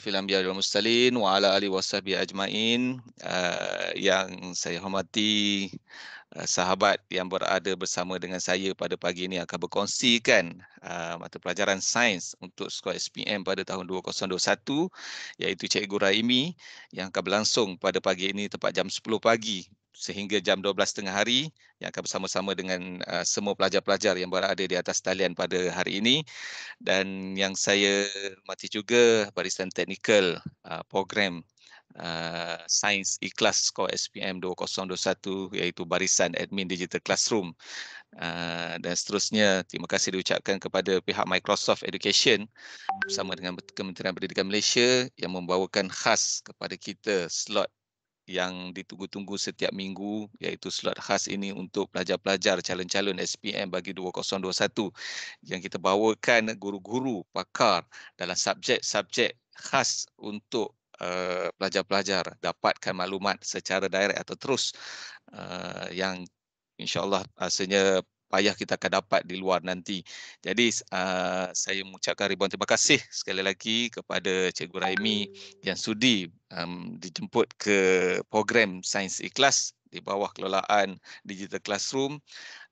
fil anbiya wal mursalin wa ala ali washabi ajmain uh, yang saya hormati ah, sahabat yang berada bersama dengan saya pada pagi ini akan berkongsikan uh, mata pelajaran sains untuk skor SPM pada tahun 2021 iaitu Cikgu Raimi yang akan berlangsung pada pagi ini tepat jam 10 pagi sehingga jam 12.30 hari yang akan bersama-sama dengan uh, semua pelajar-pelajar yang berada di atas talian pada hari ini dan yang saya mati juga barisan teknikal uh, program uh, Sains Ikhlas Skor SPM 2021 iaitu barisan admin digital classroom uh, dan seterusnya terima kasih diucapkan kepada pihak Microsoft Education bersama dengan Kementerian Pendidikan Malaysia yang membawakan khas kepada kita slot yang ditunggu-tunggu setiap minggu iaitu slot khas ini untuk pelajar-pelajar calon-calon SPM bagi 2021 yang kita bawakan guru-guru pakar dalam subjek-subjek khas untuk Uh, eh, pelajar-pelajar dapatkan maklumat secara direct atau terus uh, yang insyaAllah rasanya payah kita akan dapat di luar nanti. Jadi uh, saya mengucapkan ribuan terima kasih sekali lagi kepada Cikgu Raimi yang sudi um, dijemput ke program Sains Ikhlas di bawah kelolaan Digital Classroom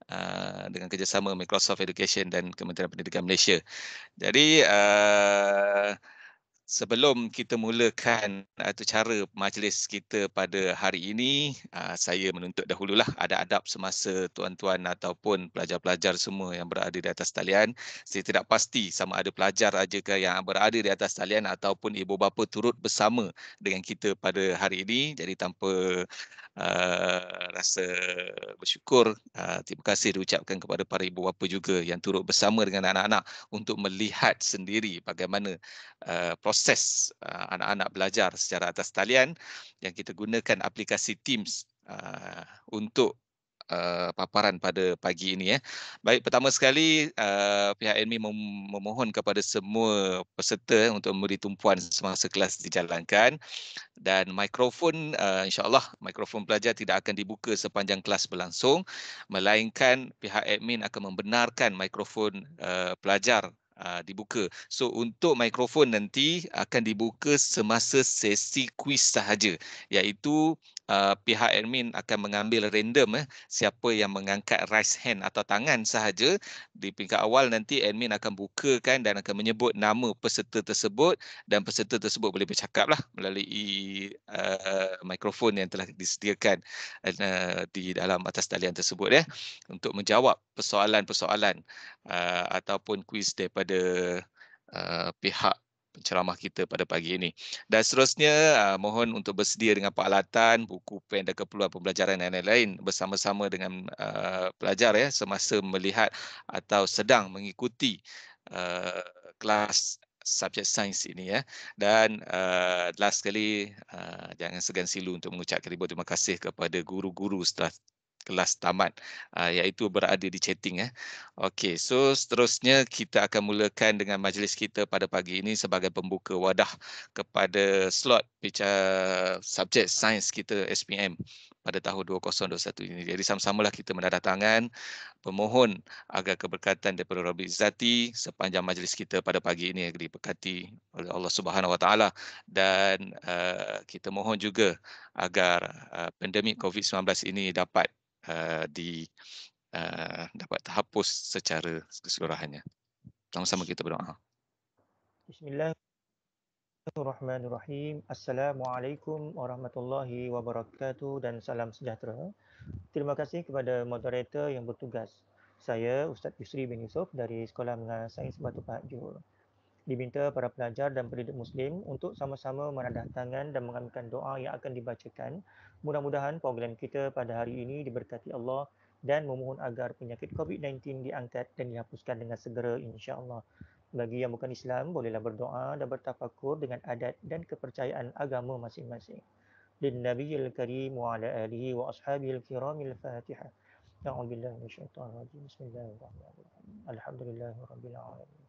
Uh, dengan kerjasama Microsoft Education dan Kementerian Pendidikan Malaysia. Jadi uh, sebelum kita mulakan atau cara majlis kita pada hari ini, ah, saya menuntut dahululah ada adab semasa tuan-tuan ataupun pelajar-pelajar semua yang berada di atas talian. Saya tidak pasti sama ada pelajar aja yang berada di atas talian ataupun ibu bapa turut bersama dengan kita pada hari ini. Jadi tanpa Uh, rasa bersyukur uh, terima kasih diucapkan kepada para ibu bapa juga yang turut bersama dengan anak-anak untuk melihat sendiri bagaimana uh, proses proses uh, anak-anak belajar secara atas talian yang kita gunakan aplikasi Teams uh, untuk Uh, paparan pada pagi ini ya. Baik pertama sekali uh, pihak ENMI mem- memohon kepada semua peserta untuk memberi tumpuan semasa kelas dijalankan dan mikrofon uh, insyaallah mikrofon pelajar tidak akan dibuka sepanjang kelas berlangsung melainkan pihak admin akan membenarkan mikrofon uh, pelajar Uh, dibuka. So untuk mikrofon nanti akan dibuka semasa sesi kuis sahaja iaitu uh, pihak admin akan mengambil random eh, siapa yang mengangkat rice hand atau tangan sahaja. Di peringkat awal nanti admin akan bukakan dan akan menyebut nama peserta tersebut dan peserta tersebut boleh bercakap lah melalui uh, mikrofon yang telah disediakan uh, di dalam atas talian tersebut ya eh, untuk menjawab persoalan-persoalan uh, ataupun kuis daripada uh, pihak ceramah kita pada pagi ini. Dan seterusnya uh, mohon untuk bersedia dengan peralatan, buku pen dan keperluan pembelajaran dan lain-lain bersama-sama dengan uh, pelajar ya semasa melihat atau sedang mengikuti uh, kelas subjek sains ini ya. Dan uh, last sekali uh, jangan segan silu untuk mengucapkan ribu terima kasih kepada guru-guru setelah kelas tamat uh, iaitu berada di chatting eh. Okey, so seterusnya kita akan mulakan dengan majlis kita pada pagi ini sebagai pembuka wadah kepada slot bicara subjek sains kita SPM pada tahun 2021 ini. Jadi sama-samalah kita mendadak tangan pemohon agar keberkatan daripada Rabi Izzati sepanjang majlis kita pada pagi ini diberkati oleh Allah Subhanahu Wa dan uh, kita mohon juga agar uh, pandemik COVID-19 ini dapat uh, di uh, dapat hapus secara keseluruhannya. Sama-sama kita berdoa. Bismillah. Bismillahirrahmanirrahim. Assalamualaikum warahmatullahi wabarakatuh dan salam sejahtera. Terima kasih kepada moderator yang bertugas. Saya Ustaz Yusri bin Yusof dari Sekolah Menengah Sains Batu Pahajur. Diminta para pelajar dan penduduk Muslim untuk sama-sama menadah tangan dan mengambilkan doa yang akan dibacakan. Mudah-mudahan program kita pada hari ini diberkati Allah dan memohon agar penyakit COVID-19 diangkat dan dihapuskan dengan segera insyaAllah. Bagi yang bukan Islam, bolehlah berdoa dan bertafakur dengan adat dan kepercayaan agama masing-masing. Linnabiyyil karim wa ala alihi wa ashabihil kiramil fatiha. Ya'ubillahi minasyaitan rajim. Bismillahirrahmanirrahim. Alhamdulillahirrahmanirrahim. Alhamdulillahirrahmanirrahim.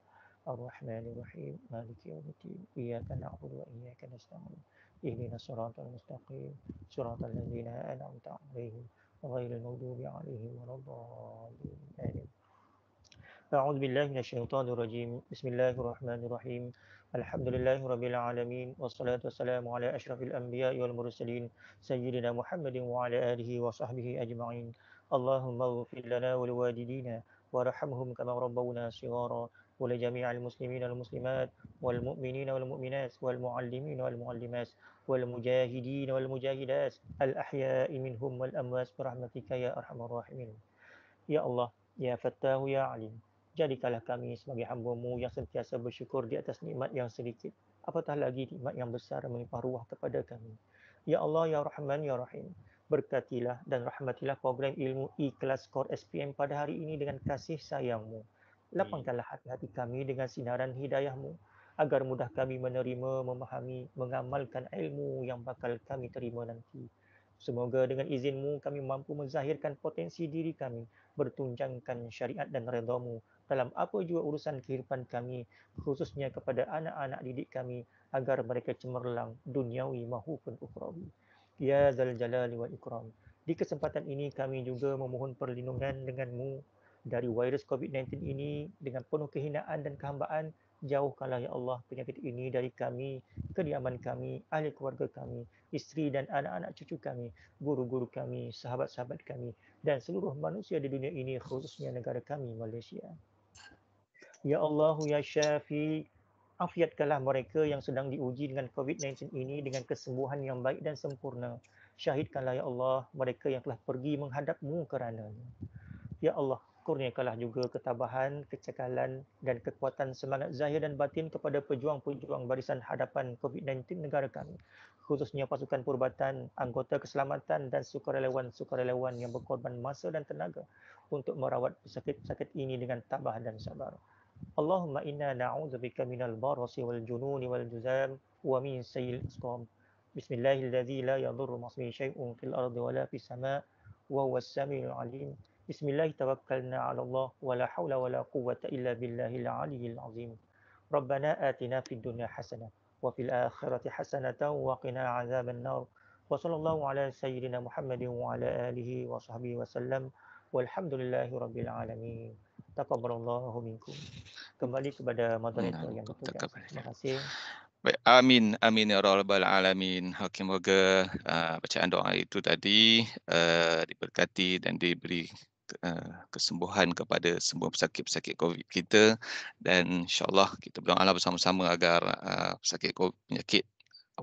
الرحمن الرحيم مالك يوم الدين إياك نعبد وإياك نستعين اهدنا الصراط المستقيم صراط الذين أنعمت عليهم غير المغضوب عليهم ولا الضالين آمين أعوذ بالله من الشيطان الرجيم بسم الله الرحمن الرحيم الحمد لله رب العالمين والصلاة والسلام على أشرف الأنبياء والمرسلين سيدنا محمد وعلى آله وصحبه أجمعين اللهم اغفر لنا ولوالدينا وارحمهم كما ربونا صغارا ولجميع المسلمين والمسلمات والمؤمنين والمؤمنات والمعلمين والمعلمات والمجاهدين والمجاهدات الأحياء منهم والأموات برحمتك يا أرحم الراحمين يا الله يا فتاه يا عليم jadikanlah kami sebagai hamba-Mu yang sentiasa bersyukur di atas nikmat yang sedikit. Apatah lagi nikmat yang besar melimpah ruah kepada kami. Ya Allah, Ya Rahman, Ya Rahim. Berkatilah dan rahmatilah program ilmu ikhlas kor SPM pada hari ini dengan kasih sayangmu. Lapangkanlah hati-hati kami dengan sinaran hidayahmu agar mudah kami menerima, memahami, mengamalkan ilmu yang bakal kami terima nanti. Semoga dengan izinmu kami mampu menzahirkan potensi diri kami, bertunjangkan syariat dan redhamu, dalam apa juga urusan kehidupan kami khususnya kepada anak-anak didik kami agar mereka cemerlang duniawi mahupun ukhrawi ya zal jalali wal ikram di kesempatan ini kami juga memohon perlindungan denganmu dari virus COVID-19 ini dengan penuh kehinaan dan kehambaan jauhkanlah ya Allah penyakit ini dari kami kediaman kami ahli keluarga kami isteri dan anak-anak cucu kami guru-guru kami sahabat-sahabat kami dan seluruh manusia di dunia ini khususnya negara kami Malaysia Ya Allah, Ya Syafi, afiatkanlah mereka yang sedang diuji dengan COVID-19 ini dengan kesembuhan yang baik dan sempurna. Syahidkanlah Ya Allah, mereka yang telah pergi menghadapmu kerana. Ya Allah, kurniakanlah juga ketabahan, kecekalan dan kekuatan semangat zahir dan batin kepada pejuang-pejuang barisan hadapan COVID-19 negara kami khususnya pasukan perubatan, anggota keselamatan dan sukarelawan-sukarelawan yang berkorban masa dan tenaga untuk merawat pesakit-pesakit ini dengan tabah dan sabar. اللهم إنا نعوذ بك من البرص والجنون والجذام ومن سيء الأسقام بسم الله الذي لا يضر مع اسمه شيء في الأرض ولا في السماء وهو السميع العليم بسم الله توكلنا على الله ولا حول ولا قوة إلا بالله العلي العظيم ربنا آتنا في الدنيا حسنة وفي الآخرة حسنة وقنا عذاب النار وصلى الله على سيدنا محمد وعلى آله وصحبه وسلم والحمد لله رب العالمين taqabbalallahu minkum. Kembali kepada moderator yang itu. Terima kasih. Baik, amin amin ya rabbal alamin. Hakim moga uh, bacaan doa itu tadi uh, diberkati dan diberi ah, kesembuhan kepada semua pesakit-pesakit COVID kita dan insyaAllah kita berdoa lah bersama-sama agar uh, pesakit COVID, penyakit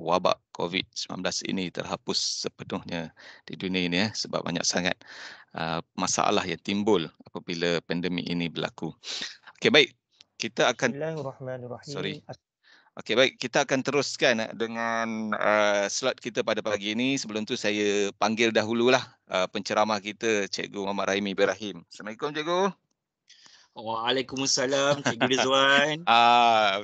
wabak COVID-19 ini terhapus sepenuhnya di dunia ini ya, sebab banyak sangat uh, masalah yang timbul apabila pandemik ini berlaku. Okey baik, kita akan Sorry. Okey baik, kita akan teruskan eh, dengan uh, slot kita pada pagi ini. Sebelum tu saya panggil dahululah uh, penceramah kita Cikgu Muhammad Raimi Ibrahim. Assalamualaikum Cikgu. Waalaikumsalam Cikgu Rizwan. ah,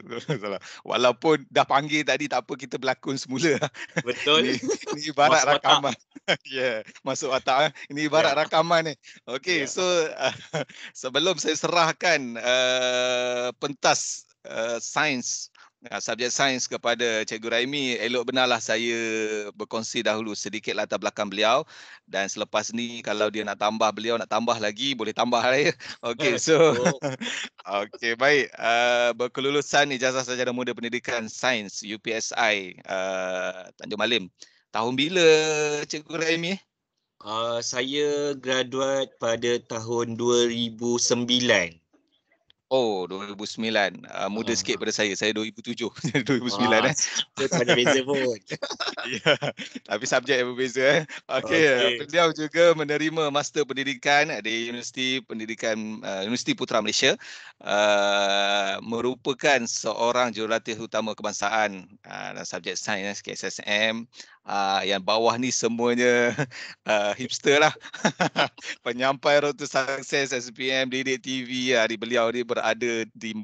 walaupun dah panggil tadi tak apa kita berlakon semula. Betul. ini, ibarat masuk rakaman. ya, yeah. masuk watak. Eh. Ini ibarat yeah. rakaman ni. Eh. Okey, yeah. so uh, sebelum saya serahkan uh, pentas uh, sains Ah, subjek sains kepada Cikgu Raimi, elok benarlah saya berkongsi dahulu sedikit latar belakang beliau dan selepas ni kalau dia nak tambah beliau nak tambah lagi boleh tambah lah ya. Okey so okay baik uh, berkelulusan ijazah sarjana muda pendidikan sains UPSI uh, ah, Tanjung Malim. Tahun bila Cikgu Raimi? Uh, saya graduate pada tahun 2009. Oh 2009 uh, ah, muda uh sikit ah. pada saya saya 2007 2009 uh-huh. eh banyak beza pun ya, tapi subjek yang berbeza eh okey eh, beliau juga menerima master pendidikan di Universiti Pendidikan uh, Universiti Putra Malaysia uh, merupakan seorang jurulatih utama kebangsaan uh, dan subjek sains KSSM uh, Uh, yang bawah ni semuanya uh, hipster lah. Penyampai road to success SPM Didik TV. Hari ah, uh, beliau ni berada di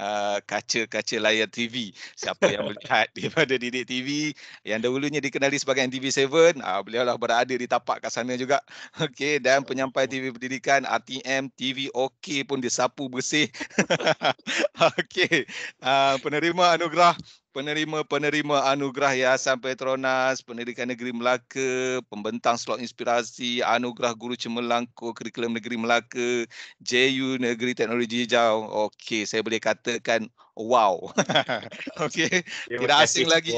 uh, kaca-kaca layar TV. Siapa yang melihat daripada Didik TV yang dahulunya dikenali sebagai MTV7, uh, beliau lah berada di tapak kat sana juga. Okey dan penyampai TV pendidikan RTM TV OK pun disapu bersih. Okey, uh, penerima anugerah penerima-penerima anugerah Yayasan Petronas, Pendidikan Negeri Melaka, Pembentang Slot Inspirasi, Anugerah Guru Cemerlangko Kurikulum Negeri Melaka, JU Negeri Teknologi Hijau. Okey, saya boleh katakan wow. Okey, tidak asing lagi.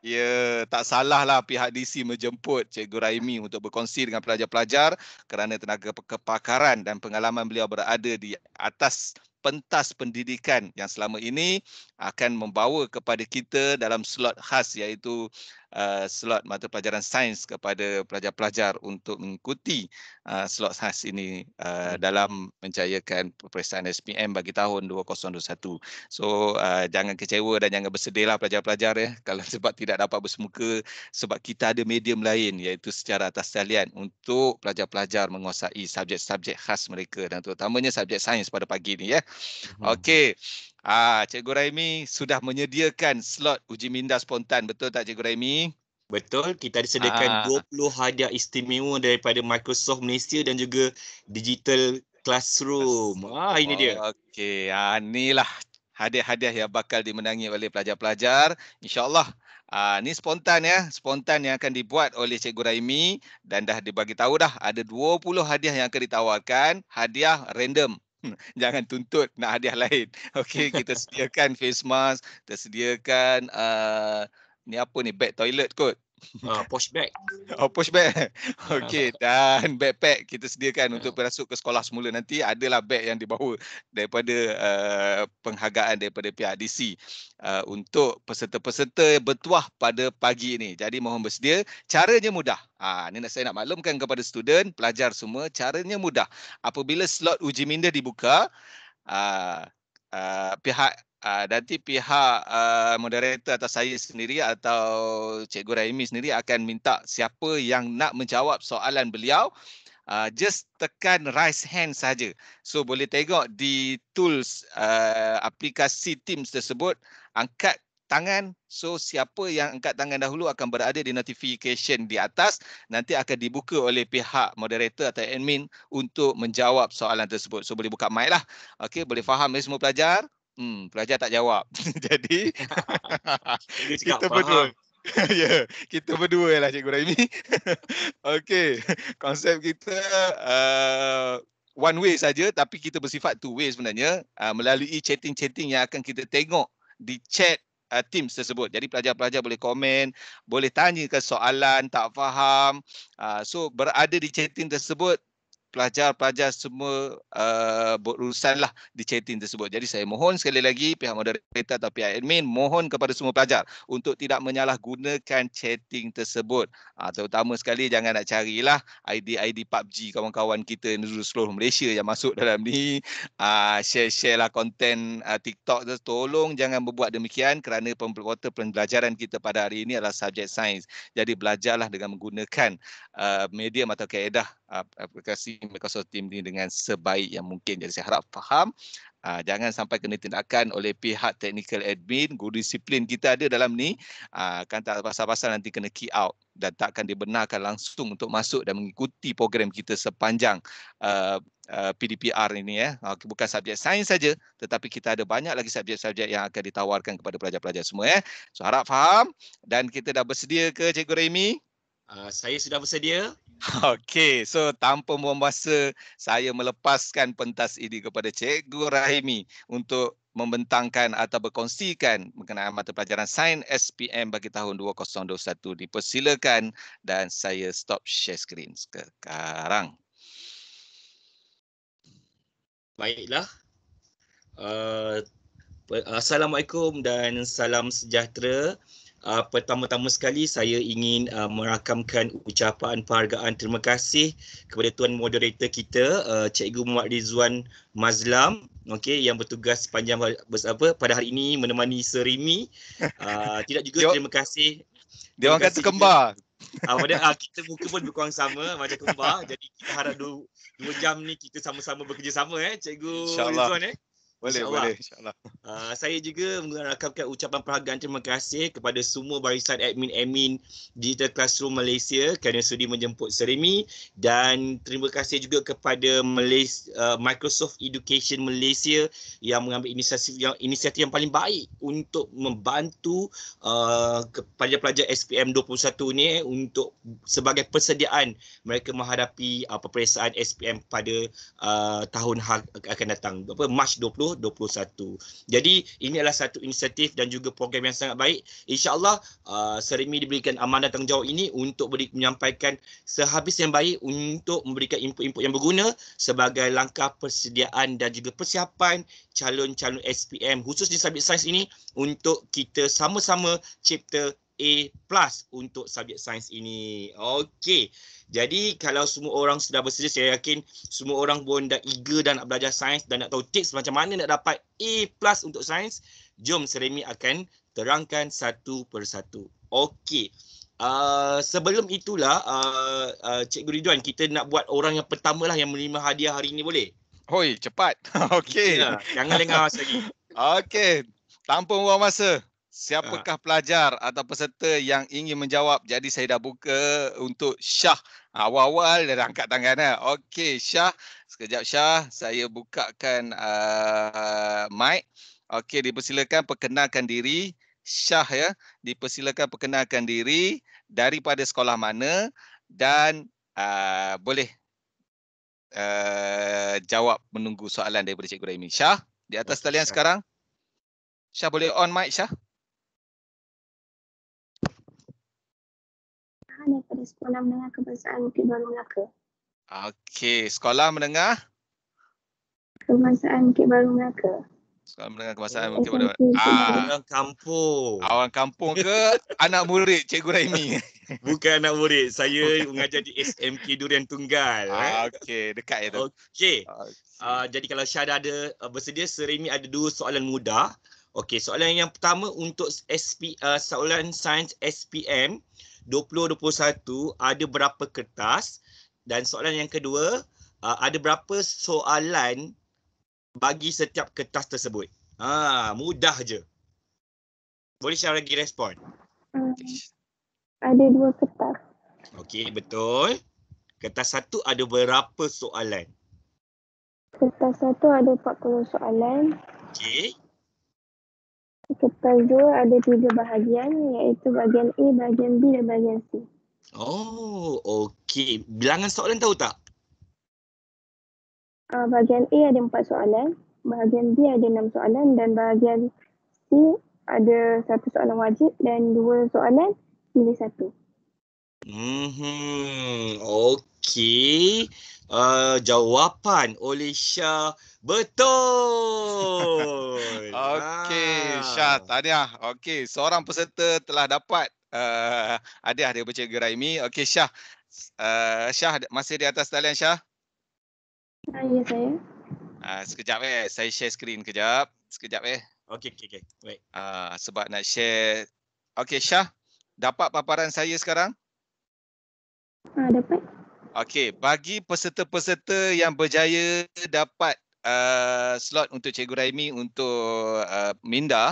Ya, tak salahlah pihak DC menjemput Cikgu Raimi untuk berkongsi dengan pelajar-pelajar kerana tenaga kepakaran dan pengalaman beliau berada di atas pentas pendidikan yang selama ini akan membawa kepada kita dalam slot khas iaitu uh, slot mata pelajaran sains kepada pelajar-pelajar untuk mengikuti uh, slot khas ini uh, hmm. dalam mencayakan peperiksaan SPM bagi tahun 2021. So uh, jangan kecewa dan jangan bersedihlah pelajar-pelajar ya kalau sebab tidak dapat bersemuka sebab kita ada medium lain iaitu secara atas talian untuk pelajar-pelajar menguasai subjek-subjek khas mereka dan terutamanya subjek sains pada pagi ini ya. Hmm. Okey. Ah, Cikgu Raimi sudah menyediakan slot uji minda spontan, betul tak Cikgu Raimi? Betul, kita disediakan ah. 20 hadiah istimewa daripada Microsoft Malaysia dan juga Digital Classroom. Ah, ini dia. Okey, ah, inilah hadiah-hadiah yang bakal dimenangi oleh pelajar-pelajar. InsyaAllah Uh, ah, ni spontan ya, spontan yang akan dibuat oleh Cikgu Raimi dan dah dibagi tahu dah ada 20 hadiah yang akan ditawarkan, hadiah random. jangan tuntut nak hadiah lain. Okey, kita sediakan face mask, tersediakan uh, eh, ni apa ni, bag toilet kot uh, ah, push bag. Oh push bag. Okey dan backpack kita sediakan ya. untuk masuk ke sekolah semula nanti adalah bag yang dibawa daripada uh, penghargaan daripada pihak uh, untuk peserta-peserta bertuah pada pagi ini. Jadi mohon bersedia. Caranya mudah. Ah ha, ini saya nak maklumkan kepada student, pelajar semua, caranya mudah. Apabila slot uji minda dibuka, uh, uh, pihak Uh, nanti pihak uh, moderator atau saya sendiri atau Cikgu Raimi sendiri akan minta siapa yang nak menjawab soalan beliau. Uh, just tekan raise hand saja. So boleh tengok di tools uh, aplikasi Teams tersebut. Angkat tangan. So siapa yang angkat tangan dahulu akan berada di notification di atas. Nanti akan dibuka oleh pihak moderator atau admin untuk menjawab soalan tersebut. So boleh buka mic lah. Okay, boleh faham semua pelajar? hmm pelajar tak jawab. Jadi kita berdua. ya, yeah, kita berdua lah Cikgu Raimi. Okey, konsep kita uh, one way saja tapi kita bersifat two way sebenarnya uh, melalui chatting-chatting yang akan kita tengok di chat uh, team tersebut. Jadi pelajar-pelajar boleh komen, boleh tanyakan soalan, tak faham. Uh, so berada di chatting tersebut pelajar-pelajar semua uh, berurusan lah di chatting tersebut. Jadi saya mohon sekali lagi pihak moderator atau pihak admin mohon kepada semua pelajar untuk tidak menyalahgunakan chatting tersebut. Uh, terutama sekali jangan nak carilah ID-ID PUBG kawan-kawan kita di seluruh Malaysia yang masuk dalam ni. Uh, ah, share-share lah konten uh, ah, TikTok tu. Tolong jangan berbuat demikian kerana pemerintah pembelajaran kita pada hari ini adalah subjek sains. Jadi belajarlah dengan menggunakan uh, medium atau kaedah aplikasi Microsoft Teams ini dengan sebaik yang mungkin. Jadi saya harap faham. Aa, ah, jangan sampai kena tindakan oleh pihak technical admin. Guru disiplin kita ada dalam ni. Aa, ah, kan tak pasal-pasal nanti kena key out. Dan tak akan dibenarkan langsung untuk masuk dan mengikuti program kita sepanjang uh, ah, uh, PDPR ini. Eh. Bukan subjek sains saja, tetapi kita ada banyak lagi subjek-subjek yang akan ditawarkan kepada pelajar-pelajar semua. Eh. So harap faham. Dan kita dah bersedia ke Cikgu Remy? Ah, saya sudah bersedia. Okey, so tanpa membuang masa, saya melepaskan pentas ini kepada Cikgu Rahimi untuk membentangkan atau berkongsikan mengenai mata pelajaran sains SPM bagi tahun 2021. Dipersilakan dan saya stop share screen sekarang. Baiklah. Uh, Assalamualaikum dan salam sejahtera. Uh, pertama-tama sekali saya ingin uh, merakamkan ucapan penghargaan terima kasih kepada tuan moderator kita uh, Cikgu Muhammad Rizwan Mazlam okey yang bertugas sepanjang apa pada hari ini menemani Serimi uh, tidak juga terima kasih dia orang kata kembar apa uh, uh, kita muka pun lebih sama macam kembar jadi kita harap dua 2 jam ni kita sama-sama bekerjasama eh Cikgu Rizwan eh boleh, insya boleh. InsyaAllah. Uh, saya juga mengharapkan ucapan perhargaan terima kasih kepada semua barisan admin-admin Digital Classroom Malaysia kerana sudi menjemput Seremi dan terima kasih juga kepada Malaysia, uh, Microsoft Education Malaysia yang mengambil inisiatif yang, inisiatif yang paling baik untuk membantu uh, kepada pelajar SPM 21 ni untuk sebagai persediaan mereka menghadapi uh, peperiksaan SPM pada uh, tahun ha-, akan datang. Apa, Mac 20 2021. Jadi ini adalah satu inisiatif dan juga program yang sangat baik. InsyaAllah uh, Serimi diberikan amanah tanggungjawab ini untuk beri, menyampaikan sehabis yang baik untuk memberikan input-input yang berguna sebagai langkah persediaan dan juga persiapan calon-calon SPM khusus di sabit sains ini untuk kita sama-sama cipta A plus untuk subjek sains ini. Okey. Jadi kalau semua orang sudah bersedia, saya yakin semua orang pun dah eager dan nak belajar sains dan nak tahu tips macam mana nak dapat A plus untuk sains. Jom Seremi akan terangkan satu persatu. Okey. Uh, sebelum itulah, uh, uh, Cikgu Ridwan, kita nak buat orang yang pertama lah yang menerima hadiah hari ini boleh? Hoi, cepat. Okey. Lah. Jangan lengah masa lagi. Okey. Tanpa buang masa. Siapakah ha. pelajar atau peserta yang ingin menjawab? Jadi saya dah buka untuk Syah. Ah, awal-awal dah angkat tangan. Eh. Okey Syah. Sekejap Syah. Saya bukakan uh, mic. Okey dipersilakan perkenalkan diri. Syah ya. Dipersilakan perkenalkan diri. Daripada sekolah mana. Dan uh, boleh uh, jawab menunggu soalan daripada Cikgu Raimi. Syah di atas talian sekarang. Syah boleh on mic Syah. Melaka daripada Sekolah Menengah Kebangsaan Bukit Baru Melaka. Okey, Sekolah Menengah Kebangsaan Bukit Baru Melaka. Sekolah Menengah Kebangsaan Bukit Baru. Ah, orang kampung. Orang kampung ke anak murid Cikgu Raimi? Bukan anak murid. Saya mengajar di SMK Durian Tunggal. Ah, eh. Okey, dekat itu. Okey. Ah, okay. Uh, ah, jadi kalau Syah ada uh, bersedia, Serimi ada dua soalan mudah. Okey, soalan yang pertama untuk SP, uh, soalan sains SPM. Uh, 2021 ada berapa kertas dan soalan yang kedua uh, ada berapa soalan bagi setiap kertas tersebut. Ha, mudah je. Boleh share lagi respon? Um, ada dua kertas. Okey, betul. Kertas satu ada berapa soalan? Kertas satu ada 40 soalan. Okey. Kertas dua ada tiga bahagian iaitu bahagian A, bahagian B dan bahagian C. Oh, okey. Bilangan soalan tahu tak? Uh, bahagian A ada empat soalan, bahagian B ada enam soalan dan bahagian C ada satu soalan wajib dan dua soalan pilih satu. Mm hmm, okey uh, jawapan oleh Syah betul. Okey, ha. Syah tahniah. Okay, seorang peserta telah dapat uh, hadiah bercerai Cikgu Raimi. Okey, Syah. Uh, Syah masih di atas talian Syah? Ah, ya, saya. Uh, sekejap eh, saya share screen kejap. Sekejap eh. Okay, okay, okay. Baik. Uh, sebab nak share. Okay, Syah. Dapat paparan saya sekarang? Ah, uh, dapat. Okey, bagi peserta-peserta yang berjaya dapat uh, slot untuk Cikgu Raimi untuk uh, minda,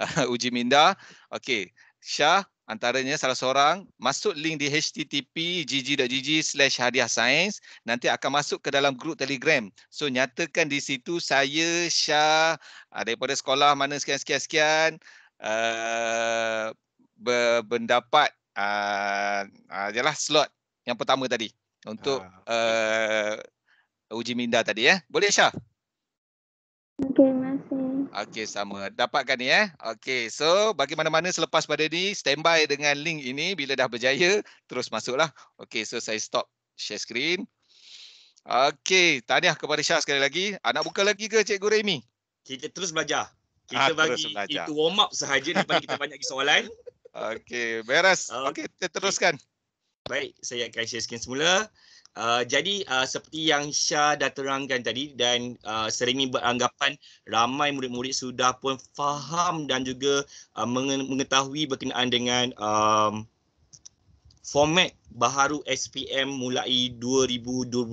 uh, uji minda. Okey, Syah antaranya salah seorang masuk link di http://gg.gg slash hadiah sains nanti akan masuk ke dalam grup telegram so nyatakan di situ saya Syah uh, daripada sekolah mana sekian-sekian-sekian uh, berpendapat uh, uh, slot yang pertama tadi untuk uh, uji minda tadi ya. Eh. Boleh Syah? Okey, masih. Okey, sama. Dapatkan ni ya. Eh. Okey, so bagi mana-mana selepas pada ni, standby dengan link ini bila dah berjaya, terus masuklah. Okey, so saya stop share screen. Okey, tahniah kepada Syah sekali lagi. Anak ah, buka lagi ke Cikgu Remy? Kita terus belajar. Kita ah, bagi belajar. itu warm up sahaja daripada kita banyak soalan. Okey, beres. Ah, okey, okay, kita teruskan. Okay. Baik, saya akan share skrin semula. Uh, jadi uh, seperti yang Syah dah terangkan tadi dan uh, Serimi beranggapan ramai murid-murid sudah pun faham dan juga uh, mengetahui berkenaan dengan um, format baharu SPM mulai 2021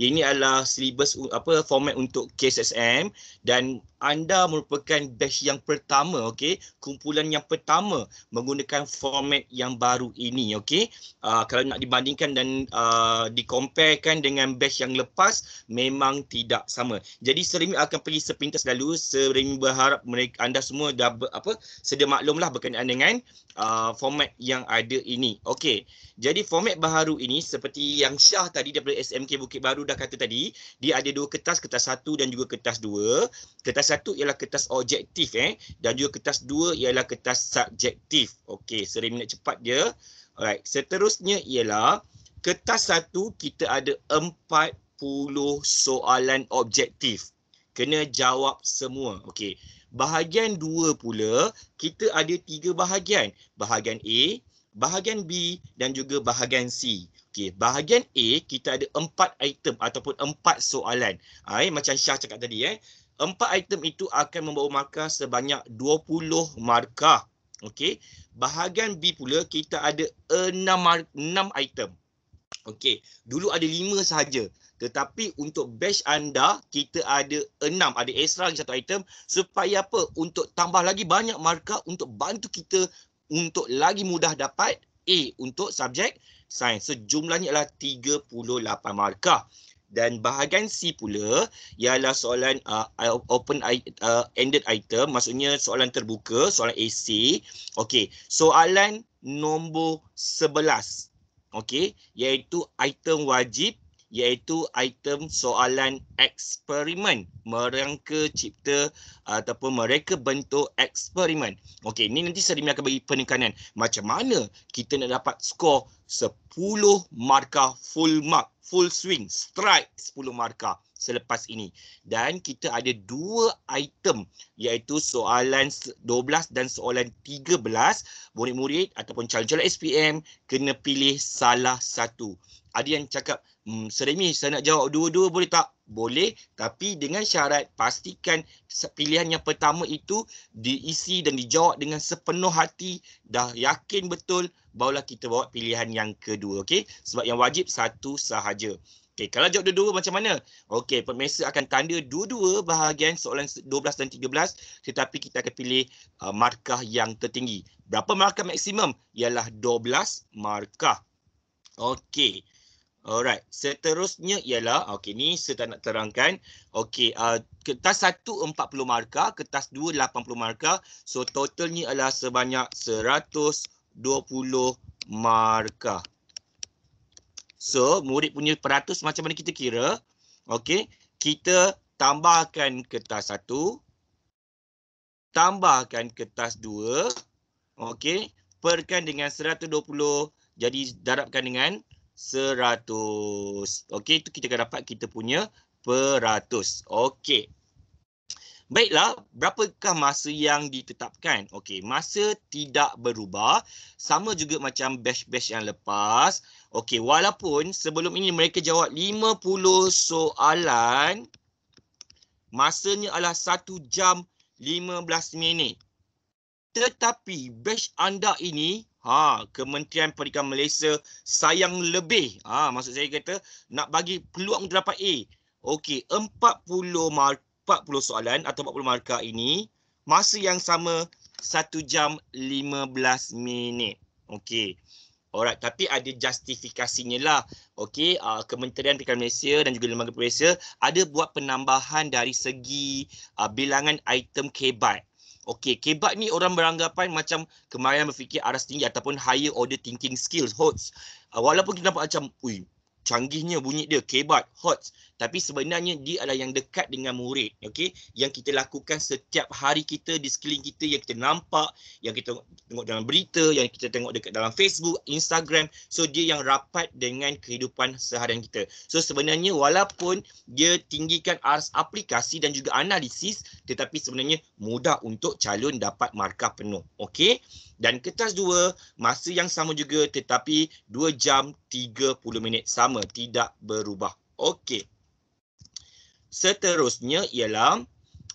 ini adalah silibus apa format untuk KSSM dan anda merupakan batch yang pertama okey kumpulan yang pertama menggunakan format yang baru ini okey uh, kalau nak dibandingkan dan uh, ah, dikomparekan dengan batch yang lepas memang tidak sama jadi serimi akan pergi sepintas lalu serimi berharap mereka anda semua dah apa sedia maklumlah berkenaan dengan uh, format yang ada ini okey jadi format baharu ini seperti yang Syah tadi daripada SMK Bukit Baru dah kata tadi, dia ada dua kertas, kertas satu dan juga kertas dua. Kertas satu ialah kertas objektif eh dan juga kertas dua ialah kertas subjektif. Okey, sering nak cepat dia. Alright, seterusnya ialah kertas satu kita ada 40 soalan objektif. Kena jawab semua. Okey. Bahagian dua pula, kita ada tiga bahagian. Bahagian A, bahagian B dan juga bahagian C. Okey, bahagian A kita ada empat item ataupun empat soalan. Ha, eh, macam Syah cakap tadi eh. Empat item itu akan membawa markah sebanyak 20 markah. Okey. Bahagian B pula kita ada enam 6 item. Okey, dulu ada lima sahaja. Tetapi untuk batch anda, kita ada enam, Ada extra lagi satu item. Supaya apa? Untuk tambah lagi banyak markah untuk bantu kita untuk lagi mudah dapat A untuk subjek sains. Sejumlahnya ialah 38 markah. Dan bahagian C pula ialah soalan uh, open uh, ended item, maksudnya soalan terbuka, soalan AC. Okey, soalan nombor 11. Okey, iaitu item wajib iaitu item soalan eksperimen mereka cipta ataupun mereka bentuk eksperimen. Okey, ini nanti saya akan bagi penekanan macam mana kita nak dapat skor 10 markah full mark, full swing, strike 10 markah selepas ini. Dan kita ada dua item iaitu soalan 12 dan soalan 13. Murid-murid ataupun calon-calon SPM kena pilih salah satu. Ada yang cakap Hmm, Seremi saya nak jawab dua-dua boleh tak? Boleh tapi dengan syarat pastikan pilihan yang pertama itu diisi dan dijawab dengan sepenuh hati dah yakin betul barulah kita bawa pilihan yang kedua okey sebab yang wajib satu sahaja. Okay, kalau jawab dua-dua macam mana? Okey pemirsa akan tanda dua-dua bahagian soalan 12 dan 13 tetapi kita akan pilih uh, markah yang tertinggi. Berapa markah maksimum? Ialah 12 markah. Okey. Alright, seterusnya ialah, okey ni saya tak nak terangkan. Okey, uh, kertas 1 40 markah, kertas 2 80 markah. So total ni adalah sebanyak 120 markah. So murid punya peratus macam mana kita kira? Okey, kita tambahkan kertas 1. Tambahkan kertas 2. Okey, perkan dengan 120. Jadi darabkan dengan seratus. Okey, itu kita akan dapat kita punya peratus. Okey. Baiklah, berapakah masa yang ditetapkan? Okey, masa tidak berubah. Sama juga macam batch-batch yang lepas. Okey, walaupun sebelum ini mereka jawab 50 soalan. Masanya adalah 1 jam 15 minit. Tetapi batch anda ini ha Kementerian Perikan Malaysia sayang lebih ha maksud saya kata nak bagi peluang untuk dapat A okey 40 mark 40 soalan atau 40 markah ini masa yang sama 1 jam 15 minit okey Alright, tapi ada justifikasinya lah. Okay, uh, Kementerian Pekan Malaysia dan juga Lembaga Malaysia ada buat penambahan dari segi uh, bilangan item kebat. Okey, kebat ni orang beranggapan macam kemarin berfikir aras tinggi ataupun higher order thinking skills, hoax. Uh, walaupun kita nampak macam, ui, canggihnya bunyi dia kebat hot tapi sebenarnya dia adalah yang dekat dengan murid okey yang kita lakukan setiap hari kita di sekeliling kita yang kita nampak yang kita tengok dalam berita yang kita tengok dekat dalam Facebook Instagram so dia yang rapat dengan kehidupan seharian kita so sebenarnya walaupun dia tinggikan ars aplikasi dan juga analisis tetapi sebenarnya mudah untuk calon dapat markah penuh okey dan kertas dua masa yang sama juga tetapi 2 jam 30 minit sama tidak berubah. Okey. Seterusnya ialah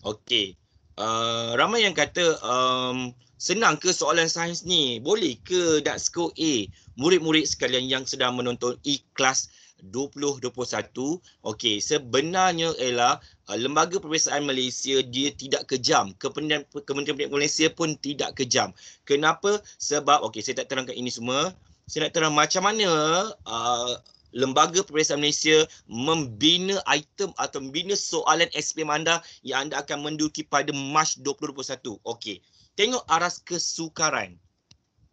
okey. Uh, ramai yang kata um, senang ke soalan sains ni? Boleh ke dak skor A? Murid-murid sekalian yang sedang menonton e 2021 okey sebenarnya ialah uh, lembaga perbiasaan Malaysia dia tidak kejam kementerian kementerian Malaysia pun tidak kejam kenapa sebab okey saya tak terangkan ini semua saya nak terang macam mana uh, lembaga perbiasaan Malaysia membina item atau membina soalan SPM anda yang anda akan menduduki pada Mac 2021 okey tengok aras kesukaran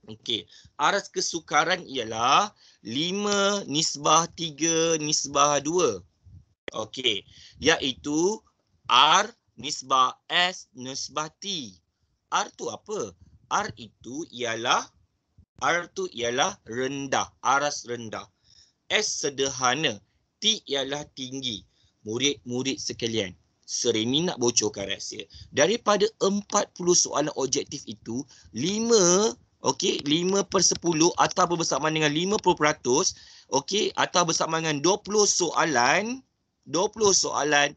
okey aras kesukaran ialah lima nisbah tiga nisbah dua. Okey, iaitu R nisbah S nisbah T. R tu apa? R itu ialah R tu ialah rendah, aras rendah. S sederhana, T ialah tinggi. Murid-murid sekalian, sering nak bocorkan rahsia. Daripada 40 soalan objektif itu, 5 okey 5 per 10 atau bersamaan dengan 50% okey atau bersamaan dengan 20 soalan 20 soalan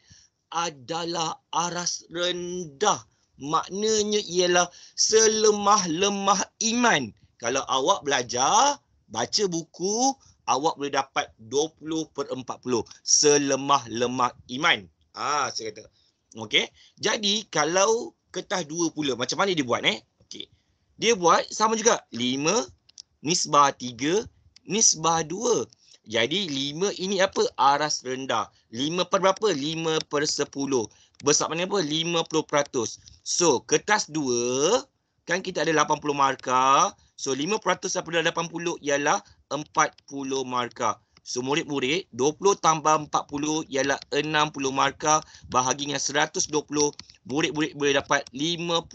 adalah aras rendah maknanya ialah selemah-lemah iman kalau awak belajar baca buku awak boleh dapat 20 per 40 selemah-lemah iman ah saya kata okey jadi kalau ketah dua pula macam mana dia buat eh dia buat sama juga 5 nisbah 3 nisbah 2 jadi 5 ini apa aras rendah 5 per berapa 5 per 10 besar mana apa 50% so kertas 2 kan kita ada 80 markah so 5% daripada 80 ialah 40 markah semurid-murid 20 tambah 40 ialah 60 markah bahagi dengan 120 murid-murid boleh dapat 50%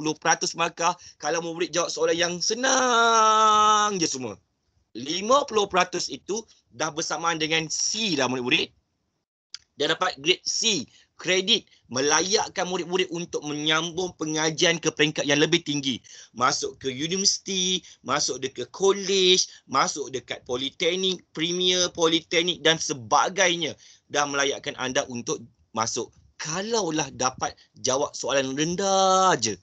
markah kalau murid jawab soalan yang senang je semua 50% itu dah bersamaan dengan C dah murid-murid dia dapat grade C kredit melayakkan murid-murid untuk menyambung pengajian ke peringkat yang lebih tinggi. Masuk ke universiti, masuk dekat kolej, masuk dekat politeknik, premier politeknik dan sebagainya dah melayakkan anda untuk masuk. Kalaulah dapat jawab soalan rendah je.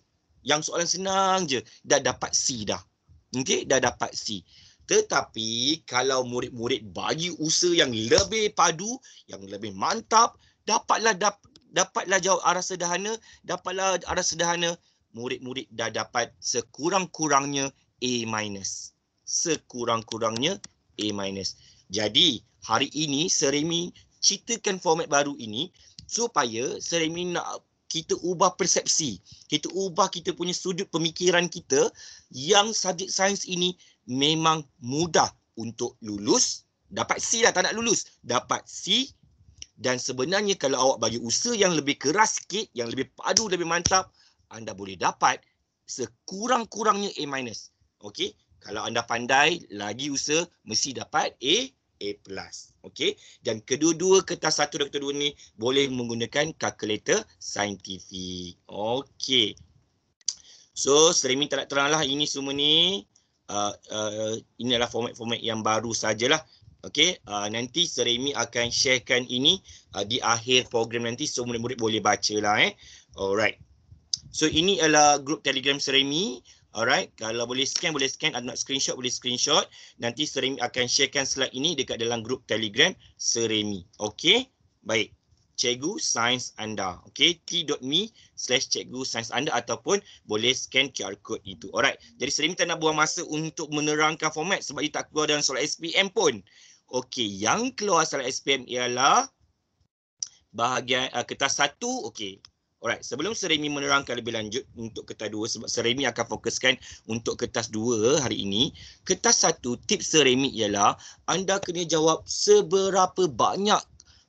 Yang soalan senang je. Dah dapat C dah. Okey, dah dapat C. Tetapi kalau murid-murid bagi usaha yang lebih padu, yang lebih mantap, dapatlah dap, dapatlah jawab arah sederhana, dapatlah arah sederhana, murid-murid dah dapat sekurang-kurangnya A minus. Sekurang-kurangnya A minus. Jadi, hari ini Seremi ceritakan format baru ini supaya Seremi nak kita ubah persepsi. Kita ubah kita punya sudut pemikiran kita yang subjek sains ini memang mudah untuk lulus. Dapat C lah, tak nak lulus. Dapat C, dan sebenarnya kalau awak bagi usaha yang lebih keras sikit, yang lebih padu, lebih mantap, anda boleh dapat sekurang-kurangnya A-. Okey? Kalau anda pandai, lagi usaha, mesti dapat A, A+. Okey? Dan kedua-dua kertas satu dan kedua ni boleh menggunakan kalkulator saintifik. Okey. So, streaming tak nak terang lah ini semua ni. Uh, uh, ini adalah format-format yang baru sajalah Okay, uh, nanti Seremi akan sharekan ini uh, di akhir program nanti so murid-murid boleh bacalah eh. Alright. So ini adalah grup Telegram Seremi. Alright, kalau boleh scan boleh scan, ada nak screenshot boleh screenshot. Nanti Seremi akan sharekan slide ini dekat dalam grup Telegram Seremi. Okay, Baik. Cikgu Sains Anda. Okay, t.me slash Cikgu Sains Anda ataupun boleh scan QR Code itu. Alright, jadi Seremi tak nak buang masa untuk menerangkan format sebab dia tak keluar dalam soal SPM pun. Okey, yang keluar secara SPM ialah bahagian uh, kertas 1. Okey. Alright, sebelum Seremi menerangkan lebih lanjut untuk kertas dua, sebab Seremi akan fokuskan untuk kertas dua hari ini. Kertas satu tips Seremi ialah anda kena jawab seberapa banyak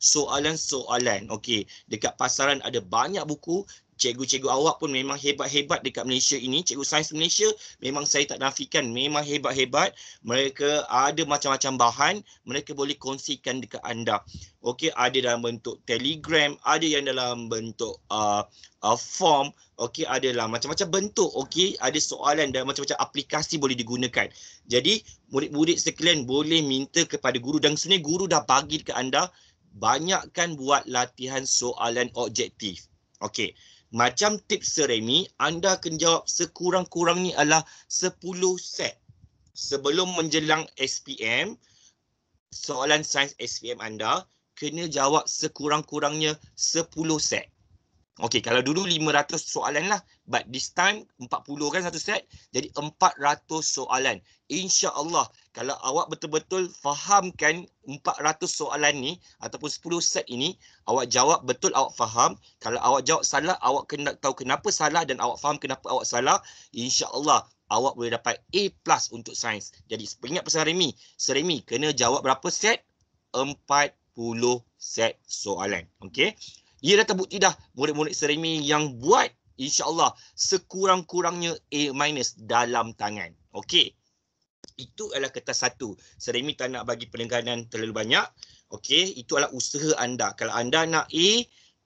soalan-soalan. Okey, dekat pasaran ada banyak buku cikgu-cikgu awak pun memang hebat-hebat dekat Malaysia ini. Cikgu sains Malaysia memang saya tak nafikan. Memang hebat-hebat. Mereka ada macam-macam bahan. Mereka boleh kongsikan dekat anda. Okey, ada dalam bentuk telegram. Ada yang dalam bentuk uh, uh, form. Okey, ada dalam macam-macam bentuk. Okey, ada soalan dan macam-macam aplikasi boleh digunakan. Jadi, murid-murid sekalian boleh minta kepada guru. Dan sebenarnya guru dah bagi dekat anda. Banyakkan buat latihan soalan objektif. Okey macam tips seremi, anda kena jawab sekurang-kurangnya adalah 10 set sebelum menjelang SPM. Soalan sains SPM anda kena jawab sekurang-kurangnya 10 set. Okey, kalau dulu 500 soalan lah. But this time 40 kan satu set. Jadi 400 soalan. Insya Allah kalau awak betul-betul fahamkan 400 soalan ni ataupun 10 set ini, awak jawab betul awak faham. Kalau awak jawab salah, awak kena tahu kenapa salah dan awak faham kenapa awak salah. Insya Allah awak boleh dapat A plus untuk sains. Jadi ingat pesan Remy. Remy kena jawab berapa set? puluh set soalan. Okey. Ia dah terbukti dah murid-murid Seremi yang buat insyaAllah sekurang-kurangnya A- minus dalam tangan. Okey. Itu adalah kertas satu. Seremi tak nak bagi penengganan terlalu banyak. Okey. Itu adalah usaha anda. Kalau anda nak A,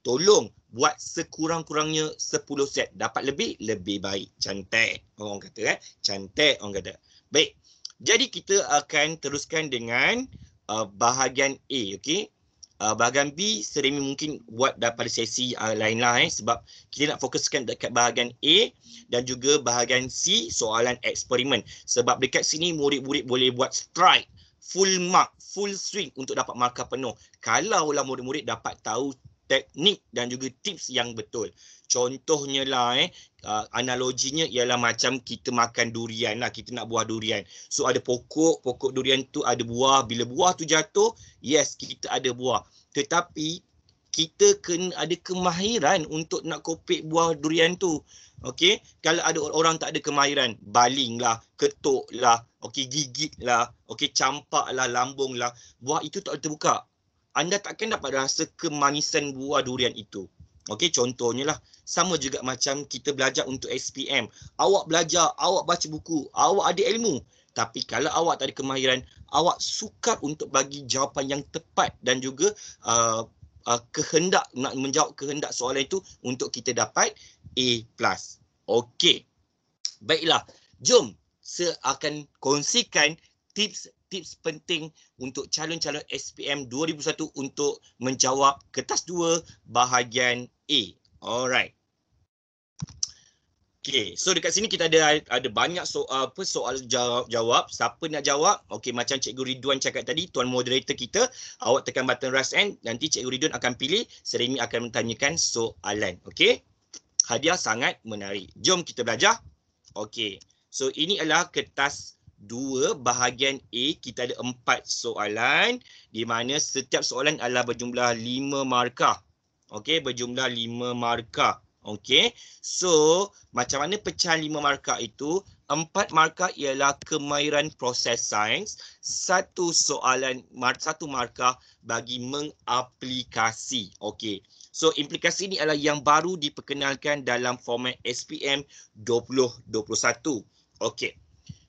tolong buat sekurang-kurangnya 10 set. Dapat lebih, lebih baik. Cantik orang kata kan. Cantik orang kata. Baik. Jadi kita akan teruskan dengan uh, bahagian A. Okey uh, bahagian B seremi mungkin buat daripada sesi uh, lain lah eh, sebab kita nak fokuskan dekat bahagian A dan juga bahagian C soalan eksperimen sebab dekat sini murid-murid boleh buat strike full mark full swing untuk dapat markah penuh kalau lah murid-murid dapat tahu teknik dan juga tips yang betul. Contohnya lah eh, uh, analoginya ialah macam kita makan durian lah, kita nak buah durian. So ada pokok, pokok durian tu ada buah, bila buah tu jatuh, yes kita ada buah. Tetapi kita kena ada kemahiran untuk nak kopik buah durian tu. Okey, kalau ada orang tak ada kemahiran, balinglah, ketuklah, okey gigitlah, okey campaklah lambunglah, buah itu tak terbuka anda takkan dapat rasa kemanisan buah durian itu. Okey, contohnya lah. Sama juga macam kita belajar untuk SPM. Awak belajar, awak baca buku, awak ada ilmu. Tapi kalau awak tak ada kemahiran, awak sukar untuk bagi jawapan yang tepat dan juga uh, uh, kehendak, nak menjawab kehendak soalan itu untuk kita dapat A+. Okey, baiklah. Jom, saya akan kongsikan tips tips penting untuk calon-calon SPM 2001 untuk menjawab kertas 2 bahagian A. Alright. Okay, so dekat sini kita ada ada banyak soal apa soal jawab, jawab. siapa nak jawab? Okay, macam Cikgu Ridwan cakap tadi tuan moderator kita awak tekan button raise hand nanti Cikgu Ridwan akan pilih Seremi akan menanyakan soalan. Okay. Hadiah sangat menarik. Jom kita belajar. Okay. So ini adalah kertas dua bahagian A kita ada empat soalan di mana setiap soalan adalah berjumlah lima markah. Okey, berjumlah lima markah. Okey, so macam mana pecahan lima markah itu? Empat markah ialah kemahiran proses sains. Satu soalan, satu markah bagi mengaplikasi. Okey, so implikasi ini adalah yang baru diperkenalkan dalam format SPM 2021. Okey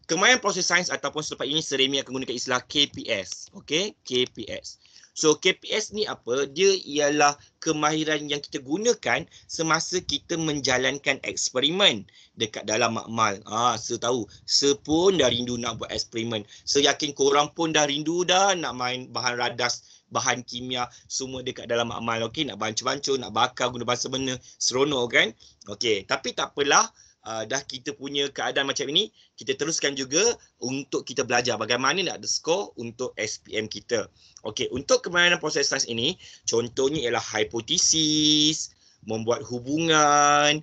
kemahiran proses sains ataupun selepas ini seremi akan gunakan istilah KPS. Okey, KPS. So KPS ni apa? Dia ialah kemahiran yang kita gunakan semasa kita menjalankan eksperimen dekat dalam makmal. Ah, ha, saya tahu. Saya pun dah rindu nak buat eksperimen. Saya yakin korang pun dah rindu dah nak main bahan radas bahan kimia semua dekat dalam makmal okey nak bancuh-bancuh nak bakar guna bahasa benda seronok kan okey tapi tak apalah uh, dah kita punya keadaan macam ini, kita teruskan juga untuk kita belajar bagaimana nak ada skor untuk SPM kita. Okey, untuk kemahiran proses sains ini, contohnya ialah hipotesis, membuat hubungan,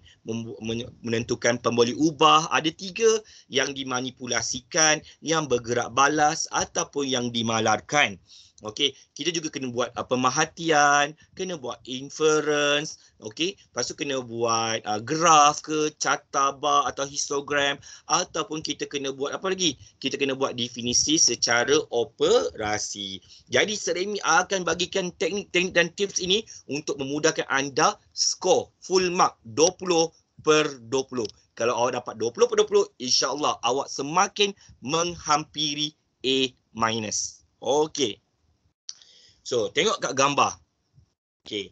menentukan pemboli ubah, ada tiga yang dimanipulasikan, yang bergerak balas ataupun yang dimalarkan. Okey, kita juga kena buat uh, pemerhatian, kena buat inference, okey. pastu kena buat uh, graf ke, carta bar atau histogram ataupun kita kena buat apa lagi? Kita kena buat definisi secara operasi. Jadi Seremi akan bagikan teknik-teknik dan tips ini untuk memudahkan anda skor full mark 20 per 20. Kalau awak dapat 20 per 20, insyaallah awak semakin menghampiri A-. Okey. So, tengok kat gambar. Okay.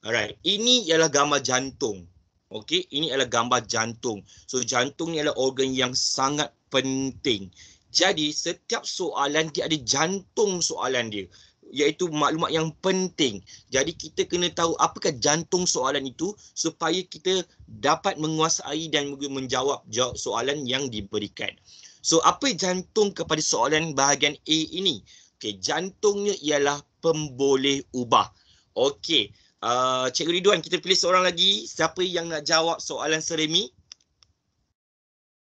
Alright. Ini ialah gambar jantung. Okay. Ini ialah gambar jantung. So, jantung ni adalah organ yang sangat penting. Jadi, setiap soalan dia ada jantung soalan dia. Iaitu maklumat yang penting. Jadi, kita kena tahu apakah jantung soalan itu supaya kita dapat menguasai dan menjawab soalan yang diberikan. So, apa jantung kepada soalan bahagian A ini? Okay, jantungnya ialah pemboleh ubah. Okey. Uh, Cikgu Ridwan, kita pilih seorang lagi. Siapa yang nak jawab soalan Seremi?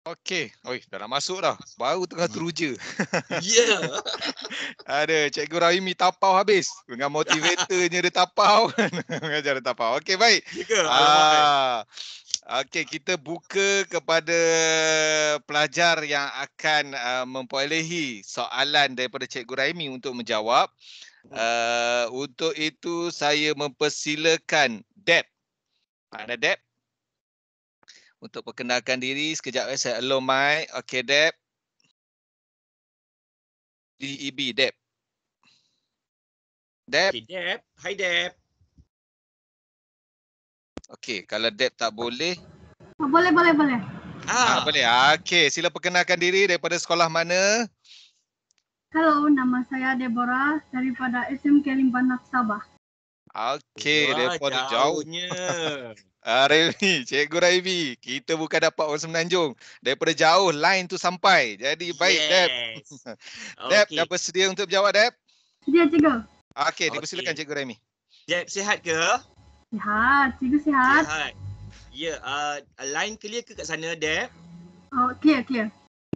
Okey. Oi, dah nak masuk dah. Baru tengah hmm. teruja. Ya. Yeah. Ada Cikgu Rahimi tapau habis. Dengan motivatornya dia tapau. Mengajar dia tapau. Okey, baik. Ya ah. Okey, kita buka kepada pelajar yang akan uh, memperolehi soalan daripada Cikgu Raimi untuk menjawab. Uh, untuk itu saya mempersilakan Deb. Ada Deb? Untuk perkenalkan diri sekejap eh, saya hello my. Okey Deb. E DEB Deb. Deb. Okay, Deb. Hi Deb. Okey, kalau Deb tak boleh. Oh, boleh, boleh, boleh. Ah, ah boleh. Okey, sila perkenalkan diri daripada sekolah mana? Hello, nama saya Deborah daripada SMK Limbanak Sabah. Okey, daripada jauhnya. Uh, ah, Raimi, Cikgu Raimi, kita bukan dapat orang semenanjung. Daripada jauh, line tu sampai. Jadi, baik, yes. Deb. Deb, okay. dah bersedia untuk berjawab, Deb? Sedia, ya, Cikgu. Okey, dipersilakan, okay. Cikgu Raimi. Deb, sihat ke? Sihat, Cikgu sihat. Sihat. Ya, yeah, uh, line clear ke kat sana, Deb? Oh, clear, clear.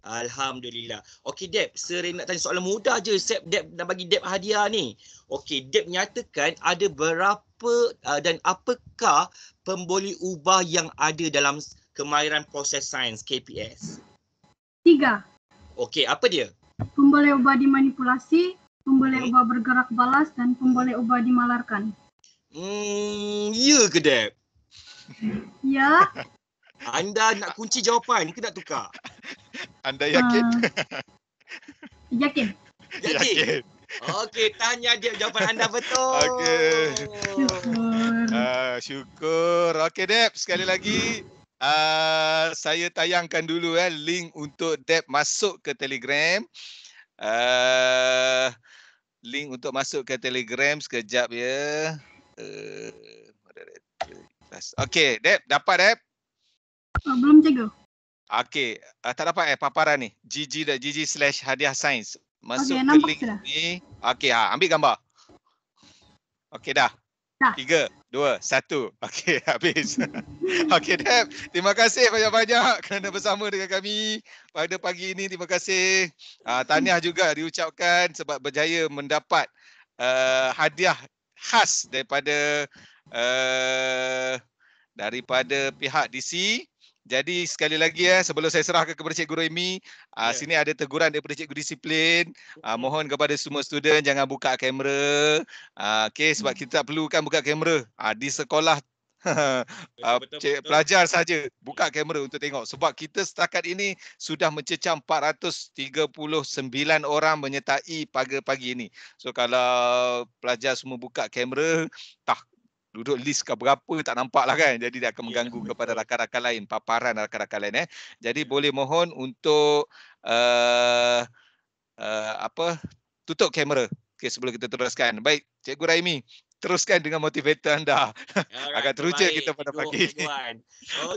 Alhamdulillah. Okey Deb, Sering nak tanya soalan mudah je. Seb Deb nak bagi Deb hadiah ni. Okey, Deb nyatakan ada berapa uh, dan apakah pemboleh ubah yang ada dalam kemahiran proses sains KPS? Tiga. Okey, apa dia? Pemboleh ubah dimanipulasi, pemboleh hmm. ubah bergerak balas dan pemboleh ubah dimalarkan. Hmm, ya ke Deb? ya. Anda nak kunci jawapan ke nak tukar? Anda yakin? Uh, yakin. yakin. Yakin. Okey, tanya dia jawapan anda betul. Okey. Syukur. Uh, syukur. Okey, Deb. Sekali lagi, uh, saya tayangkan dulu eh, link untuk Deb masuk ke Telegram. Uh, link untuk masuk ke Telegram sekejap ya. Uh, okey, Deb. Dapat, Deb. Oh, belum jaga. Okey, uh, tak dapat eh paparan ni. gg.gg slash hadiah sains. Masuk okay, ke link sudah. ni. Okey, ha, ambil gambar. Okey dah. Dah. Tiga, dua, satu. Okey, habis. Okey, Deb. Terima kasih banyak-banyak kerana bersama dengan kami pada pagi ini. Terima kasih. Uh, tahniah juga diucapkan sebab berjaya mendapat uh, hadiah khas daripada uh, daripada pihak DC. Jadi sekali lagi ya sebelum saya serahkan kepada Cikgu Remy, ah, ya. sini ada teguran daripada Cikgu Disiplin. Uh, mohon kepada semua student jangan buka kamera. Ah, okay, sebab hmm. kita tak perlukan buka kamera. Uh, di sekolah uh, betul, betul, cik, pelajar saja buka kamera untuk tengok. Sebab kita setakat ini sudah mencecam 439 orang menyertai pagi-pagi ini. So kalau pelajar semua buka kamera, tak duduk list ke berapa tak nampak lah kan. Jadi dia akan ya, mengganggu yeah, kepada rakan-rakan lain, paparan rakan-rakan lain. Eh. Jadi ya. boleh mohon untuk uh, uh, apa tutup kamera okay, sebelum kita teruskan. Baik, Cikgu Raimi, teruskan dengan motivator anda. Right, Agak teruja kita pada pagi ini.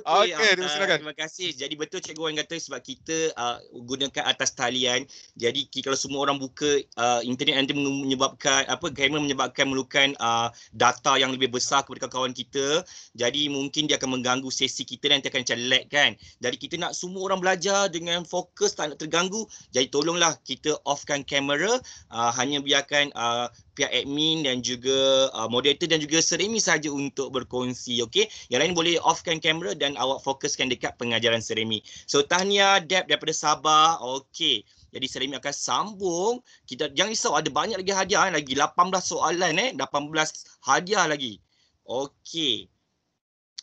Okey, okay, uh, terima kasih. Jadi betul Cikgu Wan kata sebab kita uh, gunakan atas talian. Jadi kalau semua orang buka uh, internet nanti menyebabkan apa gamer menyebabkan melukan uh, data yang lebih besar kepada kawan-kawan kita. Jadi mungkin dia akan mengganggu sesi kita nanti akan macam lag kan. Jadi kita nak semua orang belajar dengan fokus tak nak terganggu. Jadi tolonglah kita offkan kamera uh, hanya biarkan uh, pihak admin dan juga uh, moderator dan juga Seremi saja untuk berkongsi okey yang lain boleh offkan kamera dan awak fokuskan dekat pengajaran Seremi so tahniah Deb daripada Sabah okey jadi Seremi akan sambung kita jangan risau ada banyak lagi hadiah eh. lagi 18 soalan eh 18 hadiah lagi okey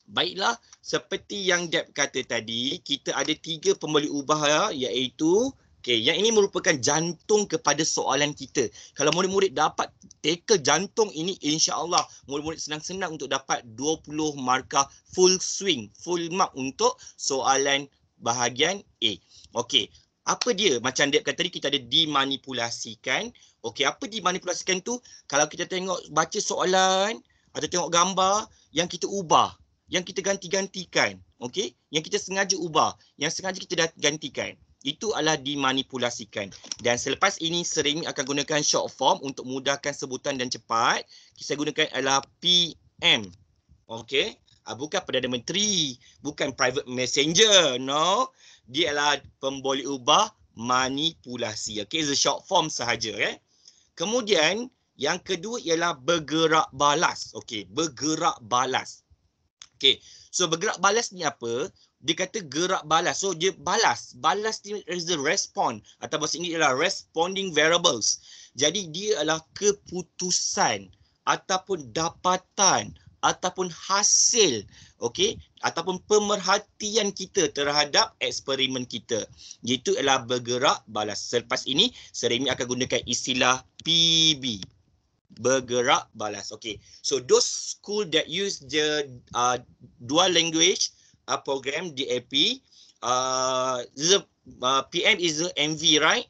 baiklah seperti yang Deb kata tadi kita ada tiga pembeli ubah ya iaitu Okey, yang ini merupakan jantung kepada soalan kita. Kalau murid-murid dapat tackle jantung ini, insya-Allah murid-murid senang-senang untuk dapat 20 markah full swing, full mark untuk soalan bahagian A. Okey, apa dia? Macam dia kata tadi kita ada dimanipulasikan. Okey, apa dimanipulasikan tu? Kalau kita tengok baca soalan atau tengok gambar yang kita ubah, yang kita ganti-gantikan. Okey, yang kita sengaja ubah, yang sengaja kita dah gantikan itu adalah dimanipulasikan. Dan selepas ini sering akan gunakan short form untuk mudahkan sebutan dan cepat. Kita gunakan adalah PM. Okey. Ah, bukan Perdana Menteri. Bukan Private Messenger. No. Dia adalah pemboleh ubah manipulasi. Okey. It's a short form sahaja. Eh? Kemudian yang kedua ialah bergerak balas. Okey. Bergerak balas. Okey. So bergerak balas ni apa? dia kata gerak balas. So dia balas. Balas ni is the respond. Atau bahasa Inggeris adalah responding variables. Jadi dia adalah keputusan ataupun dapatan ataupun hasil. Okay. Ataupun pemerhatian kita terhadap eksperimen kita. Iaitu adalah bergerak balas. Selepas ini, Seremi akan gunakan istilah PB. Bergerak balas. Okay. So those school that use the uh, dual language Uh, a program DAP, Uh, the uh, PM is the MV, right?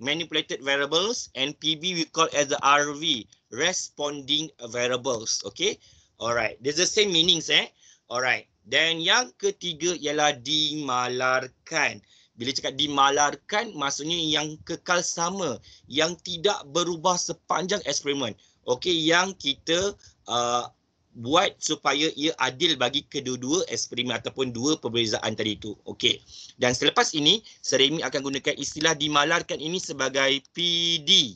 Manipulated variables and PB we call as the RV, responding variables. Okay, alright. There's the same meanings, eh? Alright. Then yang ketiga ialah dimalarkan. Bila cakap dimalarkan, maksudnya yang kekal sama, yang tidak berubah sepanjang eksperimen. Okay, yang kita uh, buat supaya ia adil bagi kedua-dua eksperimen ataupun dua perbezaan tadi itu. Okey. Dan selepas ini, Seremi akan gunakan istilah dimalarkan ini sebagai PD.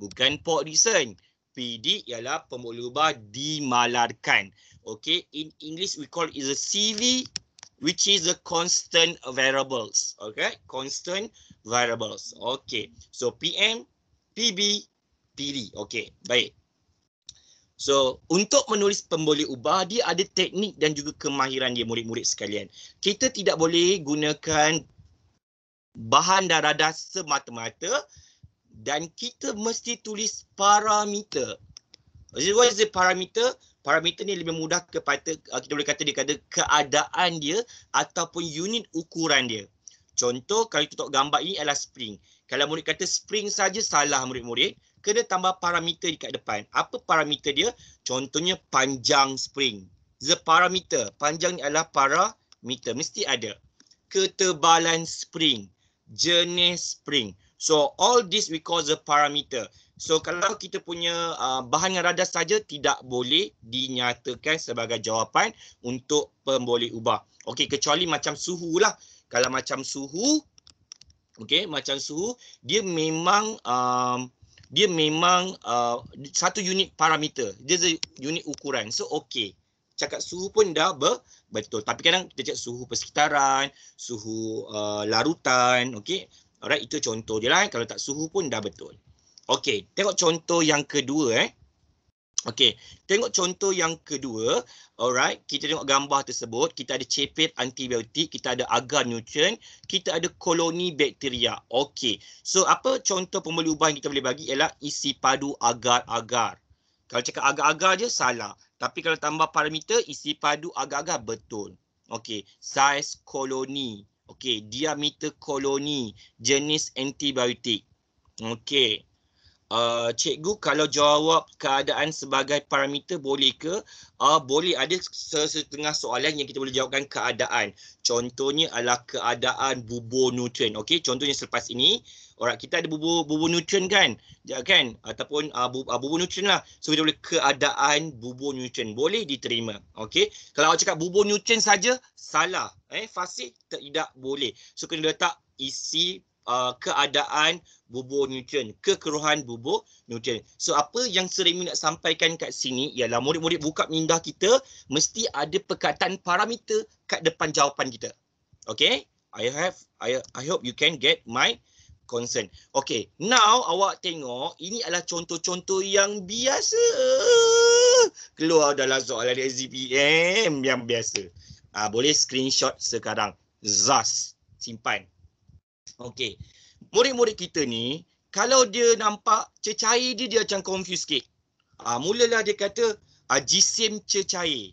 Bukan Port Dixon. PD ialah pemulubah dimalarkan. Okey. In English, we call it a CV which is a constant variables. Okey. Constant variables. Okey. So PM, PB, PD. Okey. Baik. So untuk menulis pemboleh ubah dia ada teknik dan juga kemahiran dia murid-murid sekalian. Kita tidak boleh gunakan bahan dan radar semata-mata dan kita mesti tulis parameter. What is the parameter? Parameter ni lebih mudah kepada uh, kita boleh kata dia kata keadaan dia ataupun unit ukuran dia. Contoh kalau kita tengok gambar ini adalah spring. Kalau murid kata spring saja salah murid-murid kena tambah parameter dekat depan. Apa parameter dia? Contohnya panjang spring. The parameter. Panjang ni adalah parameter. Mesti ada. Ketebalan spring. Jenis spring. So all this we call the parameter. So kalau kita punya uh, bahan yang radar saja tidak boleh dinyatakan sebagai jawapan untuk pemboleh ubah. Okey kecuali macam suhu lah. Kalau macam suhu, okey macam suhu dia memang um, dia memang uh, satu unit parameter. Dia a unit ukuran. So, okey. Cakap suhu pun dah ber betul. Tapi kadang kita cakap suhu persekitaran, suhu uh, larutan, okey. Alright, itu contoh je lah. Kalau tak suhu pun dah betul. Okey, tengok contoh yang kedua eh. Okey, tengok contoh yang kedua. Alright, kita tengok gambar tersebut. Kita ada cepet antibiotik, kita ada agar nutrient, kita ada koloni bakteria. Okey, so apa contoh pemeluban kita boleh bagi ialah isi padu agar-agar. Kalau cakap agar-agar je, salah. Tapi kalau tambah parameter, isi padu agar-agar betul. Okey, size koloni. Okey, diameter koloni. Jenis antibiotik. Okey. Uh, cikgu kalau jawab keadaan sebagai parameter boleh ke? Uh, boleh ada setengah soalan yang kita boleh jawabkan keadaan. Contohnya adalah keadaan bubur nutrien. Okey, contohnya selepas ini. Orang kita ada bubur bubur nutrien kan? Ya kan? Ataupun uh, bu, uh, bubur nutrien lah. So kita boleh keadaan bubur nutrien. Boleh diterima. Okey. Kalau awak cakap bubur nutrien saja, salah. Eh, fasih tidak boleh. So kena letak isi Uh, keadaan bubur nutrien, kekeruhan bubur nutrien. So apa yang sering nak sampaikan kat sini ialah murid-murid buka minda kita mesti ada perkataan parameter kat depan jawapan kita. Okay, I have, I, I hope you can get my concern. Okay, now awak tengok ini adalah contoh-contoh yang biasa keluar dalam soalan SGPM yang biasa. Ah, boleh screenshot sekarang. Zas, simpan. Okey. Murid-murid kita ni, kalau dia nampak cecair dia, dia macam confused sikit. Ha, mulalah dia kata, uh, jisim cecair.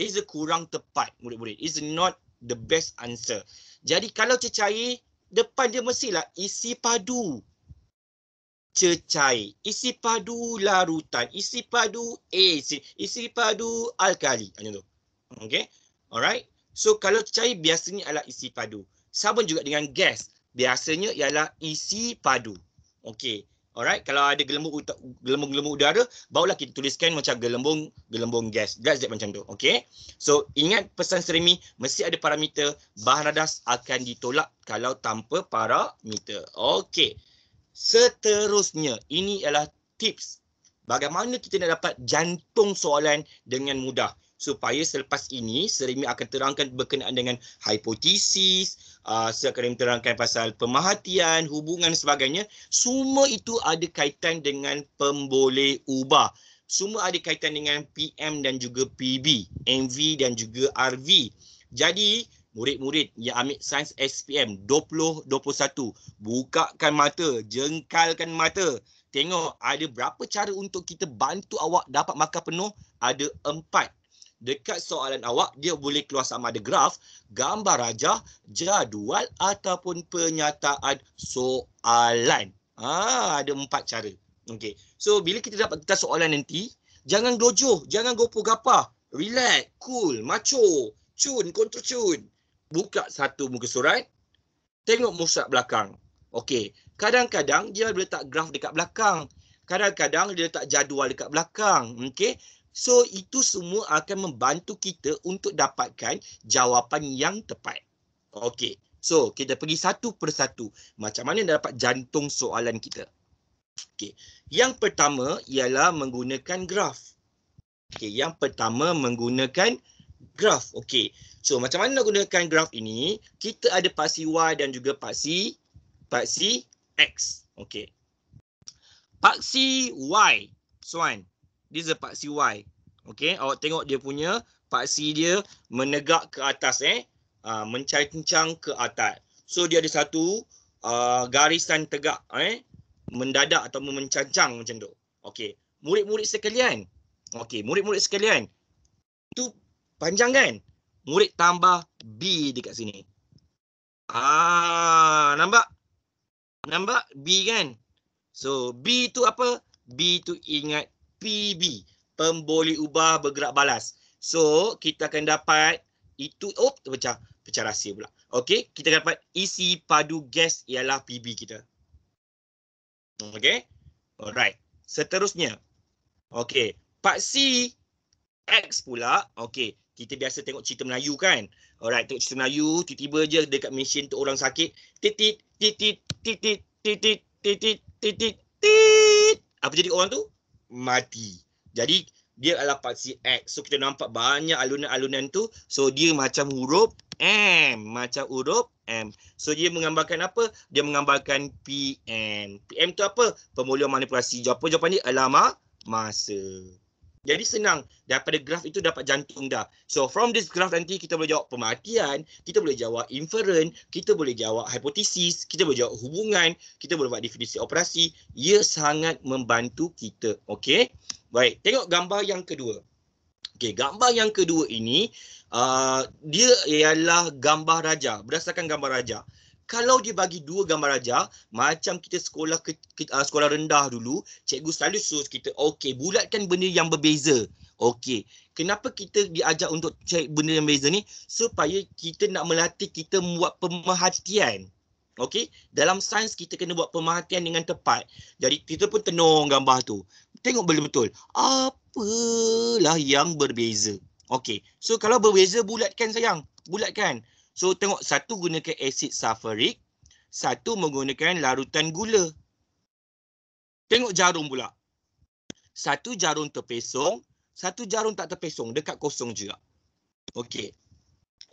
It's a kurang tepat, murid-murid. It's not the best answer. Jadi kalau cecair, depan dia mestilah isi padu. Cecair. Isi padu larutan. Isi padu asid. Isi padu alkali. Macam tu. Okay. Alright. So kalau cecair biasanya adalah isi padu. Sama juga dengan gas biasanya ialah isi padu. Okey. Alright, kalau ada gelembung-gelembung udara, barulah kita tuliskan macam gelembung-gelembung gas. Gas dia macam tu. Okay. So, ingat pesan seremi, mesti ada parameter bahan radas akan ditolak kalau tanpa parameter. Okay. Seterusnya, ini adalah tips bagaimana kita nak dapat jantung soalan dengan mudah supaya selepas ini Serimi akan terangkan berkenaan dengan hipotesis, uh, ah, Serimi terangkan pasal pemahatian, hubungan sebagainya. Semua itu ada kaitan dengan pemboleh ubah. Semua ada kaitan dengan PM dan juga PB, MV dan juga RV. Jadi, murid-murid yang ambil sains SPM 2021, bukakan mata, jengkalkan mata. Tengok ada berapa cara untuk kita bantu awak dapat markah penuh. Ada empat dekat soalan awak dia boleh keluar sama ada graf, gambar raja, jadual ataupun penyataan soalan. Ha, ada empat cara. Okey. So bila kita dapat kertas soalan nanti, jangan gelojoh, jangan gopoh gapah. Relax, cool, macho, cun, kontrol cun. Buka satu muka surat, tengok muka belakang. Okey. Kadang-kadang dia letak graf dekat belakang. Kadang-kadang dia letak jadual dekat belakang. Okey. So itu semua akan membantu kita untuk dapatkan jawapan yang tepat. Okey. So kita pergi satu persatu. Macam mana nak dapat jantung soalan kita? Okey. Yang pertama ialah menggunakan graf. Okey, yang pertama menggunakan graf. Okey. So macam mana nak gunakan graf ini? Kita ada paksi Y dan juga paksi paksi X. Okey. Paksi Y. Soalan This is the paksi Y. Okay, awak tengok dia punya paksi dia menegak ke atas eh. Uh, mencancang ke atas. So dia ada satu uh, garisan tegak eh. Mendadak atau mencancang macam tu. Okay, murid-murid sekalian. Okay, murid-murid sekalian. Tu panjang kan? Murid tambah B dekat sini. Ah, nampak? Nampak B kan? So B tu apa? B tu ingat PB pemboli ubah bergerak balas. So kita akan dapat itu op oh, pecah pecah rahsia pula. Okey, kita akan dapat isi padu gas ialah PB kita. Okay, Alright. Seterusnya. okay, part C X pula. Okay, kita biasa tengok cerita Melayu kan. Alright, tengok cerita Melayu, tiba-tiba je dekat mesin tu orang sakit. Titit titit titit titit titit titit. Apa jadi orang tu? mati. Jadi dia adalah paksi X. So kita nampak banyak alunan-alunan tu. So dia macam huruf M. Macam huruf M. So dia menggambarkan apa? Dia menggambarkan PM. PM tu apa? Pemulihan manipulasi. Jawapan-jawapan ni adalah masa. Jadi senang daripada graf itu dapat jantung dah. So from this graph nanti kita boleh jawab pematian, kita boleh jawab inferen, kita boleh jawab hipotesis, kita boleh jawab hubungan, kita boleh buat definisi operasi. Ia sangat membantu kita. Okay, Baik, tengok gambar yang kedua. Okay, gambar yang kedua ini uh, dia ialah gambar raja, berdasarkan gambar raja kalau dia bagi dua gambar ajar macam kita sekolah ke, ke, uh, sekolah rendah dulu cikgu selalu suruh kita okey bulatkan benda yang berbeza okey kenapa kita diajar untuk cari benda yang berbeza ni supaya kita nak melatih kita buat pemerhatian okey dalam sains kita kena buat pemerhatian dengan tepat jadi kita pun tenung gambar tu tengok betul betul apalah yang berbeza okey so kalau berbeza bulatkan sayang bulatkan So tengok satu gunakan asid sulfuric, satu menggunakan larutan gula. Tengok jarum pula. Satu jarum terpesong, satu jarum tak terpesong, dekat kosong juga. Okey.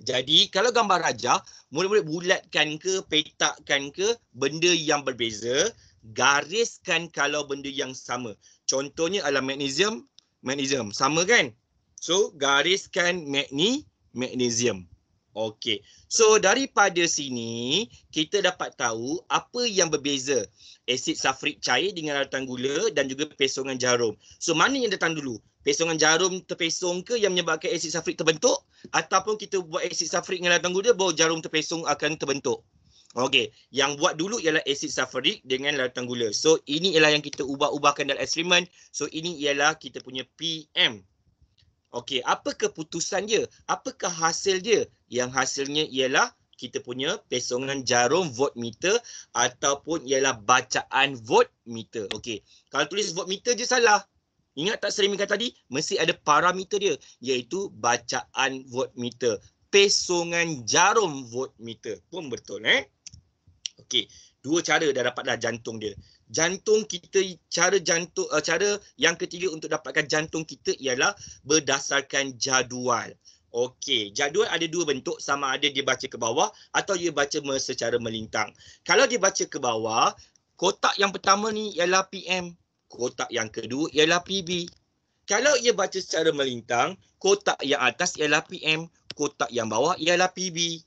Jadi kalau gambar raja, mula-mula bulatkan ke, petakkan ke benda yang berbeza, gariskan kalau benda yang sama. Contohnya adalah magnesium, magnesium. Sama kan? So gariskan magni, magnesium. Okey. So daripada sini kita dapat tahu apa yang berbeza asid safrik cair dengan larutan gula dan juga pesongan jarum. So mana yang datang dulu? Pesongan jarum terpesong ke yang menyebabkan asid safrik terbentuk ataupun kita buat asid safrik dengan larutan gula baru jarum terpesong akan terbentuk? Okey, yang buat dulu ialah asid safrik dengan larutan gula. So ini ialah yang kita ubah-ubahkan dalam eksperimen. So ini ialah kita punya PM. Okey, apa keputusan dia? Apakah hasil dia? Yang hasilnya ialah kita punya pesongan jarum voltmeter ataupun ialah bacaan voltmeter. Okey, kalau tulis voltmeter je salah. Ingat tak seremikan tadi? Mesti ada parameter dia iaitu bacaan voltmeter. Pesongan jarum voltmeter pun betul eh. Okey, dua cara dah dapatlah jantung dia jantung kita cara jantung uh, cara yang ketiga untuk dapatkan jantung kita ialah berdasarkan jadual. Okey, jadual ada dua bentuk sama ada dia baca ke bawah atau dia baca secara melintang. Kalau dia baca ke bawah, kotak yang pertama ni ialah PM, kotak yang kedua ialah PB. Kalau ia baca secara melintang, kotak yang atas ialah PM, kotak yang bawah ialah PB.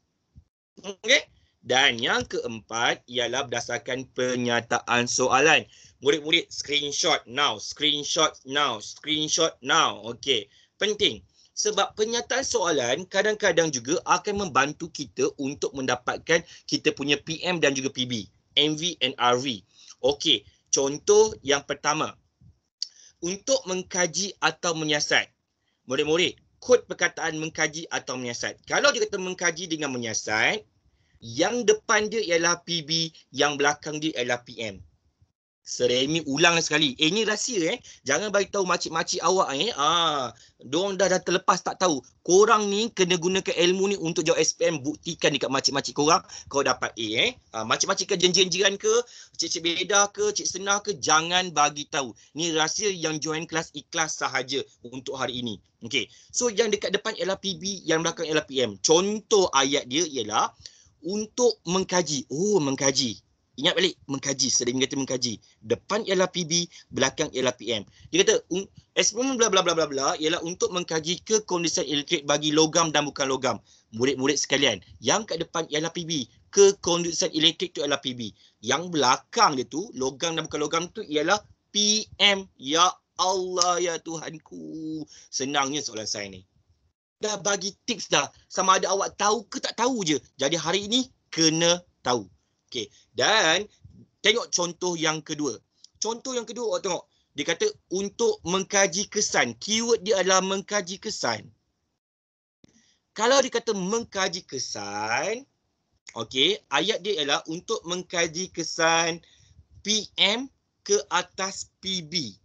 Okey? Dan yang keempat ialah berdasarkan pernyataan soalan. Murid-murid screenshot now, screenshot now, screenshot now. Okey, penting. Sebab pernyataan soalan kadang-kadang juga akan membantu kita untuk mendapatkan kita punya PM dan juga PB. MV and RV. Okey, contoh yang pertama. Untuk mengkaji atau menyiasat. Murid-murid, kod perkataan mengkaji atau menyiasat. Kalau dia kata mengkaji dengan menyiasat, yang depan dia ialah PB, yang belakang dia ialah PM. Seremi ulang sekali. Eh ni rahsia eh. Jangan bagi tahu makcik-makcik awak eh. Ah, diorang dah dah terlepas tak tahu. Korang ni kena gunakan ilmu ni untuk jawab SPM buktikan dekat makcik-makcik korang kau dapat A eh. Ah, makcik-makcik kerja jiran ke, cik-cik beda ke, cik senah ke jangan bagi tahu. Ni rahsia yang join kelas ikhlas sahaja untuk hari ini. Okey. So yang dekat depan ialah PB, yang belakang ialah PM. Contoh ayat dia ialah untuk mengkaji. Oh, mengkaji. Ingat balik, mengkaji. Sering kata mengkaji. Depan ialah PB, belakang ialah PM. Dia kata, eksperimen bla bla bla bla bla ialah untuk mengkaji kekondisian elektrik bagi logam dan bukan logam. Murid-murid sekalian, yang kat depan ialah PB. Kekondisian elektrik tu ialah PB. Yang belakang dia tu, logam dan bukan logam tu ialah PM. Ya Allah, ya Tuhanku. Senangnya soalan saya ni dah bagi tips dah. Sama ada awak tahu ke tak tahu je. Jadi hari ini kena tahu. Okay. Dan tengok contoh yang kedua. Contoh yang kedua awak tengok. Dia kata untuk mengkaji kesan. Keyword dia adalah mengkaji kesan. Kalau dia kata mengkaji kesan. Okay. Ayat dia adalah untuk mengkaji kesan PM ke atas PB.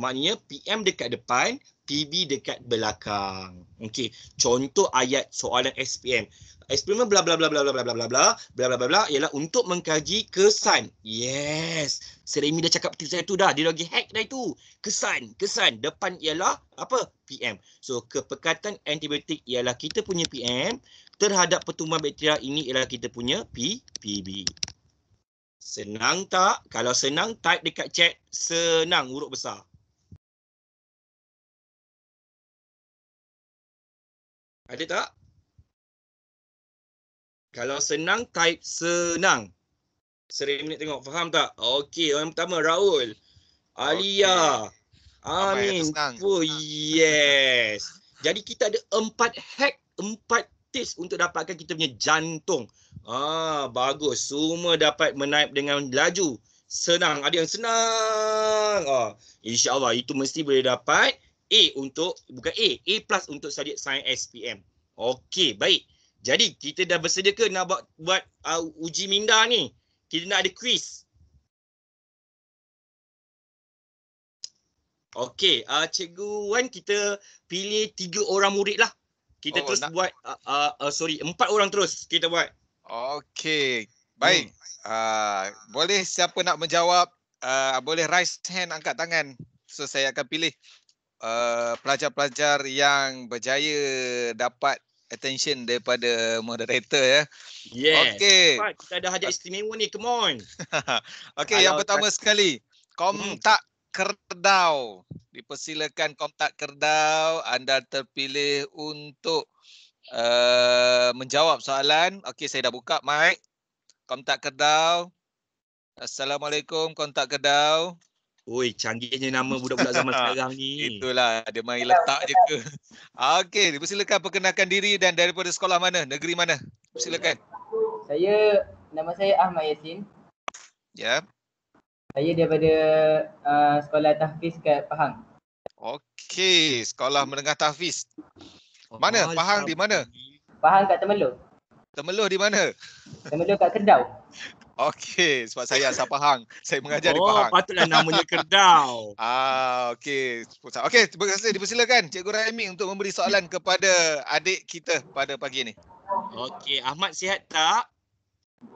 Maknanya PM dekat depan. PB dekat belakang. Okey, contoh ayat soalan SPM. SPM bla bla bla bla bla bla bla bla bla bla bla bla bla ialah untuk mengkaji kesan. Yes. Seremi dah cakap petik tu dah. Dia lagi hack dah itu. Kesan, kesan. Depan ialah apa? PM. So, kepekatan antibiotik ialah kita punya PM terhadap pertumbuhan bakteria ini ialah kita punya PPB. Senang tak? Kalau senang, type dekat chat. Senang, uruk besar. Ada tak? Kalau senang, type senang. Seri minit tengok. Faham tak? Okey, orang pertama, Raul. Alia. Okay. Amin. Oh, yes. Jadi kita ada empat hack, empat tips untuk dapatkan kita punya jantung. Ah, bagus. Semua dapat menaip dengan laju. Senang. Ada yang senang. Ah, InsyaAllah, itu mesti boleh dapat. A untuk, bukan A, A plus untuk subjek sains SPM. Okey, baik. Jadi, kita dah bersedia ke nak buat, buat uh, uji minda ni? Kita nak ada quiz. Okey, uh, Cikgu Wan, kita pilih tiga orang murid lah. Kita oh, terus nak... buat, uh, uh, uh sorry, empat orang terus kita buat. Okey, baik. Hmm. Uh, boleh siapa nak menjawab, uh, boleh raise hand, angkat tangan. So, saya akan pilih. Eh, pelajar-pelajar yang berjaya dapat attention daripada moderator ya. Yes. Okey. Kita ada hadiah istimewa ni. Come on. Okey, yang pertama hmm. tak... sekali, Komtak Kerdau. Dipersilakan Komtak Kerdau anda terpilih untuk uh, menjawab soalan. Okey, saya dah buka mic. Komtak Kerdau. Assalamualaikum Komtak Kerdau. Oi, canggihnya nama budak-budak zaman sekarang ni. Itulah, dia main letak je ke. Okey, dipersilakan perkenalkan diri dan daripada sekolah mana, negeri mana. Silakan. Saya, nama saya Ahmad Yasin. Ya. Yeah. Saya daripada uh, sekolah Tahfiz kat Pahang. Okey, sekolah menengah Tahfiz. Mana? Pahang di mana? Pahang kat Temeluh. Temeluh di mana? Temeluh kat Kedau. Okey, sebab saya asal Pahang. Saya mengajar oh, di Pahang. Oh, patutlah namanya Kedau. ah, okey. Okey, terima kasih. Dipersilakan Cikgu Raimi untuk memberi soalan kepada adik kita pada pagi ini. Okey, Ahmad sihat tak?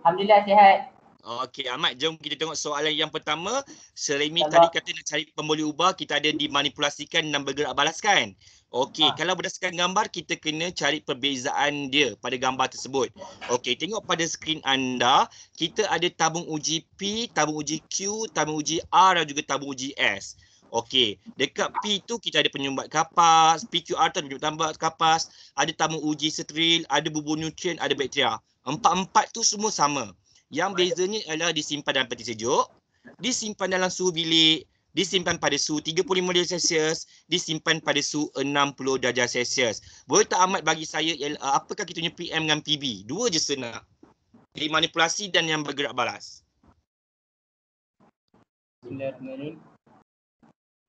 Alhamdulillah sihat. Okey, Ahmad jom kita tengok soalan yang pertama. Seremi tadi kata nak cari pemboleh ubah, kita ada dimanipulasikan dan bergerak balas kan? Okey, ha. kalau berdasarkan gambar kita kena cari perbezaan dia pada gambar tersebut. Okey, tengok pada skrin anda, kita ada tabung uji P, tabung uji Q, tabung uji R dan juga tabung uji S. Okey, dekat P tu kita ada penyumbat kapas, PQR tu ada penyumbat tambah kapas, ada tabung uji steril, ada bubur nutrien, ada bakteria. Empat-empat tu semua sama. Yang bezanya ialah disimpan dalam peti sejuk, disimpan dalam suhu bilik, disimpan pada suhu 35 darjah Celsius, disimpan pada suhu 60 darjah Celsius. Boleh tak amat bagi saya ialah, eh, apakah kita punya PM dengan PB? Dua je senak. Di manipulasi dan yang bergerak balas.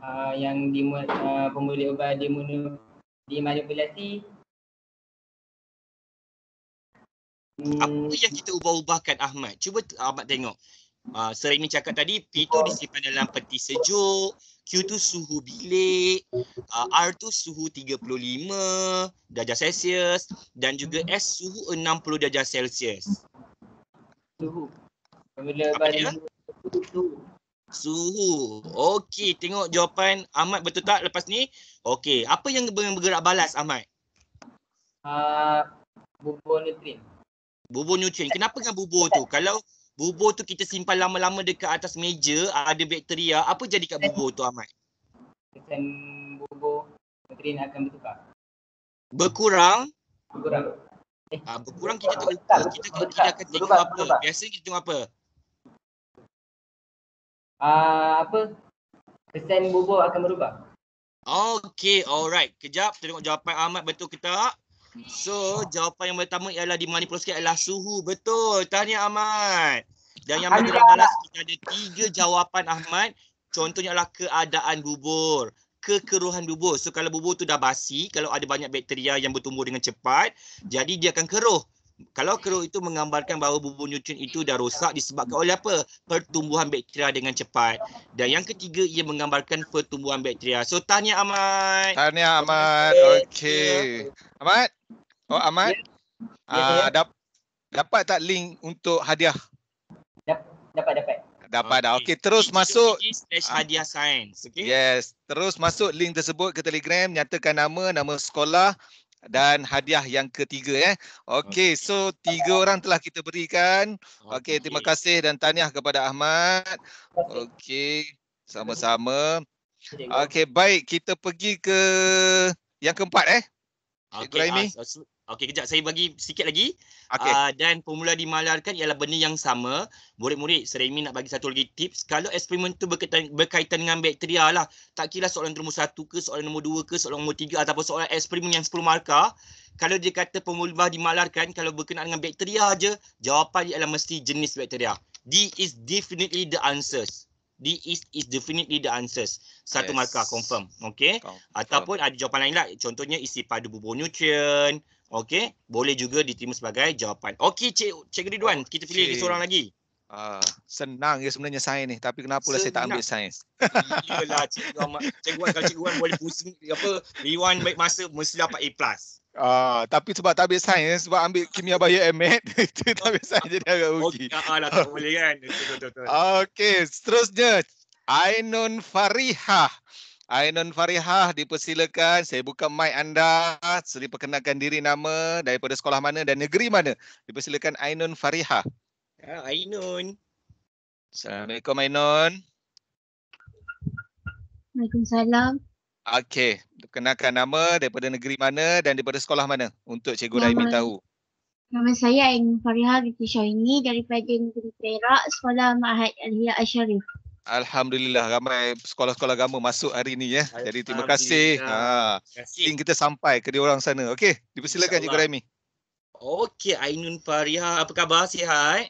Uh, yang di uh, pemilik ubah di di manipulasi apa yang kita ubah-ubahkan Ahmad? Cuba Ahmad tengok. Uh, ah, sering ni cakap tadi P tu disimpan dalam peti sejuk, Q tu suhu bilik, uh, R tu suhu 35 darjah Celsius dan juga S suhu 60 darjah Celsius. Suhu. Apa dia? Suhu. Okey, tengok jawapan Ahmad betul tak lepas ni? Okey, apa yang bergerak balas Ahmad? Uh, bubur nutrien. Bubur nutrien. Kenapa dengan bubur tu? Kalau bubur tu kita simpan lama-lama dekat atas meja ada bakteria apa jadi kat bubur tu amat? Macam bubur bakteria akan bertukar. Berkurang? Berkurang. Eh, ha, berkurang kita tak lupa. Kita tak kita akan tengok apa. Betul, Biasanya kita tengok apa? Uh, apa? Kesan bubur akan berubah. Okay, alright. Kejap kita tengok jawapan Ahmad betul ke tak? So, jawapan yang pertama ialah di mana sikit ialah suhu. Betul. Tahniah Ahmad. Dan yang bagi balas kita ada tiga jawapan Ahmad. Contohnya ialah keadaan bubur. Kekeruhan bubur. So, kalau bubur tu dah basi, kalau ada banyak bakteria yang bertumbuh dengan cepat, jadi dia akan keruh. Kalau keruh itu menggambarkan bahawa bubur nutrien itu dah rosak disebabkan oleh apa? Pertumbuhan bakteria dengan cepat. Dan yang ketiga, ia menggambarkan pertumbuhan bakteria. So, tahniah Ahmad. Tahniah Ahmad. Okey. Yeah. Ahmad? Oh, Ahmad? Yeah. Ya. Ya, yeah, uh, Dap- dapat tak link untuk hadiah? Dapat, dapat. Dapat okay. dah. Okay. terus okay. masuk. Slash hadiah sains. Okay. Yes. Terus masuk link tersebut ke Telegram. Nyatakan nama, nama sekolah dan hadiah yang ketiga eh. Okey, okay. so tiga orang telah kita berikan. Okey, okay, terima kasih dan tahniah kepada Ahmad. Okey, sama-sama. Okey, baik kita pergi ke yang keempat eh. Okey, Raimi. Okey, kejap saya bagi sikit lagi. Okay. Uh, ah, dan formula dimalarkan ialah benda yang sama. Murid-murid, Seremi nak bagi satu lagi tips. Kalau eksperimen tu berkaitan, berkaitan dengan bakteria lah, tak kira soalan nombor satu ke, soalan nombor dua ke, soalan nombor tiga ataupun soalan eksperimen yang sepuluh markah, kalau dia kata formula dimalarkan, kalau berkenaan dengan bakteria aja, jawapan ialah mesti jenis bakteria. D is definitely the answers. D is, is definitely the answers. Satu yes. markah, confirm. Okay. Confirm. Ataupun ada jawapan lain lah. Contohnya isi padu bubur nutrient, Okey, boleh juga diterima sebagai jawapan. Okey, Cik Cik Ridwan, okay. kita pilih lagi seorang lagi. Uh, senang ya sebenarnya sains ni, tapi kenapa lah saya tak ambil sains? Iyalah Cik Wan, Cik Wan kalau Cik Wan boleh pusing apa, Riwan baik masa mesti dapat A+. Plus. Uh, tapi sebab tak ambil sains, sebab ambil kimia bio mat. itu tak ambil sains jadi agak oh, rugi. Okey, ya, lah, tak boleh kan. Okey, seterusnya Ainun Farihah. Ainun Farihah dipersilakan. Saya buka mic anda. Sila perkenalkan diri nama daripada sekolah mana dan negeri mana. Dipersilakan Ainun Farihah. Ya, Ainun. Assalamualaikum Ainun. Waalaikumsalam. Okey, perkenalkan nama daripada negeri mana dan daripada sekolah mana untuk Cikgu Daimi tahu. Nama saya Ainun Farihah binti ini daripada negeri Perak, Sekolah Ma'ahad Al-Hiyah al Alhamdulillah ramai sekolah-sekolah agama masuk hari ini ya. Jadi terima kasih. Ha. Terima kita sampai ke diorang sana. Okey, dipersilakan Cik Raimi. Okey, Ainun Fariha, apa khabar? Sihat?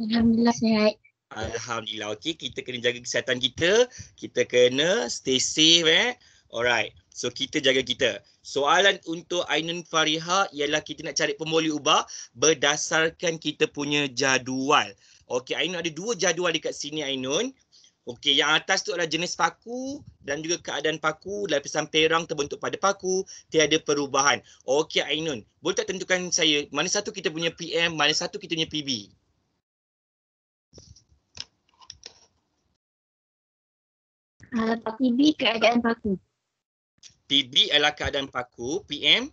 Alhamdulillah sihat. Alhamdulillah. Okey, kita kena jaga kesihatan kita. Kita kena stay safe eh. Alright. So kita jaga kita. Soalan untuk Ainun Fariha ialah kita nak cari pemboleh ubah berdasarkan kita punya jadual. Okey, Ainun ada dua jadual dekat sini Ainun. Okey, yang atas tu adalah jenis paku dan juga keadaan paku lapisan perang terbentuk pada paku tiada perubahan. Okey Ainun, boleh tak tentukan saya mana satu kita punya PM, mana satu kita punya PB? Uh, PB keadaan paku. PB adalah keadaan paku, PM?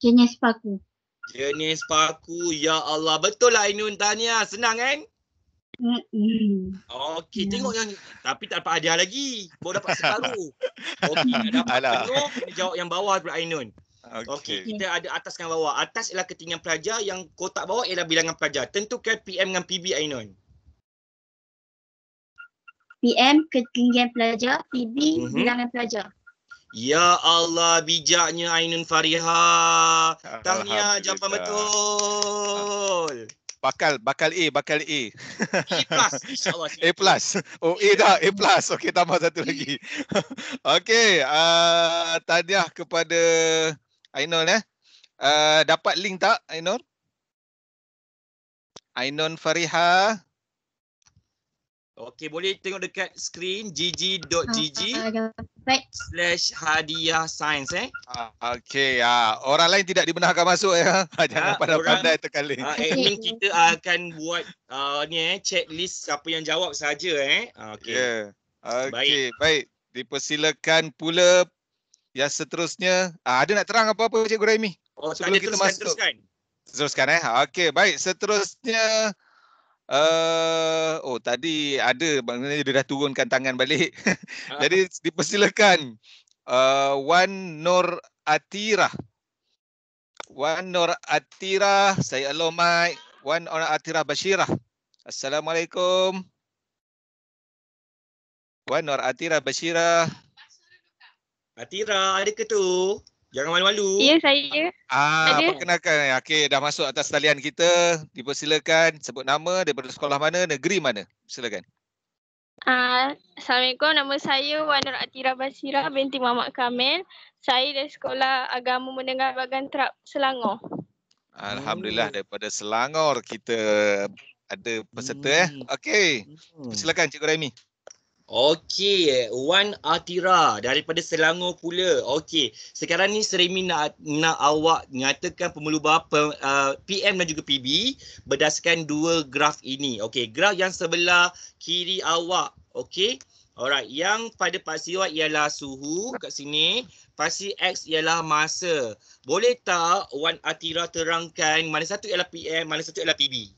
Jenis paku. Jenis paku, ya Allah. Betul lah Ainun, tahniah. Senang kan? Mm. Okey, mm. tengok yang tapi tak dapat ajar lagi. Baru dapat sekarang. Okey, dah dapat penuh, kena jawab yang bawah pula Ainun. Okey, okay, ya. kita ada atas dan bawah. Atas ialah ketinggian pelajar, yang kotak bawah ialah bilangan pelajar. Tentukan PM dengan PB Ainun. PM ketinggian pelajar, PB mm-hmm. bilangan pelajar. Ya Allah bijaknya Ainun Fariha. Tahniah jawapan betul bakal bakal A bakal A A plus A plus oh A dah A plus okey tambah satu lagi okey uh, tahniah kepada Ainul eh uh, dapat link tak Ainul Ainun Fariha. Okey, boleh tengok dekat skrin gg.gg. Uh, uh, uh, uh. Slash hadiah sains eh. Ah, okay. Uh, ah, orang lain tidak dibenarkan masuk ya. Eh? Ah, jangan pada pandai-pandai terkali. Uh, admin kita akan buat uh, ni eh. Checklist siapa yang jawab saja eh. Okay. Yeah. Okay. Ya. Baik. baik. Dipersilakan pula yang seterusnya. Uh, ada nak terang apa-apa Cikgu Raimi? Oh, Sebelum kita teruskan, masuk. Teruskan. Teruskan eh. Okay. Baik. Seterusnya. Uh, oh tadi ada maknanya dia dah turunkan tangan balik. Ah. Jadi dipersilakan uh, Wan Nur Atira. Wan Nur Atira, saya allow mic. Wan Nur Atira Bashirah. Assalamualaikum. Wan Nur Atira Bashirah. Atira, ada ke tu? Jangan malu-malu. Ya, saya. Ah, Ada. perkenalkan. Eh, okey, dah masuk atas talian kita. Dipersilakan sebut nama daripada sekolah mana, negeri mana. Silakan. Ah, Assalamualaikum. Nama saya Wanur Atira Basira binti Muhammad Kamil. Saya dari sekolah agama Mendengar bagan Terap Selangor. Alhamdulillah daripada Selangor kita ada peserta eh. Hmm. Okey. Hmm. Silakan Cikgu Raimi. Okey, Wan Atira daripada Selangor pula. Okey, sekarang ni Seremi nak, nak awak nyatakan pemelubah PM uh, dan juga PB berdasarkan dua graf ini. Okey, graf yang sebelah kiri awak. Okey, alright. Yang pada pasti awak ialah suhu kat sini. Pasti X ialah masa. Boleh tak Wan Atira terangkan mana satu ialah PM, mana satu ialah PB?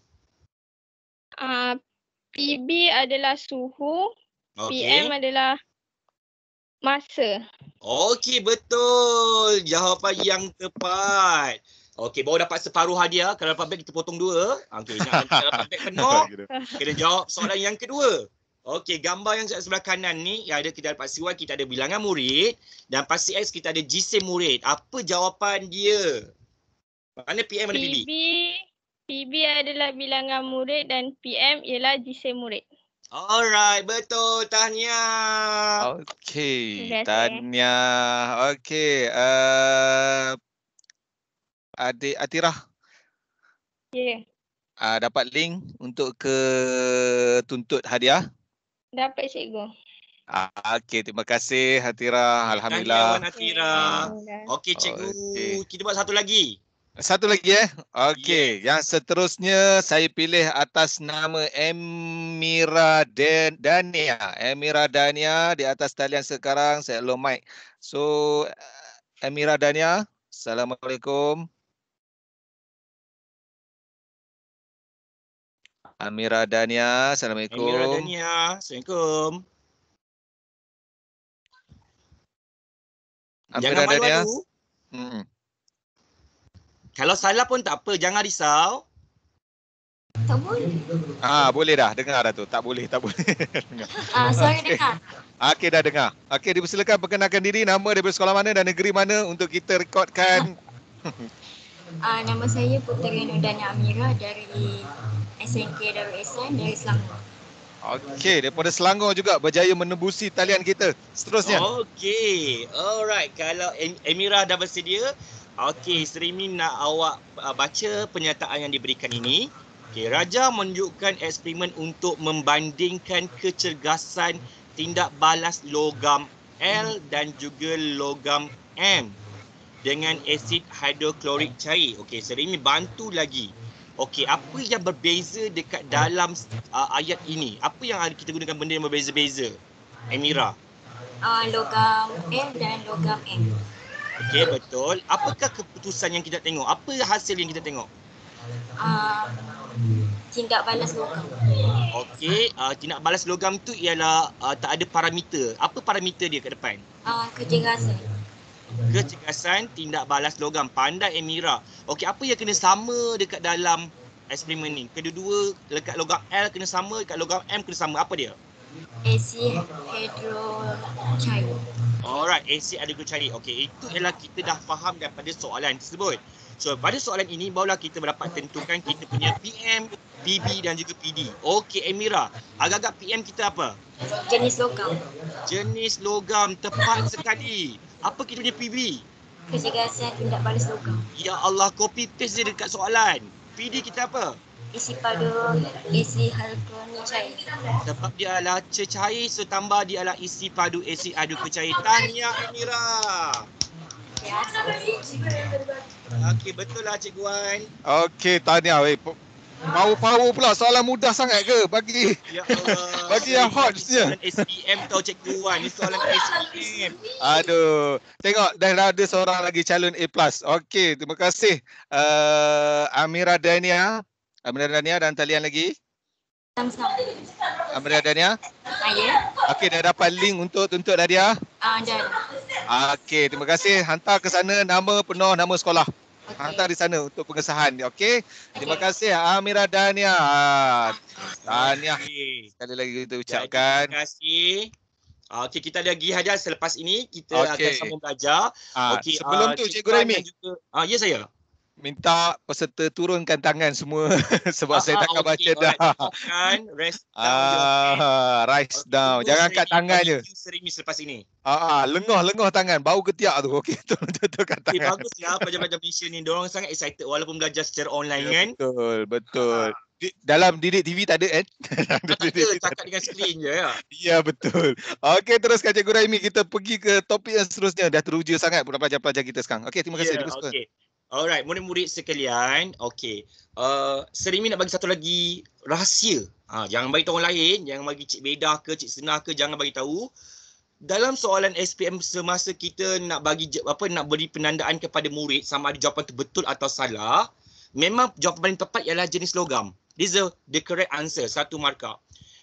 Uh, ah, PB adalah suhu, PM adalah masa. Okey, betul. Jawapan yang tepat. Okey, baru dapat separuh hadiah. Kalau dapat beg, kita potong dua. Okey, jangan dapat beg penuh. Kena jawab soalan yang kedua. Okey, gambar yang sebelah kanan ni, yang ada kita dapat siwa, kita ada bilangan murid. Dan pasti X, kita ada GC murid. Apa jawapan dia? Mana PM, mana PB? PB, PB adalah bilangan murid dan PM ialah GC murid. Alright, betul. Tahniah. Okay, tahniah. Okay, uh, eh, Adik Atirah. Yeah. Ya. Uh, dapat link untuk ke tuntut hadiah? Dapat, cikgu. Uh, ah, okay, terima kasih Atirah. Alhamdulillah. Tahniah, Atirah. Okay, cikgu. Okay. Kita buat satu lagi. Satu lagi, eh? Okay. Yeah. Yang seterusnya, saya pilih atas nama M. Emira Dan Dania. Emira Dania di atas talian sekarang. Saya low mic. So, Emira Dania, Assalamualaikum. Amira Dania, Assalamualaikum. Amira Dania, Assalamualaikum. Amira Jangan malu-malu. Hmm. Kalau salah pun tak apa, jangan risau tak boleh. Ah, boleh dah. Dengar dah tu. Tak boleh, tak boleh. ah, sorry okay. dengar. Okey, dah dengar. Okey, dipersilakan perkenalkan diri, nama daripada sekolah mana dan negeri mana untuk kita rekodkan. ah, nama saya Puteri Nudanya Amira dari SNK Darul Ehsan dari Selangor. Okey, daripada Selangor juga berjaya menembusi talian kita. Seterusnya. Okey. Alright, kalau Emira dah bersedia, okey, Serimi nak awak ah, baca pernyataan yang diberikan ini. Okay, Raja menunjukkan eksperimen untuk membandingkan kecergasan tindak balas logam L dan juga logam M dengan asid hidroklorik cair. Okey, sering ini bantu lagi. Okey, apa yang berbeza dekat dalam uh, ayat ini? Apa yang kita gunakan benda yang berbeza-beza? Amira. Uh, logam M dan logam N. Okey, betul. Apakah keputusan yang kita tengok? Apa hasil yang kita tengok? Uh, Tindak hmm. balas logam. Okey, uh, tindak balas logam tu ialah uh, tak ada parameter. Apa parameter dia ke depan? Ah, uh, kecergasan. Kecergasan tindak balas logam pandai Emira. Okey, apa yang kena sama dekat dalam eksperimen ni? Kedua-dua dekat logam L kena sama, dekat logam M kena sama. Apa dia? AC hidrochloride. Alright, AC hidrochloride. Okey, itu ialah kita dah faham daripada soalan tersebut. So pada soalan ini barulah kita dapat tentukan kita punya PM, PB dan juga PD. Okey Emira, agak-agak PM kita apa? Jenis logam. Jenis logam tepat sekali. Apa kita punya PB? Kerja gasan tindak balas logam. Ya Allah copy paste dia dekat soalan. PD kita apa? Isi padu, isi halkun, cair. Sebab dia adalah cecair, so tambah dia adalah isi padu, isi adu kecair. Tahniah ya, Amira. Okey, betul lah Cik Guan. Okey, tanya Eh. Mau power pula soalan mudah sangat ke bagi ya Allah. bagi yang hot ni? Soalan ya. SPM kau Cik Guan. Ini soalan SPM. Aduh. Tengok, dah ada seorang lagi calon A+. Okey, terima kasih uh, Amira Dania. Amira Dania dan talian lagi. Sama-sama. Ah, Dania? Saya. Ah, okey, dah dapat link untuk tuntut Dania? Ah, uh, dah. Okey, terima kasih. Hantar ke sana nama penuh nama sekolah. Okay. Hantar di sana untuk pengesahan. Okey? Okay. Terima kasih ah, Amira Dania. Dania. Okay. Sekali lagi kita ucapkan. Terima kasih. Okey, kita ada lagi hajar selepas ini. Kita okay. akan sambung belajar. Uh, okay. Sebelum uh, tu, Cikgu Remy. Ah, ya, saya minta peserta turunkan tangan semua sebab ah, saya ah, tak okay, baca right. dah. Kan rest down. Ah, rise down. Jangan angkat tangan je. Serimis selepas ini. Ah, ah lengoh lengoh tangan. Bau ketiak tu. Okey, tu tu kata. Okay, tangan. bagus ya pelajar-pelajar Malaysia ni. Diorang sangat excited walaupun belajar secara online ya, kan. Betul, betul. Ha. Di, dalam didik TV tak ada kan? Eh? tak ada, dengan screen je. Ya, ya betul. Okey, teruskan Cikgu Raimi. Kita pergi ke topik yang seterusnya. Dah teruja sangat pelajar-pelajar kita sekarang. Okey, terima kasih. Yeah, ya, okay. Alright, murid-murid sekalian, okay. Uh, Serimi nak bagi satu lagi rahsia. Ha, jangan bagi tahu orang lain, jangan bagi Cik Beda ke, Cik Senah ke, jangan bagi tahu. Dalam soalan SPM semasa kita nak bagi apa nak beri penandaan kepada murid sama ada jawapan tu betul atau salah, memang jawapan paling tepat ialah jenis logam. This is the correct answer, satu markah.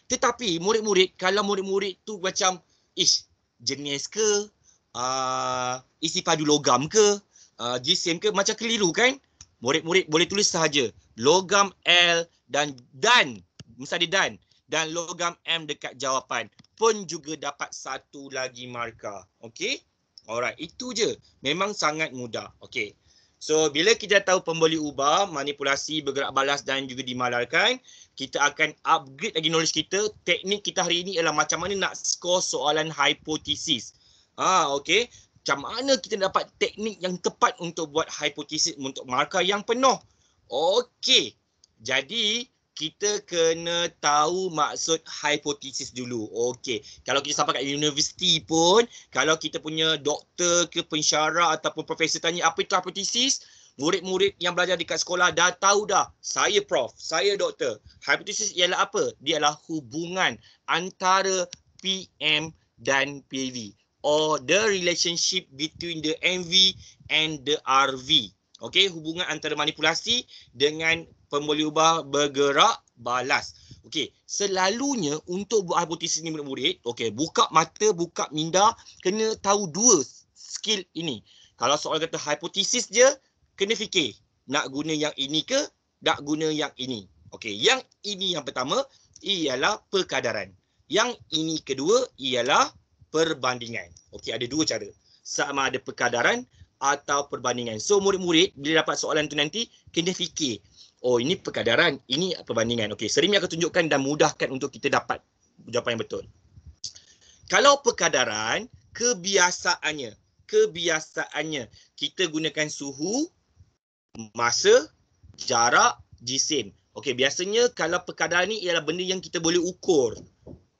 Tetapi murid-murid, kalau murid-murid tu macam, ish, jenis ke, uh, isi padu logam ke, uh, jisim ke macam keliru kan murid-murid boleh tulis sahaja logam L dan dan mesti ada dan dan logam M dekat jawapan pun juga dapat satu lagi markah Okay, alright itu je memang sangat mudah Okay, So, bila kita tahu pemboleh ubah, manipulasi, bergerak balas dan juga dimalarkan, kita akan upgrade lagi knowledge kita. Teknik kita hari ini ialah macam mana nak skor soalan hipotesis. Ah, okay macam mana kita dapat teknik yang tepat untuk buat hipotesis untuk markah yang penuh. Okey. Jadi kita kena tahu maksud hipotesis dulu. Okey. Kalau kita sampai kat universiti pun, kalau kita punya doktor ke pensyarah ataupun profesor tanya apa itu hipotesis, murid-murid yang belajar dekat sekolah dah tahu dah. Saya prof, saya doktor. Hipotesis ialah apa? Dia adalah hubungan antara PM dan PV or the relationship between the MV and the RV. okay? hubungan antara manipulasi dengan pembolehubah ubah bergerak balas. okay? selalunya untuk buat hipotesis ni murid-murid, okey, buka mata, buka minda, kena tahu dua skill ini. Kalau soal kata hipotesis je, kena fikir nak guna yang ini ke, nak guna yang ini. okay? yang ini yang pertama ialah perkadaran. Yang ini kedua ialah perbandingan. Okey, ada dua cara. Sama ada perkadaran atau perbandingan. So, murid-murid bila dapat soalan tu nanti, kena fikir. Oh, ini perkadaran, ini perbandingan. Okey, Serimi akan tunjukkan dan mudahkan untuk kita dapat jawapan yang betul. Kalau perkadaran, kebiasaannya. Kebiasaannya, kita gunakan suhu, masa, jarak, jisim. Okey, biasanya kalau perkadaran ni ialah benda yang kita boleh ukur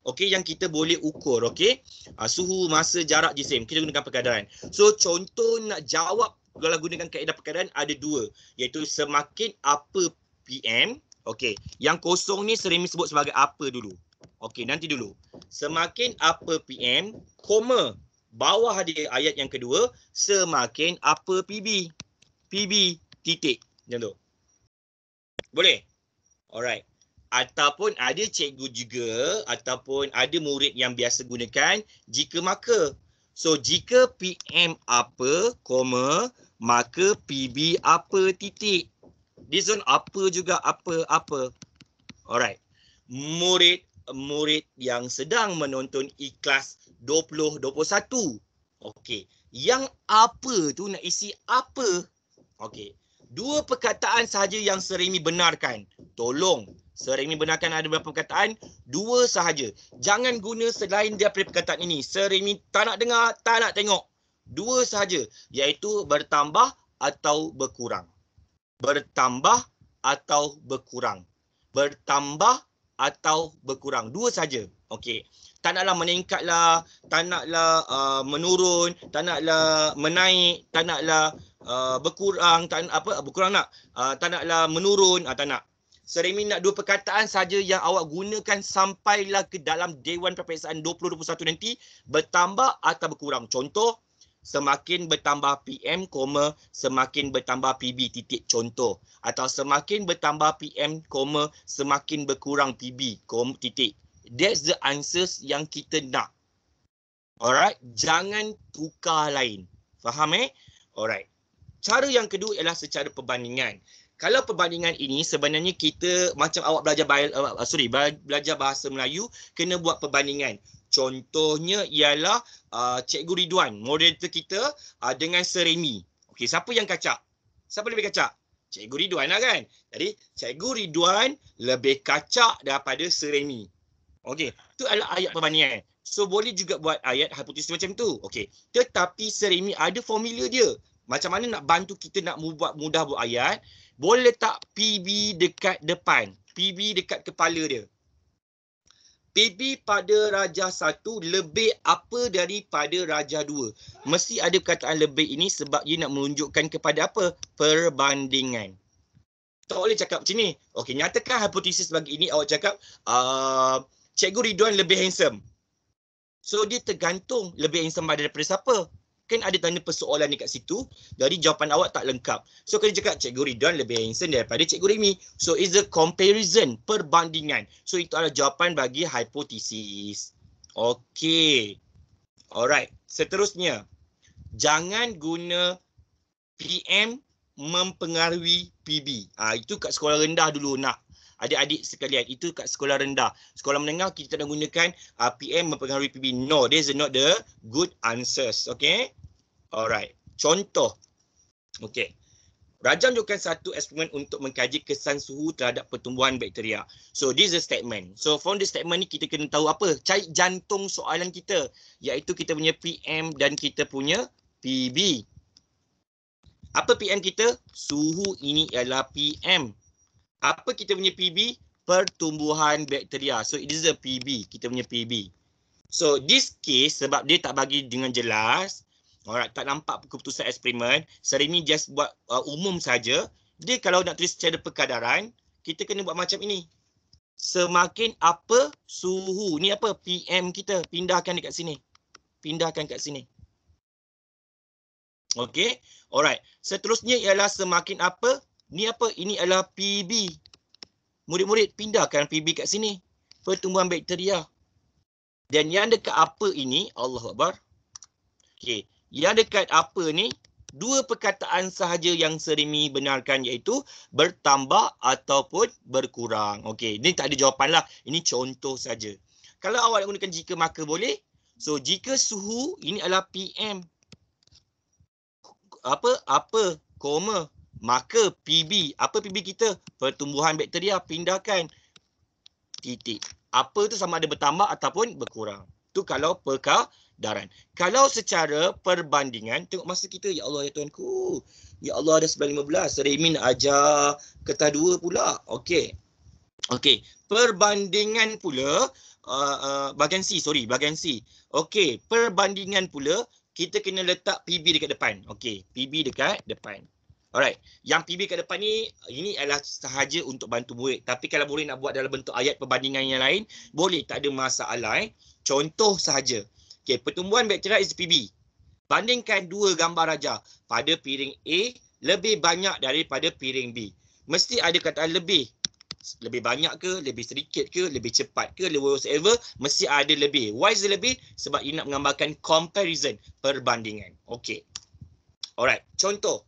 okey yang kita boleh ukur okey uh, suhu masa jarak jisim kita gunakan perkadaran so contoh nak jawab kalau gunakan kaedah perkadaran ada dua iaitu semakin apa pm okey yang kosong ni sering disebut sebagai apa dulu okey nanti dulu semakin apa pm koma bawah dia ayat yang kedua semakin apa pb pb titik macam tu boleh alright ataupun ada cikgu juga ataupun ada murid yang biasa gunakan jika maka. So jika PM apa, koma, maka PB apa titik. This one apa juga apa apa. Alright. Murid murid yang sedang menonton iklas 2021. Okey. Yang apa tu nak isi apa? Okey. Dua perkataan sahaja yang seremi benarkan. Tolong. Saudara ini benarkan ada beberapa perkataan. Dua sahaja. Jangan guna selain daripada perkataan ini. Saudara ini tak nak dengar, tak nak tengok. Dua sahaja. Iaitu bertambah atau berkurang. Bertambah atau berkurang. Bertambah atau berkurang. Dua sahaja. Okey. Tak naklah meningkatlah. Tak naklah uh, menurun. Tak naklah menaik. Tak naklah uh, berkurang. Tak, apa, berkurang nak. Uh, tak naklah menurun. Uh, tak nak. Seremi nak dua perkataan saja yang awak gunakan sampailah ke dalam Dewan Perperiksaan 2021 nanti bertambah atau berkurang. Contoh, semakin bertambah PM, koma, semakin bertambah PB, titik contoh. Atau semakin bertambah PM, koma, semakin berkurang PB, koma, titik. That's the answers yang kita nak. Alright, jangan tukar lain. Faham eh? Alright. Cara yang kedua ialah secara perbandingan kalau perbandingan ini sebenarnya kita macam awak belajar bahasa eh, uh, sorry belajar bahasa Melayu kena buat perbandingan contohnya ialah uh, cikgu Ridwan moderator kita uh, dengan Seremi okey siapa yang kacak siapa lebih kacak cikgu Ridwan lah kan jadi cikgu Ridwan lebih kacak daripada Seremi okey tu adalah ayat perbandingan so boleh juga buat ayat hipotesis macam tu okey tetapi Seremi ada formula dia macam mana nak bantu kita nak buat mudah buat ayat boleh letak PB dekat depan. PB dekat kepala dia. PB pada Raja satu lebih apa daripada Raja dua? Mesti ada perkataan lebih ini sebab dia nak menunjukkan kepada apa? Perbandingan. Tak boleh cakap macam ni. Okey, nyatakan hipotesis bagi ini awak cakap uh, Cikgu Ridwan lebih handsome. So dia tergantung lebih handsome daripada siapa? mungkin ada tanda persoalan dekat situ jadi jawapan awak tak lengkap so kena cakap cikgu Ridwan lebih handsome daripada cikgu Remy so is a comparison perbandingan so itu adalah jawapan bagi hipotesis. Okay, alright seterusnya jangan guna PM mempengaruhi PB ah ha, itu kat sekolah rendah dulu nak adik-adik sekalian itu kat sekolah rendah. Sekolah menengah kita tak nak gunakan uh, PM mempengaruhi PB. No, these are not the good answers. Okay. Alright. Contoh. Okay. Rajam tunjukkan satu eksperimen untuk mengkaji kesan suhu terhadap pertumbuhan bakteria. So, this is a statement. So, from the statement ni kita kena tahu apa? Cari jantung soalan kita. Iaitu kita punya PM dan kita punya PB. Apa PM kita? Suhu ini ialah PM apa kita punya PB? Pertumbuhan bakteria. So it is a PB, kita punya PB. So this case sebab dia tak bagi dengan jelas, orang tak nampak keputusan eksperimen, serini just buat uh, umum saja. Dia kalau nak tulis secara perkadaran, kita kena buat macam ini. Semakin apa suhu, ni apa PM kita, pindahkan dekat sini. Pindahkan kat sini. Okay, alright. Seterusnya ialah semakin apa Ni apa? Ini adalah PB. Murid-murid pindahkan PB kat sini. Pertumbuhan bakteria. Lah. Dan yang dekat apa ini? Allahu Akbar. Okey. Yang dekat apa ni? Dua perkataan sahaja yang serimi benarkan iaitu bertambah ataupun berkurang. Okey, ini tak ada jawapan lah. Ini contoh saja. Kalau awak nak gunakan jika maka boleh. So, jika suhu ini adalah PM. Apa? Apa? Koma maka PB, apa PB kita? Pertumbuhan bakteria pindahkan titik. Apa tu sama ada bertambah ataupun berkurang. Tu kalau perkadaran. Kalau secara perbandingan, tengok masa kita, Ya Allah, Ya Tuanku. Ya Allah, ada 9.15. Serimin ajar ketah dua pula. Okey. Okey. Perbandingan pula, uh, uh, bagian C, sorry, bagian C. Okey, perbandingan pula, kita kena letak PB dekat depan. Okey, PB dekat depan. Alright. Yang PB ke depan ni, ini adalah sahaja untuk bantu murid. Tapi kalau boleh nak buat dalam bentuk ayat perbandingan yang lain, boleh. Tak ada masalah. Eh. Contoh sahaja. Okay, pertumbuhan bakteria is PB. Bandingkan dua gambar raja pada piring A lebih banyak daripada piring B. Mesti ada kata lebih. Lebih banyak ke, lebih sedikit ke, lebih cepat ke, lebih whatever, mesti ada lebih. Why is lebih? Sebab ini nak mengambarkan comparison, perbandingan. Okay. Alright, contoh.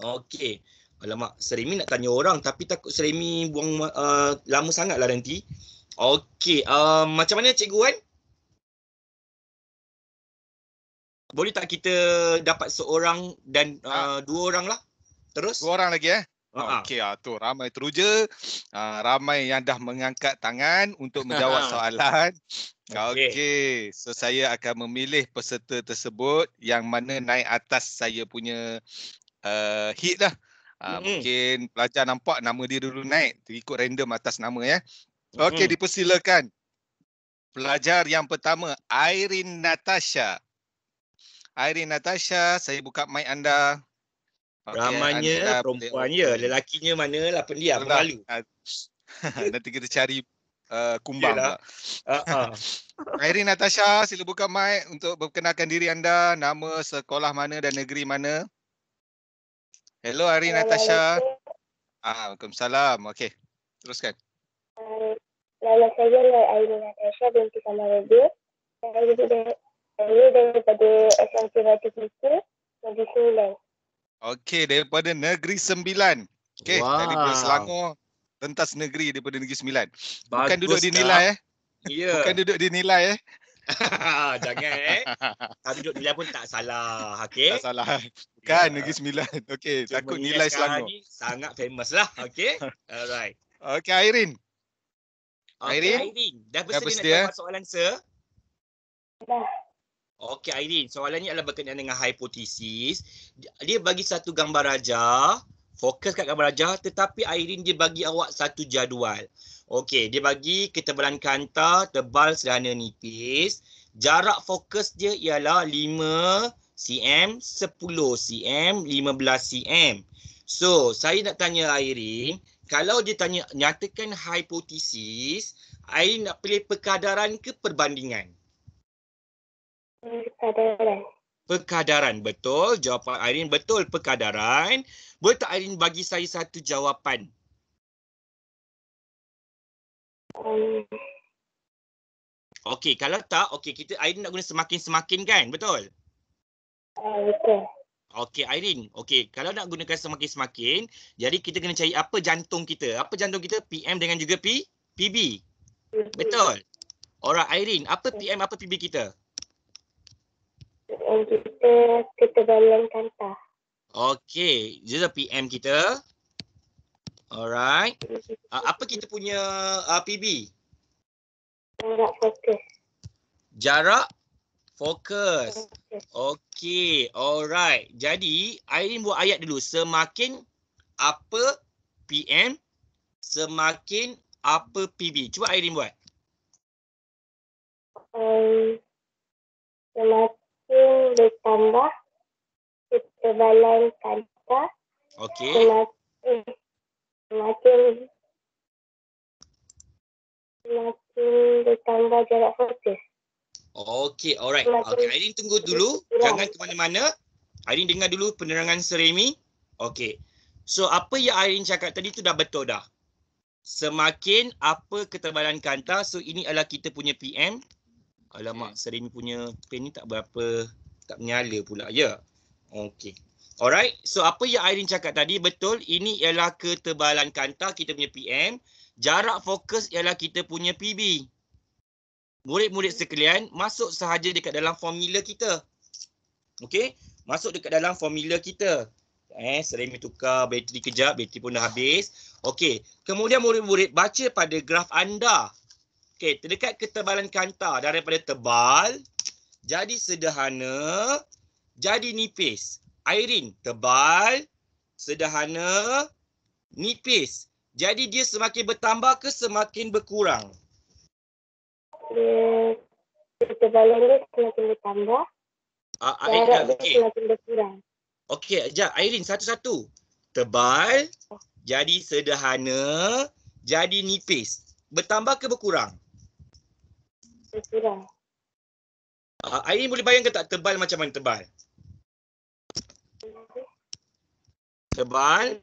Okey. Alamak, Seremi nak tanya orang tapi takut Seremi buang uh, lama sangatlah nanti. Okey, uh, macam mana Cikgu Wan? Boleh tak kita dapat seorang dan uh, ha. dua orang lah? Terus? Dua orang lagi eh? Ha. Okey, uh, tu ramai teruja. Uh, ramai yang dah mengangkat tangan untuk menjawab soalan. Okey, okay. so saya akan memilih peserta tersebut yang mana naik atas saya punya uh, hit lah. Uh, mm-hmm. Mungkin pelajar nampak nama dia dulu naik. Ikut random atas nama ya. Okey, mm-hmm. dipersilakan. Pelajar yang pertama, Irene Natasha. Irene Natasha, saya buka mic anda. Okay, Ramanya anda perempuan ya. Lelakinya mana lah pendiam, Tentang. malu. Nanti kita cari uh, kumbang. Uh-huh. Ah, ah. Irene Natasha, sila buka mic untuk berkenalkan diri anda. Nama, sekolah mana dan negeri mana. Hello Ari Natasha. Ah, Waalaikumsalam. Okey. Teruskan. Nama saya Nur Aini Natasha binti Samaradil. Saya duduk dari daripada SMP Batu Kisah, Negeri Sembilan. Okey, daripada Negeri Sembilan. Okey, wow. daripada Selangor, rentas negeri daripada Negeri Sembilan. Bukan duduk dinilai eh. Ya. Yeah. Bukan duduk di dinilai eh. Jangan eh. tapi tunjuk nilai pun tak salah. Okay. Tak salah. Ya. Bukan yeah. Negeri Sembilan. Okay. Cuma takut nilai Selangor. Sangat famous lah. Okay. Alright. Okay, Airin. Okay, Airin. Airin. Dah bersedia, bersedia nak jawab soalan, sir? Dah. Okay, Airin. Soalan ni adalah berkenaan dengan hipotesis. Dia bagi satu gambar rajah fokus kat gambar rajah tetapi Airin dia bagi awak satu jadual. Okey, dia bagi ketebalan kanta tebal sederhana nipis. Jarak fokus dia ialah 5 cm, 10 cm, 15 cm. So, saya nak tanya Airin, kalau dia tanya nyatakan hipotesis, Airin nak pilih perkadaran ke perbandingan? Perkadaran. Perkadaran, betul. Jawapan Airin betul perkadaran. Boleh tak Irene bagi saya satu jawapan? Okey, kalau tak, okey kita Irene nak guna semakin-semakin kan? Betul? Okey. Okey Irene, okey kalau nak gunakan semakin-semakin, jadi kita kena cari apa jantung kita? Apa jantung kita? PM dengan juga P? PB. Betul? Orang Irene, apa PM, apa PB kita? PM kita dalam kantar. Okay, Zizah PM kita. Alright. Uh, apa kita punya uh, ah, PB? Jarak fokus. Jarak fokus. Okay, alright. Jadi, Aileen buat ayat dulu. Semakin apa PM, semakin apa PB. Cuba Aileen buat. Um, semakin bertambah kekebalan kanta. Okey. Semakin, semakin semakin bertambah jarak fokus. Okey, alright. Okey, Aileen tunggu dulu. Jangan ke mana-mana. Aileen dengar dulu penerangan Seremi. Okey. So, apa yang Aileen cakap tadi tu dah betul dah. Semakin apa ketebalan kanta. So, ini adalah kita punya PM. Alamak, hmm. Seremi punya pen ni tak berapa. Tak menyala pula. Ya. Okey. Alright. So apa yang Irene cakap tadi betul. Ini ialah ketebalan kanta kita punya PM. Jarak fokus ialah kita punya PB. Murid-murid sekalian masuk sahaja dekat dalam formula kita. Okey. Masuk dekat dalam formula kita. Eh, Seremi tukar bateri kejap. Bateri pun dah habis. Okey. Kemudian murid-murid baca pada graf anda. Okey. Terdekat ketebalan kanta daripada tebal. Jadi sederhana jadi nipis. Airin tebal, sederhana, nipis. Jadi dia semakin bertambah ke semakin berkurang? Ketebalan dia semakin bertambah. Uh, Airin, okay. semakin berkurang. Okey, sekejap. Airin, satu-satu. Tebal, jadi sederhana, jadi nipis. Bertambah ke berkurang? Berkurang. Uh, Airin boleh bayangkan tak tebal macam mana tebal? Kebal.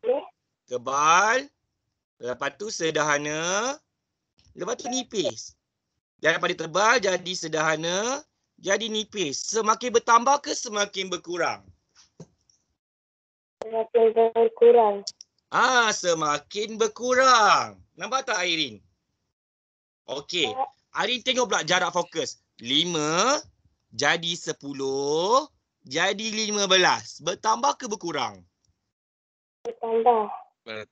Kebal. Lepas tu sederhana. Lepas tu nipis. Daripada tebal jadi sederhana. Jadi nipis. Semakin bertambah ke semakin berkurang? Semakin berkurang. Ah, semakin berkurang. Nampak tak Airin? Okey. Ya. Airin tengok pula jarak fokus. 5 jadi 10 jadi 15. Bertambah ke berkurang? Bertambah.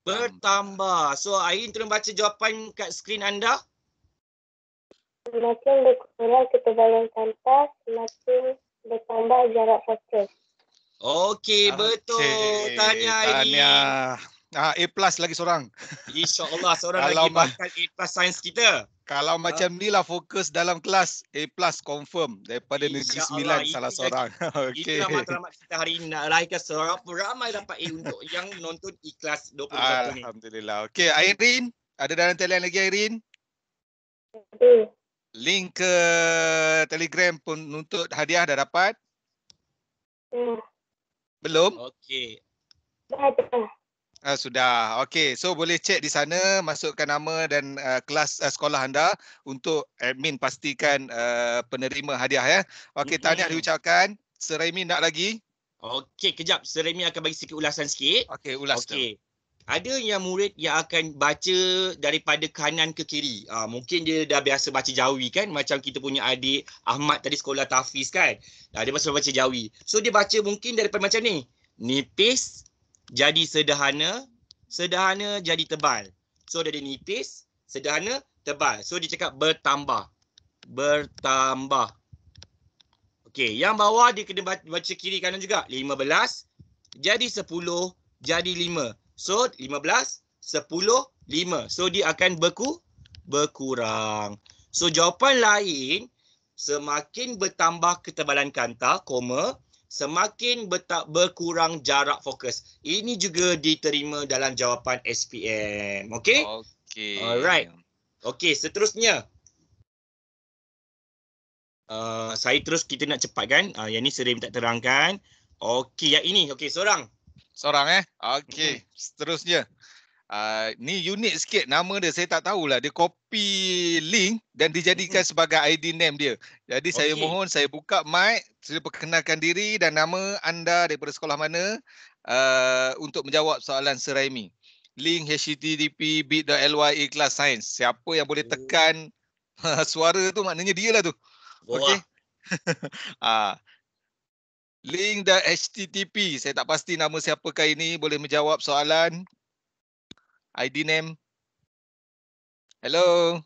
Bertambah. So Ain tolong baca jawapan kat skrin anda. Semakin berkurang ketebalan kantar, semakin bertambah jarak fokus. Okey, betul. Tanya Ain. Ah, A plus lagi seorang. InsyaAllah seorang lagi bakal A plus sains kita kalau ya. macam ni lah fokus dalam kelas A plus confirm daripada Insya negeri sembilan salah seorang. Okey. Itulah matlamat kita hari ini. Raihkan seorang ramai dapat A untuk yang nonton ikhlas 21 Alhamdulillah. ni. Alhamdulillah. Okey, Airin. Ada dalam talian lagi Airin? Ada. Link ke telegram pun untuk hadiah dah dapat? Ya. Belum? Okey. Dah, Uh, sudah. Okey, so boleh cek di sana masukkan nama dan uh, kelas uh, sekolah anda untuk admin pastikan uh, penerima hadiah ya. Okey, mm-hmm. tahniah diucapkan. Seremi nak lagi? Okey, kejap. Seremi akan bagi sikit ulasan sikit. Okey, ulas Okey. Ada yang murid yang akan baca daripada kanan ke kiri. Uh, mungkin dia dah biasa baca jawi kan macam kita punya adik Ahmad tadi sekolah tahfiz kan. Uh, dia masa baca jawi. So dia baca mungkin daripada macam ni. Nipis jadi sederhana, sederhana jadi tebal. So dia nipis, sederhana, tebal. So dia cakap bertambah. Bertambah. Okey, yang bawah dia kena baca kiri kanan juga. 15 jadi 10 jadi 5. So 15, 10, 5. So dia akan beku berkurang. So jawapan lain semakin bertambah ketebalan kanta, koma semakin betak berkurang jarak fokus. Ini juga diterima dalam jawapan SPM. Okay. Okay. Alright. Okay. seterusnya. Uh, saya terus kita nak cepat kan? Uh, yang ni sering tak terangkan. Okay. yang ini. Okay. seorang. Seorang eh? Okay. seterusnya. Ah, ni unik sikit nama dia saya tak tahulah dia copy link dan dijadikan sebagai ID name dia. Jadi okay. saya mohon saya buka mic, saya perkenalkan diri dan nama anda daripada sekolah mana uh, untuk menjawab soalan Seraimi. Link http bit.ly ikhlas sains. Siapa yang boleh oh. tekan oh. suara tu maknanya dia lah tu. Okey. ah. Link dan HTTP. Saya tak pasti nama siapakah ini boleh menjawab soalan. ID name. Hello.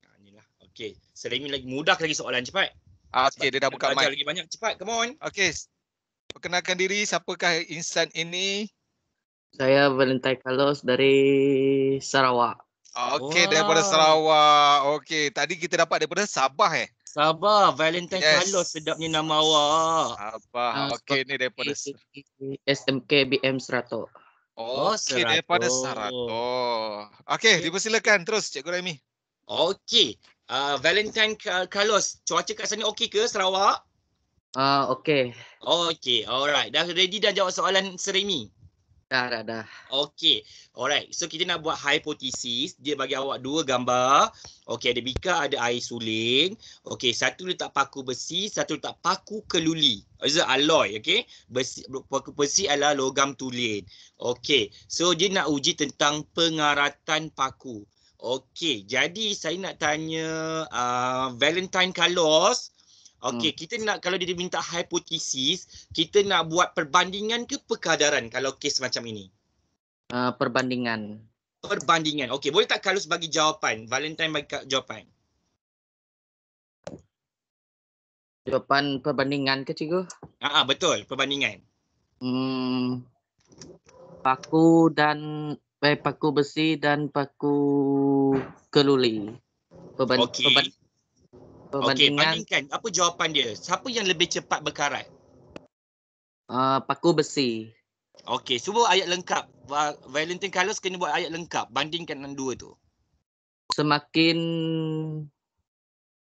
Ah, inilah. Okay. Selimi lagi mudah lagi soalan cepat. Ah, okay, dia dah buka mic. Lagi banyak cepat. Come on. Okay. Perkenalkan diri. Siapakah insan ini? Saya Valentine Carlos dari Sarawak. Ah, okey, daripada Sarawak. Okay, tadi kita dapat daripada Sabah eh. Sabar, Valentine yes. Carlos sedapnya nama awak. apa Ha, ah, okey ni daripada SMK BM Serato Oh, okey daripada Serato Okey, dipersilakan terus Cikgu Raimi. Okey. Uh, Valentine Carlos, cuaca kat sana okey ke Sarawak? Ah, uh, okey. Okey, alright. Dah ready dah jawab soalan Sarimi? Dah, dah, dah. Okay. Alright. So, kita nak buat hipotesis Dia bagi awak dua gambar. Okay, ada bika, ada air suling. Okay, satu letak paku besi, satu letak paku keluli. It's alloy, okay? Besi, paku besi adalah logam tulen. Okay. So, dia nak uji tentang pengaratan paku. Okay. Jadi, saya nak tanya uh, Valentine Carlos. Uh, Hmm. Okey, hmm. kita nak kalau dia minta hipotesis, kita nak buat perbandingan ke perkadaran kalau kes macam ini? Uh, perbandingan. Perbandingan. Okey, boleh tak Carlos bagi jawapan? Valentine bagi jawapan. Jawapan perbandingan ke cikgu? Ah uh, uh, betul, perbandingan. Hmm, paku dan eh, paku besi dan paku keluli. Perban- okay. Perbandingan. Okey, bandingkan. Apa jawapan dia? Siapa yang lebih cepat berkarat? Uh, paku besi. Okey, cuba ayat lengkap. Valentine Carlos kena buat ayat lengkap. Bandingkan dengan dua tu. Semakin...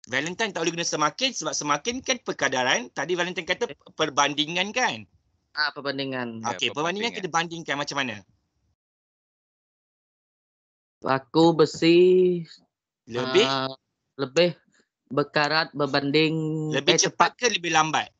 Valentine tak boleh guna semakin sebab semakin kan perkadaran. Tadi Valentine kata perbandingan kan? Ah, perbandingan. Okey, ya, perbandingan, kita bandingkan macam mana? Paku besi lebih uh, lebih berkarat berbanding lebih eh, cepat, cepat ke lebih lambat?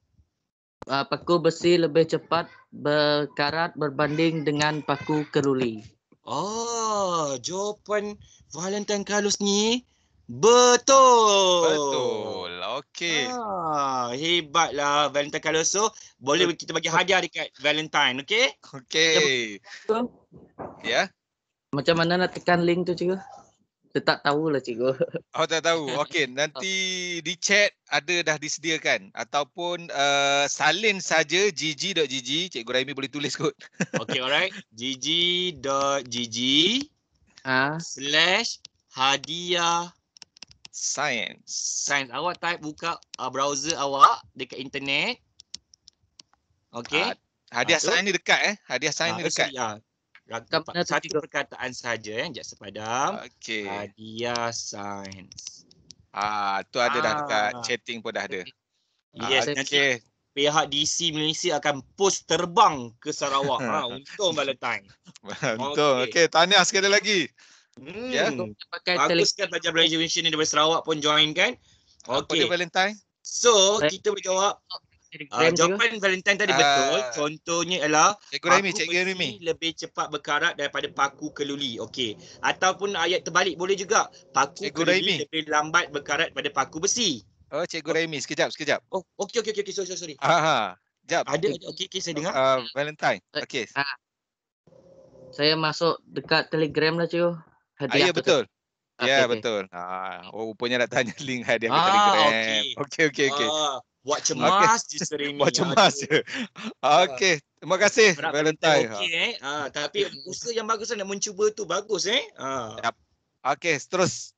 Uh, paku besi lebih cepat berkarat berbanding dengan paku keruli. Oh, jawapan Valentine Carlos ni betul. Betul. Okey. Ah, hebatlah Valentine Carlos. So, boleh kita bagi hadiah dekat Valentine, okey? Okey. Ya. Yeah. Macam mana nak tekan link tu cikgu? Tak tahu lah cikgu. Oh tak tahu. Okey, nanti oh. di chat ada dah disediakan ataupun uh, salin saja gg.gg cikgu Raimi boleh tulis kot. Okey, alright. gg.gg ha? Ah. slash hadiah science. Science. Awak type buka uh, browser awak dekat internet. Okey. Uh, hadiah ha, sign ni dekat eh. Hadiah sign ha, ni dekat. Ya. Ragu satu tiga. perkataan saja eh. Jaksa padam. Okay. Adia Science. Ah, tu ada ah. dah dekat ah. chatting pun dah ada. Ah, yes, okay. pihak DC Malaysia akan post terbang ke Sarawak. ha, untung Valentine. untung. Okay. okay. tahniah sekali lagi. Hmm. Ya. Yeah. Bagus kan Pajar Malaysia ni dari Sarawak pun join kan. Okay. Apa Valentine? So, eh. kita boleh jawab telegram uh, jawapan juga. Valentine tadi uh, betul. Ah. Contohnya ialah Cikgu Remy, Cikgu Remy. Lebih cepat berkarat daripada paku keluli. Okey. Ataupun ayat terbalik boleh juga. Paku Cikgu keluli Raimi. lebih lambat berkarat daripada paku besi. Oh, Cikgu oh. Remy, sekejap, sekejap. Oh, okey okey okey okey. Sorry, sorry, sorry. Ha ha. Jap. Ada okey okey saya dengar. Uh, Valentine. Eh, okey. Uh, saya masuk dekat Telegram lah cikgu. Hadiah. Ya betul. Ya okay, yeah, okay. betul. Ah, oh rupanya nak tanya link hadiah ah, Telegram. Okey okey okey. Okay. Buat cemas okay. je sering ah, Buat ah. cemas je Okay uh, Terima kasih Valentine Okay eh uh, Tapi usaha yang bagus Nak mencuba tu Bagus eh uh. Okay Terus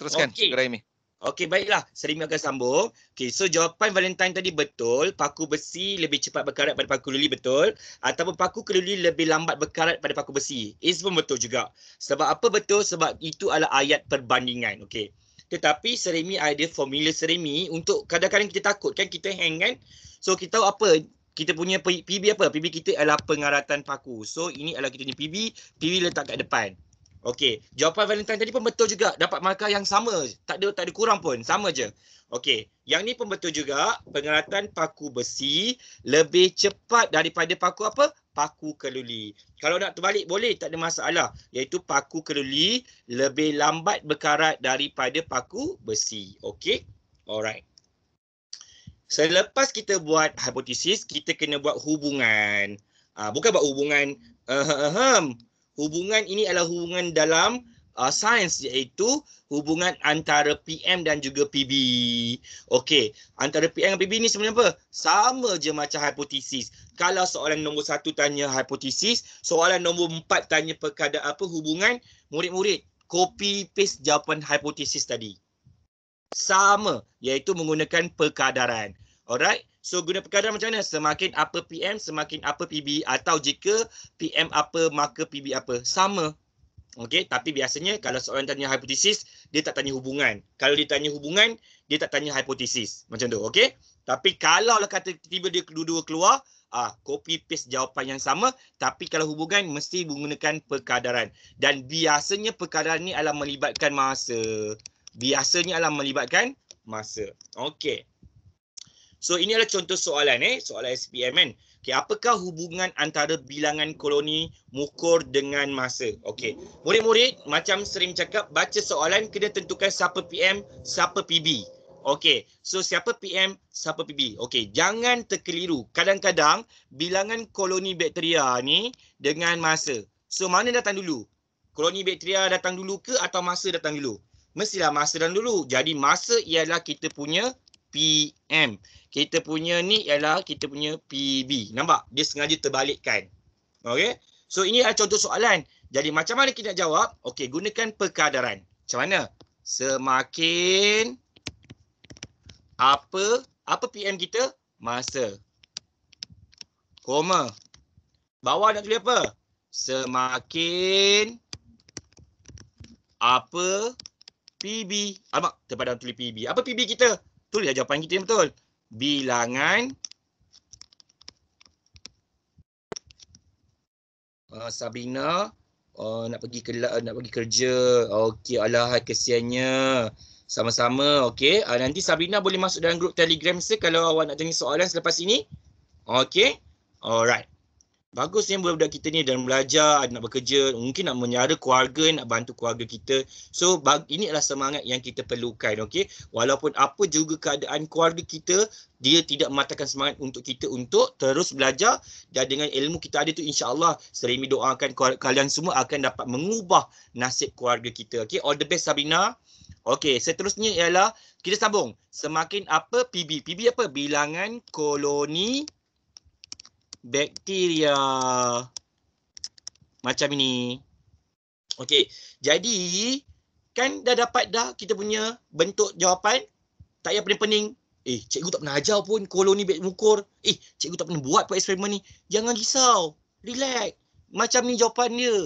Teruskan okay. Gerai ini Okey baiklah, Serimi akan sambung. Okay, so jawapan Valentine tadi betul, paku besi lebih cepat berkarat pada paku keluli betul ataupun paku keluli lebih lambat berkarat pada paku besi. Is pun betul juga. Sebab apa betul? Sebab itu adalah ayat perbandingan. Okay. Tetapi seremi ada formula seremi untuk kadang-kadang kita takut kan kita hang kan. So kita tahu apa kita punya PB apa? PB kita adalah pengaratan paku. So ini adalah kita punya PB. PB letak kat depan. Okey, jawapan Valentine tadi pun betul juga. Dapat markah yang sama. Tak ada tak ada kurang pun. Sama je. Okey, yang ni pun betul juga. pengaratan paku besi lebih cepat daripada paku apa? paku keluli. Kalau nak terbalik boleh, tak ada masalah. Iaitu paku keluli lebih lambat berkarat daripada paku besi. Okey? Alright. Selepas kita buat hipotesis, kita kena buat hubungan. Ha, bukan buat hubungan. Uh, uh, uh, hubungan ini adalah hubungan dalam uh, sains iaitu hubungan antara PM dan juga PB. Okey, antara PM dan PB ni sebenarnya apa? Sama je macam hipotesis. Kalau soalan nombor satu tanya hipotesis, soalan nombor empat tanya perkara apa hubungan murid-murid. Copy paste jawapan hipotesis tadi. Sama iaitu menggunakan perkadaran. Alright. So guna perkadaran macam mana? Semakin apa PM, semakin apa PB atau jika PM apa maka PB apa. Sama. Okey, tapi biasanya kalau seorang tanya hipotesis, dia tak tanya hubungan. Kalau dia tanya hubungan, dia tak tanya hipotesis. Macam tu, okey? Tapi kalau lah kata tiba-tiba dia kedua-dua keluar, ah copy paste jawapan yang sama, tapi kalau hubungan mesti menggunakan perkadaran. Dan biasanya perkadaran ni adalah melibatkan masa. Biasanya adalah melibatkan masa. Okey. So ini adalah contoh soalan eh, soalan SPM kan. Eh? Okey, apakah hubungan antara bilangan koloni mukur dengan masa? Okey. Murid-murid, macam sering cakap, baca soalan kena tentukan siapa PM, siapa PB. Okey. So siapa PM, siapa PB. Okey, jangan terkeliru. Kadang-kadang bilangan koloni bakteria ni dengan masa. So mana datang dulu? Koloni bakteria datang dulu ke atau masa datang dulu? Mestilah masa datang dulu. Jadi masa ialah kita punya PM. Kita punya ni ialah kita punya PB. Nampak? Dia sengaja terbalikkan. Okey. So ini adalah contoh soalan. Jadi macam mana kita nak jawab? Okey, gunakan perkadaran. Macam mana? Semakin apa apa PM kita? Masa. Koma. Bawah nak tulis apa? Semakin apa PB. Alamak, terpadam tulis PB. Apa PB kita? tulislah jawapan kita yang betul. Bilangan uh, Sabina uh, nak pergi ke, nak pergi kerja. Okey, alah kesiannya. Sama-sama. Okey, uh, nanti Sabina boleh masuk dalam grup Telegram saya kalau awak nak tanya soalan selepas ini. Okey. Alright. Bagusnya budak-budak kita ni dalam belajar, ada nak bekerja, mungkin nak menyara keluarga, nak bantu keluarga kita. So ini adalah semangat yang kita perlukan, okey. Walaupun apa juga keadaan keluarga kita, dia tidak mematahkan semangat untuk kita untuk terus belajar dan dengan ilmu kita ada tu Insyaallah, allah doakan kalian semua akan dapat mengubah nasib keluarga kita. Okey, all the best Sabina. Okey, seterusnya ialah kita sambung. Semakin apa PB? PB apa? Bilangan koloni bakteria macam ini. Okey, jadi kan dah dapat dah kita punya bentuk jawapan. Tak payah pening-pening. Eh, cikgu tak pernah ajar pun koloni bed mukur. Eh, cikgu tak pernah buat pun eksperimen ni. Jangan risau. Relax. Macam ni jawapan dia.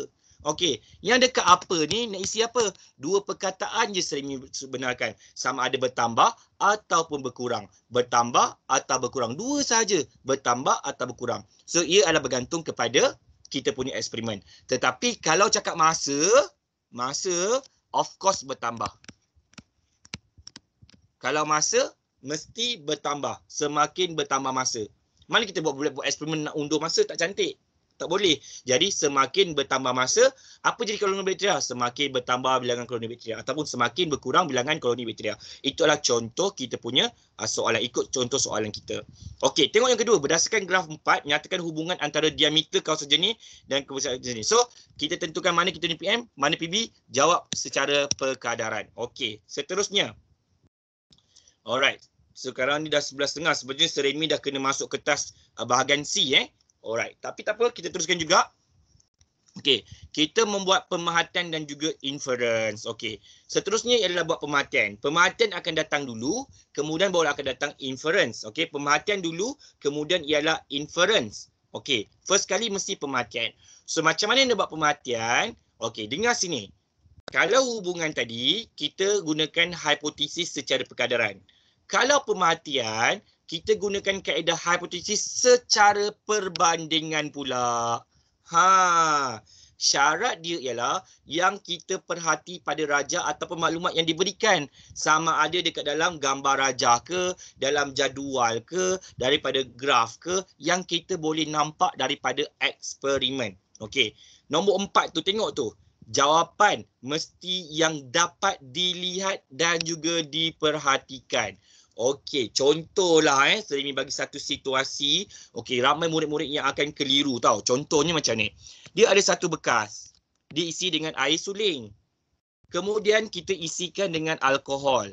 Okey, yang dekat apa ni nak isi apa? Dua perkataan je sering sebenarkan. Sama ada bertambah ataupun berkurang. Bertambah atau berkurang. Dua sahaja. Bertambah atau berkurang. So, ia adalah bergantung kepada kita punya eksperimen. Tetapi kalau cakap masa, masa of course bertambah. Kalau masa, mesti bertambah. Semakin bertambah masa. Mana kita buat, buat eksperimen nak undur masa tak cantik. Tak boleh. Jadi semakin bertambah masa, apa jadi koloni bakteria? Semakin bertambah bilangan koloni bakteria ataupun semakin berkurang bilangan koloni bakteria. Itulah contoh kita punya ah, soalan. Ikut contoh soalan kita. Okey, tengok yang kedua. Berdasarkan graf 4, nyatakan hubungan antara diameter kawasan jenis dan kawasan jenis. So, kita tentukan mana kita ni PM, mana PB, jawab secara perkadaran. Okey, seterusnya. Alright. Sekarang ni dah setengah Sebenarnya Seremi dah kena masuk kertas ah, bahagian C eh. Alright, tapi tak apa kita teruskan juga. Okey, kita membuat pemerhatian dan juga inference. Okey, seterusnya ialah buat pemerhatian. Pemerhatian akan datang dulu, kemudian baru akan datang inference. Okey, pemerhatian dulu, kemudian ialah inference. Okey, first kali mesti pemerhatian. So, macam mana nak buat pemerhatian? Okey, dengar sini. Kalau hubungan tadi, kita gunakan hipotesis secara perkadaran. Kalau pemerhatian, kita gunakan kaedah hipotesis secara perbandingan pula. Ha, syarat dia ialah yang kita perhati pada raja atau maklumat yang diberikan sama ada dekat dalam gambar raja ke, dalam jadual ke, daripada graf ke yang kita boleh nampak daripada eksperimen. Okey. Nombor empat tu tengok tu. Jawapan mesti yang dapat dilihat dan juga diperhatikan. Okey, contohlah eh, saya ingin bagi satu situasi. Okey, ramai murid-murid yang akan keliru tau. Contohnya macam ni. Dia ada satu bekas. Dia isi dengan air suling. Kemudian kita isikan dengan alkohol.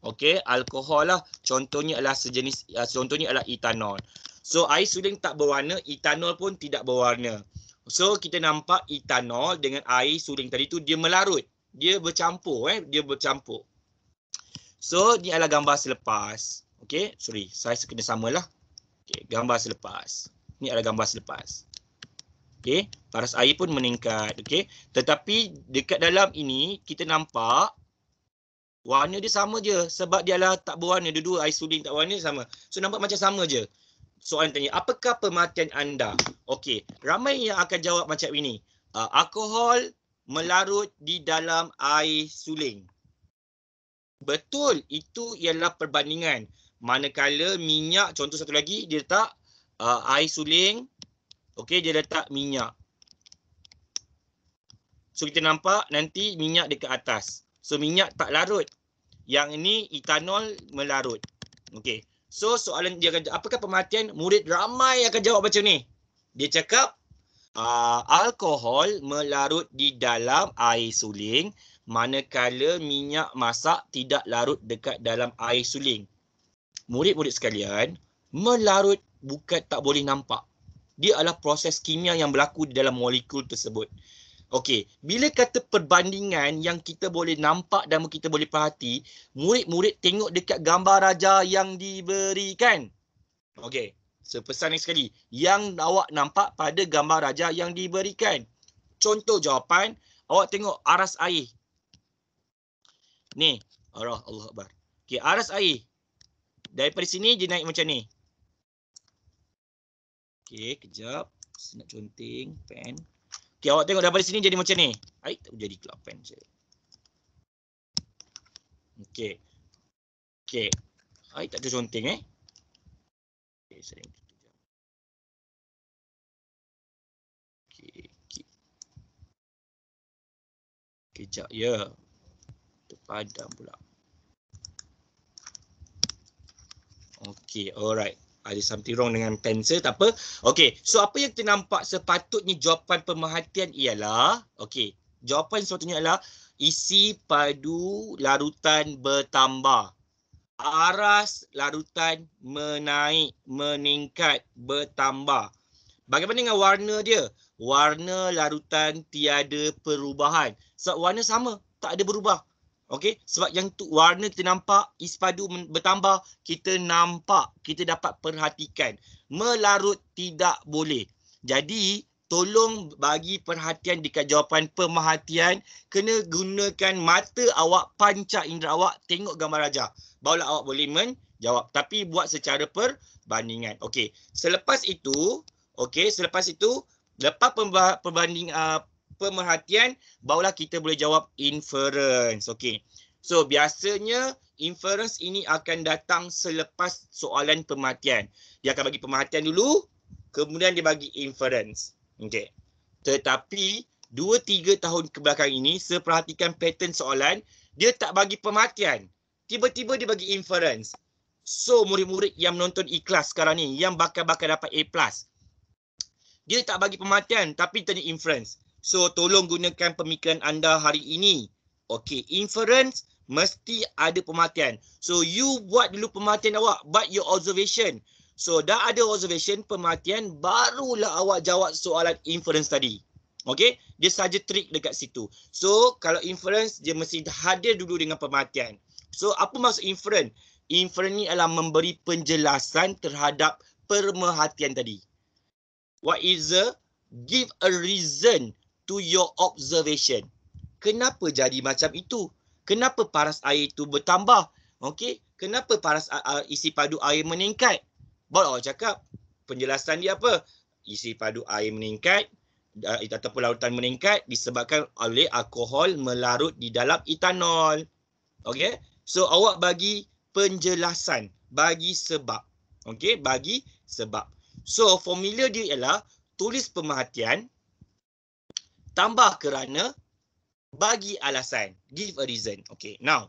Okey, alkohol lah. Contohnya adalah sejenis, uh, contohnya adalah etanol. So, air suling tak berwarna, etanol pun tidak berwarna. So, kita nampak etanol dengan air suling tadi tu, dia melarut. Dia bercampur eh, dia bercampur. So, ni adalah gambar selepas. Okay, sorry. Saya kena samalah. Okay, gambar selepas. Ni adalah gambar selepas. Okay, paras air pun meningkat. Okay, tetapi dekat dalam ini, kita nampak warna dia sama je. Sebab dia adalah tak berwarna. Dua-dua air suling tak warna sama. So, nampak macam sama je. So Soalan tanya, apakah pematian anda? Okay, ramai yang akan jawab macam ini. Uh, alkohol melarut di dalam air suling. Betul, itu ialah perbandingan. Manakala minyak, contoh satu lagi, dia letak uh, air suling. Okey, dia letak minyak. So, kita nampak nanti minyak dekat atas. So, minyak tak larut. Yang ini, etanol melarut. Okey. So, soalan dia akan apakah pematian? Murid ramai akan jawab macam ni. Dia cakap, uh, alkohol melarut di dalam air suling manakala minyak masak tidak larut dekat dalam air suling. Murid-murid sekalian, melarut bukan tak boleh nampak. Dia adalah proses kimia yang berlaku di dalam molekul tersebut. Okey, bila kata perbandingan yang kita boleh nampak dan kita boleh perhati, murid-murid tengok dekat gambar raja yang diberikan. Okey, sepesan lagi sekali. Yang awak nampak pada gambar raja yang diberikan. Contoh jawapan, awak tengok aras air Ni. Allah Allah Akbar. Okey, aras air. Daripada sini dia naik macam ni. Okey, kejap. Saya nak conteng pen. Okey, awak tengok daripada sini jadi macam ni. Air tak jadi keluar pen saya. Okey. Okey. Air tak ada conteng eh. Okey, sering. Kejap, ya padam pula. Okey, alright. Ada something wrong dengan pencil, tak apa. Okey, so apa yang kita nampak sepatutnya jawapan pemerhatian ialah, okey, jawapan sepatutnya ialah isi padu larutan bertambah. Aras larutan menaik, meningkat, bertambah. Bagaimana dengan warna dia? Warna larutan tiada perubahan. So, warna sama, tak ada berubah. Okey, sebab yang tu warna kita nampak ispadu bertambah, kita nampak, kita dapat perhatikan. Melarut tidak boleh. Jadi, tolong bagi perhatian dekat jawapan pemerhatian, kena gunakan mata awak, panca indera awak, tengok gambar raja. Barulah awak boleh menjawab. Tapi buat secara perbandingan. Okey, selepas itu, okey, selepas itu, lepas perbandingan. Ah, pemerhatian barulah kita boleh jawab inference. Okey. So biasanya inference ini akan datang selepas soalan pemerhatian. Dia akan bagi pemerhatian dulu, kemudian dia bagi inference. Okey. Tetapi 2 3 tahun kebelakang ini seperhatikan pattern soalan, dia tak bagi pemerhatian. Tiba-tiba dia bagi inference. So murid-murid yang menonton ikhlas sekarang ni yang bakal-bakal dapat A+. Dia tak bagi pemerhatian tapi tanya inference. So tolong gunakan pemikiran anda hari ini. Okay, inference mesti ada pematian. So you buat dulu pematian awak, but your observation. So dah ada observation, pematian, barulah awak jawab soalan inference tadi. Okay, dia saja trik dekat situ. So kalau inference, dia mesti hadir dulu dengan pematian. So apa maksud inference? Inference ni adalah memberi penjelasan terhadap permahatian tadi. What is the give a reason to your observation. Kenapa jadi macam itu? Kenapa paras air itu bertambah? Okey, kenapa paras uh, isi padu air meningkat? Bot awak cakap, penjelasan dia apa? Isi padu air meningkat uh, ataupun larutan meningkat disebabkan oleh alkohol melarut di dalam etanol. Okey, so awak bagi penjelasan, bagi sebab. Okey, bagi sebab. So, formula dia ialah tulis pemerhatian tambah kerana bagi alasan give a reason okay now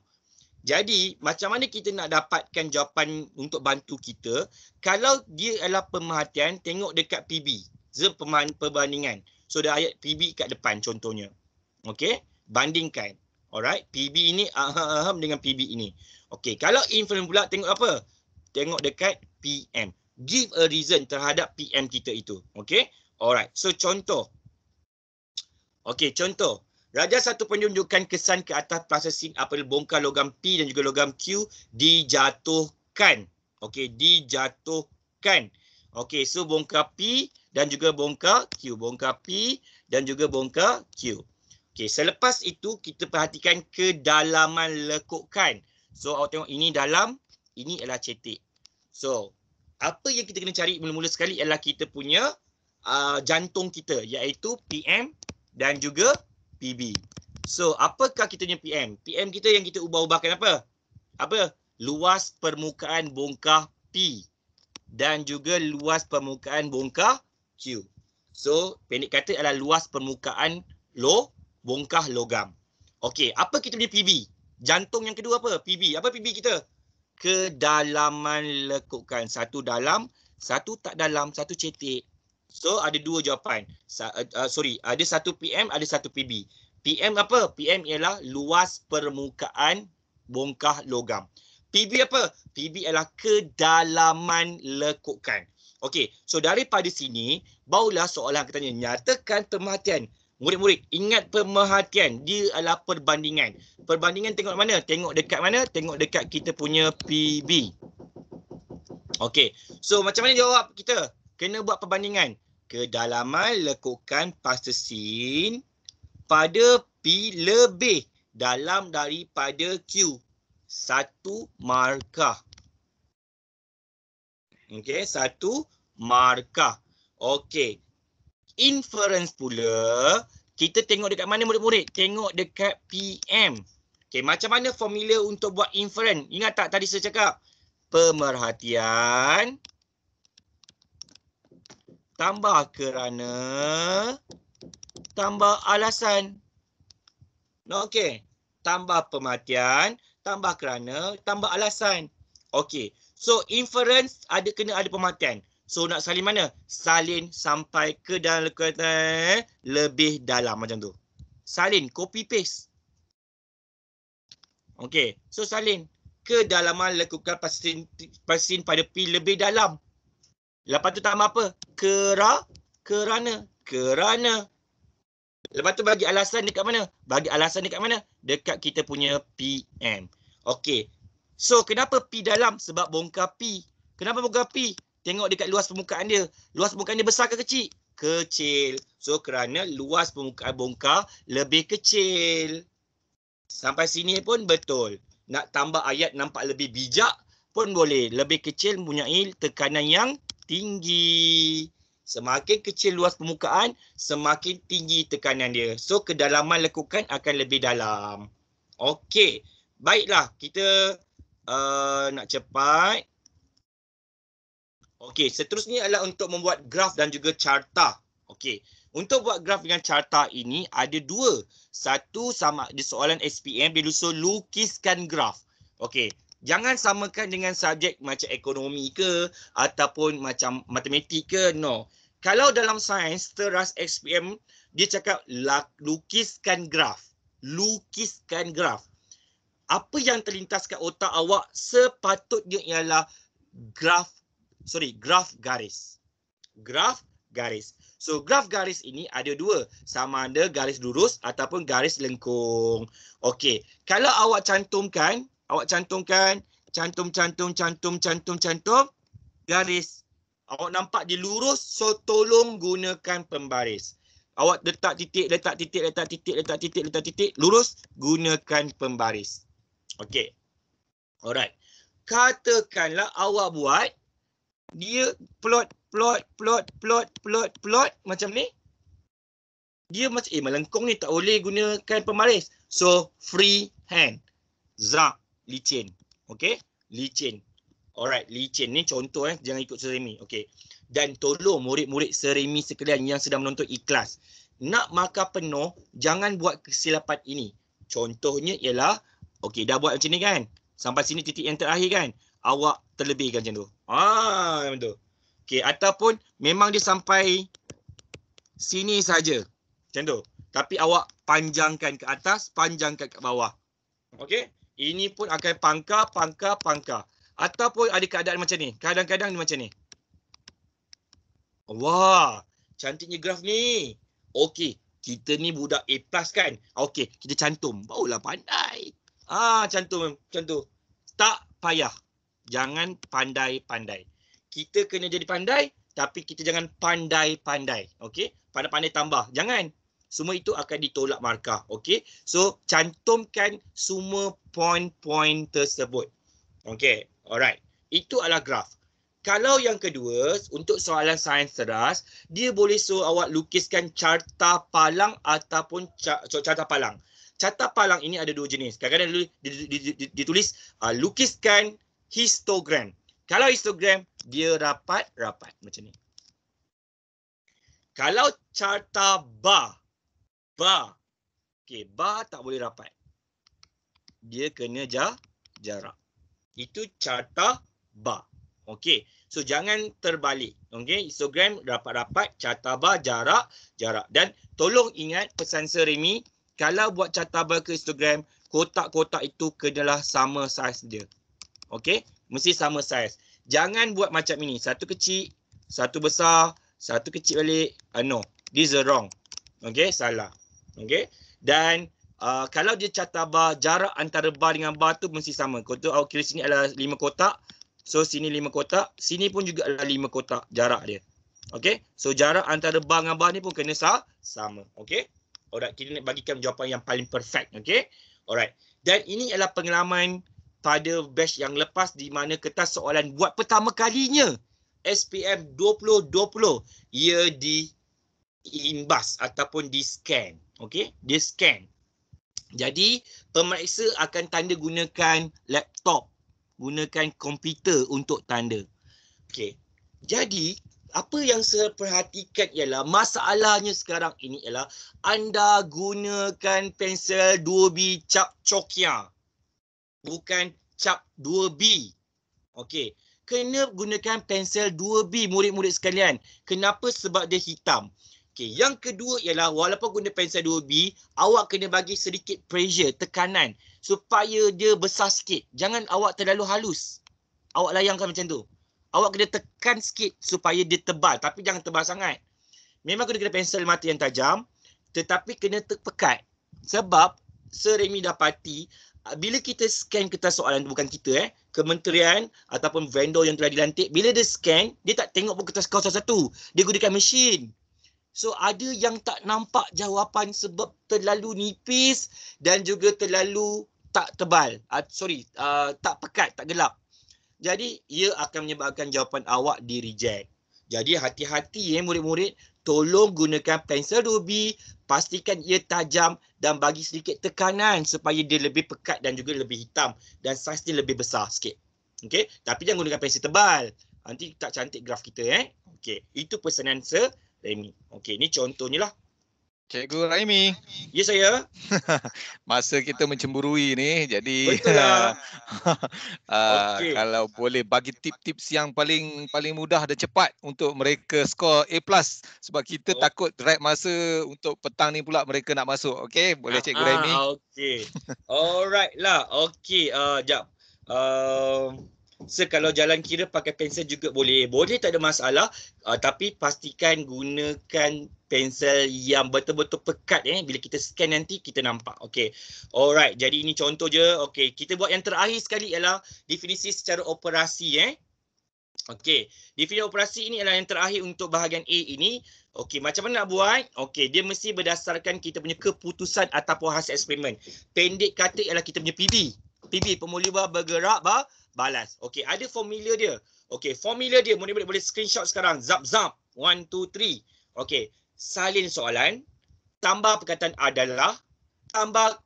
jadi macam mana kita nak dapatkan jawapan untuk bantu kita kalau dia adalah pemerhatian tengok dekat PB perbandingan so ada ayat PB kat depan contohnya okay bandingkan alright PB ini aham dengan PB ini okay kalau inference pula tengok apa tengok dekat PM give a reason terhadap PM kita itu okay alright so contoh Okey, contoh. Raja satu penunjukan kesan ke atas processing apabila bongkar logam P dan juga logam Q dijatuhkan. Okey, dijatuhkan. Okey, so bongkar P dan juga bongkar Q. Bongkar P dan juga bongkar Q. Okey, selepas itu kita perhatikan kedalaman lekukan. So, awak tengok ini dalam, ini adalah cetek. So, apa yang kita kena cari mula-mula sekali ialah kita punya uh, jantung kita iaitu PM dan juga PB. So, apakah kita punya PM? PM kita yang kita ubah-ubahkan apa? Apa? Luas permukaan bongkah P dan juga luas permukaan bongkah Q. So, pendek kata adalah luas permukaan lo bongkah logam. Okey, apa kita punya PB? Jantung yang kedua apa? PB. Apa PB kita? Kedalaman lekukan. Satu dalam, satu tak dalam, satu cetek. So ada dua jawapan. Sa- uh, uh, sorry, ada satu PM, ada satu PB. PM apa? PM ialah luas permukaan bongkah logam. PB apa? PB ialah kedalaman lekukan. Okey, so daripada sini, baulah soalan katanya, nyatakan pemerhatian. Murid-murid, ingat pemerhatian. Dia adalah perbandingan. Perbandingan tengok mana? Tengok dekat mana? Tengok dekat kita punya PB. Okey, so macam mana jawab kita? kena buat perbandingan kedalaman lekukan plastisin pada p lebih dalam daripada Q. Satu markah. Okey, satu markah. Okey. Inference pula, kita tengok dekat mana murid-murid? Tengok dekat PM. Okey, macam mana formula untuk buat inference? Ingat tak tadi saya cakap? Pemerhatian, tambah kerana tambah alasan. Okay, tambah pematian, tambah kerana, tambah alasan. Okay, so inference ada kena ada pematian. So nak salin mana? Salin sampai ke dalam lekuatan lebih dalam macam tu. Salin, copy paste. Okay, so salin. Kedalaman lekukan pasin, pasin pada P lebih dalam. Lepas tu tambah apa? Kera, kerana, kerana. Lepas tu bagi alasan dekat mana? Bagi alasan dekat mana? Dekat kita punya PM. Okey. So kenapa P dalam? Sebab bongkar P. Kenapa bongkar P? Tengok dekat luas permukaan dia. Luas permukaan dia besar ke kecil? Kecil. So kerana luas permukaan bongkar lebih kecil. Sampai sini pun betul. Nak tambah ayat nampak lebih bijak pun boleh. Lebih kecil punya tekanan yang tinggi. Semakin kecil luas permukaan, semakin tinggi tekanan dia. So kedalaman lekukan akan lebih dalam. Okey. Baiklah, kita uh, nak cepat. Okey, seterusnya adalah untuk membuat graf dan juga carta. Okey. Untuk buat graf dengan carta ini ada dua. Satu sama di soalan SPM dia lukiskan graf. Okey, Jangan samakan dengan subjek macam ekonomi ke ataupun macam matematik ke. No. Kalau dalam sains teras SPM dia cakap lukiskan graf. Lukiskan graf. Apa yang terlintas kat otak awak sepatutnya ialah graf sorry, graf garis. Graf garis. So graf garis ini ada dua, sama ada garis lurus ataupun garis lengkung. Okey, kalau awak cantumkan Awak cantumkan cantum, cantum, cantum, cantum, cantum. Garis. Awak nampak dia lurus, so tolong gunakan pembaris. Awak letak titik, letak titik, letak titik, letak titik, letak titik, lurus, gunakan pembaris. Okay, Alright. Katakanlah awak buat, dia plot, plot, plot, plot, plot, plot, macam ni. Dia macam, eh melengkung ni tak boleh gunakan pembaris. So, free hand. Zap licin. okay, licin. Alright, licin ni contoh eh, jangan ikut seremi. okay. Dan tolong murid-murid seremi sekalian yang sedang menonton ikhlas. Nak markah penuh, jangan buat kesilapan ini. Contohnya ialah, okey dah buat macam ni kan? Sampai sini titik yang terakhir kan? Awak terlebihkan macam tu. Ah, macam tu. Okey, ataupun memang dia sampai sini saja. Macam tu. Tapi awak panjangkan ke atas, panjangkan ke bawah. Okey? Ini pun akan pangka, pangka, pangka. Ataupun ada keadaan macam ni. Kadang-kadang macam ni. Wah, cantiknya graf ni. Okey, kita ni budak A plus kan? Okey, kita cantum. Barulah pandai. Ah, cantum, cantum. Tak payah. Jangan pandai-pandai. Kita kena jadi pandai, tapi kita jangan pandai-pandai. Okey, pandai-pandai tambah. Jangan, semua itu akan ditolak markah. okay? So cantumkan semua point-point tersebut. okay? Alright. Itu adalah graf. Kalau yang kedua, untuk soalan sains teras, dia boleh so awak lukiskan carta palang ataupun ca carta palang. Carta palang ini ada dua jenis. Kadang-kadang dulu ditulis uh, lukiskan histogram. Kalau histogram, dia rapat-rapat macam ni. Kalau carta bar, bar. okay. bar tak boleh rapat. Dia kena jar, jarak. Itu carta bar. Okay, so jangan terbalik. Okay, histogram rapat-rapat, carta bar, jarak, jarak. Dan tolong ingat pesan Seremi, kalau buat carta bar ke histogram, kotak-kotak itu kenalah sama saiz dia. Okay, mesti sama saiz. Jangan buat macam ini. Satu kecil, satu besar, satu kecil balik. Uh, no, this is wrong. Okay, salah. Okay, Dan uh, kalau dia catat bar, jarak antara bar dengan bar tu mesti sama. Contoh awak kira sini adalah lima kotak. So sini lima kotak. Sini pun juga adalah lima kotak jarak dia. Okay, So jarak antara bar dengan bar ni pun kena sah sama. Okay, Alright. Kita nak bagikan jawapan yang paling perfect. Okey. Alright. Dan ini adalah pengalaman pada batch yang lepas di mana kertas soalan buat pertama kalinya SPM 2020 ia diimbas ataupun di scan. Okay, dia scan. Jadi, pemeriksa akan tanda gunakan laptop, gunakan komputer untuk tanda. Okay. Jadi, apa yang saya perhatikan ialah masalahnya sekarang ini ialah anda gunakan pensel 2B cap cokia. Bukan cap 2B. Okay. Kena gunakan pensel 2B murid-murid sekalian. Kenapa? Sebab dia hitam. Okay, yang kedua ialah walaupun guna pensel 2B, awak kena bagi sedikit pressure, tekanan supaya dia besar sikit. Jangan awak terlalu halus. Awak layangkan macam tu. Awak kena tekan sikit supaya dia tebal tapi jangan tebal sangat. Memang kena kena pensel mata yang tajam tetapi kena pekat. Sebab seremi dapati ah, bila kita scan kertas soalan tu bukan kita eh kementerian ataupun vendor yang telah dilantik bila dia scan dia tak tengok pun kertas kau satu dia gunakan mesin So ada yang tak nampak jawapan sebab terlalu nipis dan juga terlalu tak tebal. Uh, sorry, uh, tak pekat, tak gelap. Jadi ia akan menyebabkan jawapan awak di reject. Jadi hati-hati ya murid-murid, tolong gunakan pensel ruby, pastikan ia tajam dan bagi sedikit tekanan supaya dia lebih pekat dan juga lebih hitam dan saiz dia lebih besar sikit. Okey, tapi jangan gunakan pensel tebal. Nanti tak cantik graf kita eh. Okey, itu pesanan se. Raimi. Okey, ni contohnya lah. Cikgu Raimi. Ya, saya. Masa kita mencemburui ni, jadi... Betul lah. uh, ah, okay. Kalau boleh bagi tips-tips yang paling paling mudah dan cepat untuk mereka skor A+. Plus sebab kita oh. takut drag masa untuk petang ni pula mereka nak masuk. Okey, boleh ah, Cikgu uh Raimi. Ah, okey. Alright lah. Okey, uh, jap. Uh, So kalau jalan kira pakai pensel juga boleh. Boleh tak ada masalah. Uh, tapi pastikan gunakan pensel yang betul-betul pekat eh. Bila kita scan nanti kita nampak. Okay. Alright. Jadi ini contoh je. Okay. Kita buat yang terakhir sekali ialah definisi secara operasi eh. Okay, definisi operasi ini adalah yang terakhir untuk bahagian A ini. Okey, macam mana nak buat? Okey, dia mesti berdasarkan kita punya keputusan ataupun hasil eksperimen. Pendek kata ialah kita punya PB. PB, pemuli bergerak bah balas. Okey, ada formula dia. Okey, formula dia boleh boleh screenshot sekarang. Zap zap. 1 2 3. Okey. Salin soalan, tambah perkataan adalah, tambah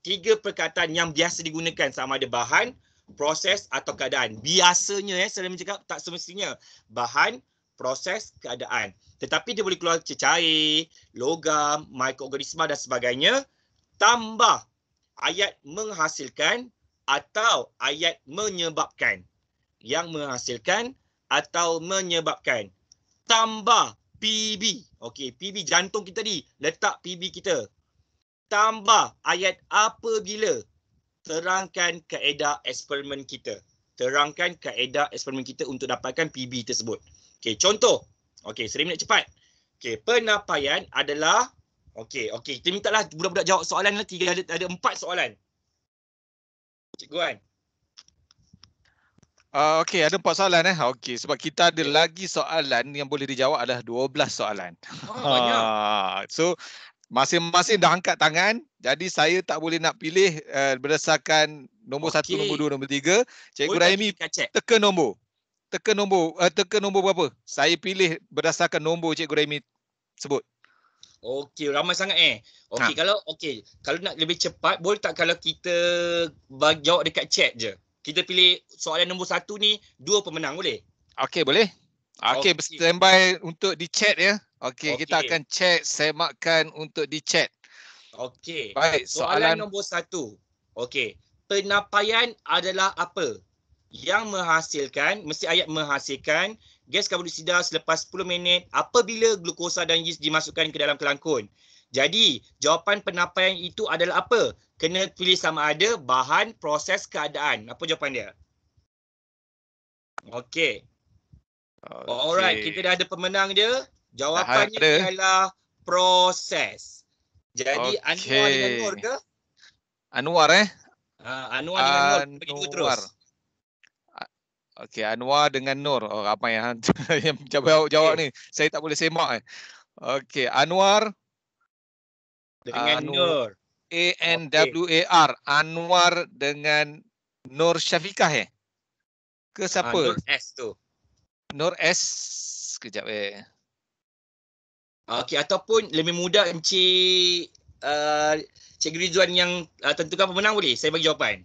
tiga perkataan yang biasa digunakan sama ada bahan, proses atau keadaan. Biasanya eh saya cakap tak semestinya bahan, proses, keadaan. Tetapi dia boleh keluar cecair, logam, mikroorganisma dan sebagainya. Tambah ayat menghasilkan atau ayat menyebabkan yang menghasilkan atau menyebabkan tambah PB. Okey, PB jantung kita ni letak PB kita. Tambah ayat apabila terangkan kaedah eksperimen kita. Terangkan kaedah eksperimen kita untuk dapatkan PB tersebut. Okey, contoh. Okey, seri minit cepat. Okey, penapaian adalah Okey, okey. Kita mintalah budak-budak jawab soalan lah. Tiga, ada, ada empat soalan. Cikgu Wan. Uh, ah, Okey, ada empat soalan. Eh? Okey, sebab kita ada lagi soalan yang boleh dijawab adalah dua belas soalan. Oh, banyak. Ah, so, masing-masing dah angkat tangan. Jadi, saya tak boleh nak pilih uh, berdasarkan nombor okay. satu, nombor dua, nombor tiga. Cikgu boleh Raimi, teka nombor. Teka nombor, uh, teka nombor berapa? Saya pilih berdasarkan nombor Cikgu Raimi sebut. Okey, ramai sangat eh. Okey, ha. kalau okey, kalau nak lebih cepat, boleh tak kalau kita bagi jawab dekat chat je? Kita pilih soalan nombor satu ni, dua pemenang boleh? Okey, boleh. Okey, okay. standby untuk di chat ya. Okey, okay. kita akan chat, semakkan untuk di chat. Okey. Baik, soalan, soalan nombor satu. Okey. Penapaian adalah apa? Yang menghasilkan, mesti ayat menghasilkan gas karbonisida selepas 10 minit apabila glukosa dan yeast dimasukkan ke dalam kelangkun. Jadi, jawapan penapaian itu adalah apa? Kena pilih sama ada bahan, proses, keadaan. Apa jawapan dia? Okey. Okay. Alright, kita dah ada pemenang dia. Jawapannya ada. ialah proses. Jadi, okay. Anwar dengan Nur ke? Anwar eh? Uh, Anwar dengan Nur. Anwar. terus. Okey, Anwar dengan Nur. Oh, ramai yang, yang jawab, okay. ni. Saya tak boleh semak. Eh. Okey, Anwar. Dengan Anwar. Nur. A-N-W-A-R. Okay. Anwar dengan Nur Syafiqah eh? Ke ah, siapa? Uh, Nur S tu. Nur S. Sekejap eh. Okey, ataupun lebih mudah Encik... Uh, Cikgu Rizwan yang uh, tentukan pemenang boleh? Saya bagi jawapan.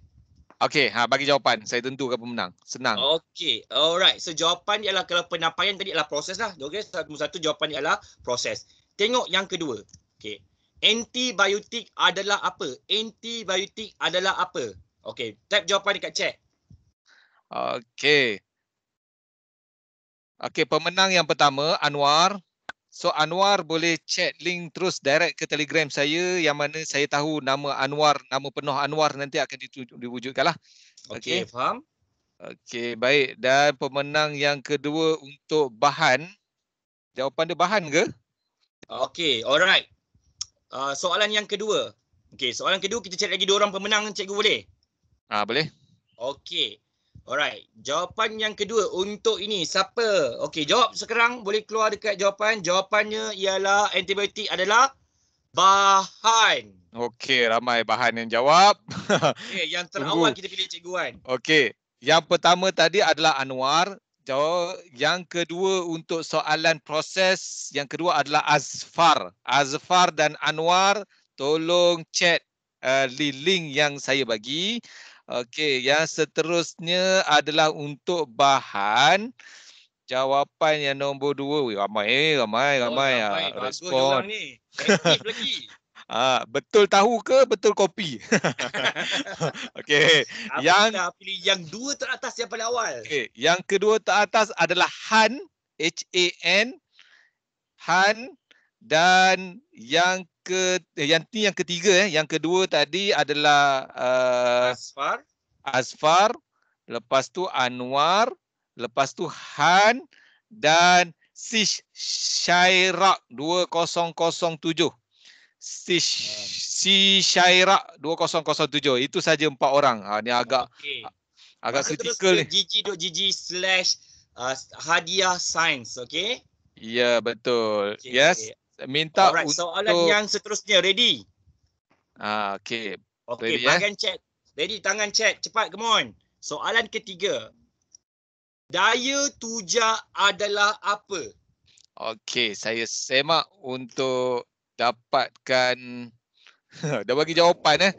Okey, ha bagi jawapan. Saya tentukan pemenang. Senang. Okey. Alright. So jawapan ialah kalau penapaian tadi ialah proses lah. Okey, satu-satu jawapan ialah proses. Tengok yang kedua. Okey. Antibiotik adalah apa? Antibiotik adalah apa? Okey, tap jawapan dekat chat. Okey. Okey, pemenang yang pertama Anwar. So Anwar boleh chat link terus direct ke telegram saya yang mana saya tahu nama Anwar, nama penuh Anwar nanti akan diwujudkan lah. Okay, okay faham. Okay, baik. Dan pemenang yang kedua untuk bahan. Jawapan dia bahan ke? Okay, alright. Uh, soalan yang kedua. Okay, soalan kedua kita chat lagi dua orang pemenang cikgu boleh? Ah uh, boleh. Okay, Alright, jawapan yang kedua untuk ini siapa? Okey, jawab sekarang boleh keluar dekat jawapan. Jawapannya ialah antibiotik adalah bahan. Okey, ramai bahan yang jawab. Okey, yang terawal kita pilih Cikgu Wan. Okey, yang pertama tadi adalah Anwar. Jawab yang kedua untuk soalan proses, yang kedua adalah Azfar. Azfar dan Anwar, tolong chat uh, link yang saya bagi. Okey, yang seterusnya adalah untuk bahan. Jawapan yang nombor dua. Ui, ramai, ramai, eh, ramai. Oh, ramai. Ah, Bagus orang ni. Ah, betul tahu ke betul kopi? Okey. Yang dah pilih yang dua teratas yang paling awal. Okey, yang kedua teratas adalah Han, H A N. Han dan yang ke eh, yang ni yang ketiga eh yang kedua tadi adalah uh, Asfar Asfar lepas tu Anwar lepas tu Han dan Sis Syairak 2007 Sis Si Syairak 2007 itu saja empat orang ha ni agak okay. agak kritikal ni gg.gg slash uh, hadiah science okey ya betul okay. yes okay minta Alright, untuk soalan yang seterusnya ready. Ah okey. Okey, bahagian eh? chat. Ready tangan chat cepat come on. Soalan ketiga. Daya tuja adalah apa? Okey, saya semak untuk dapatkan dah bagi jawapan eh.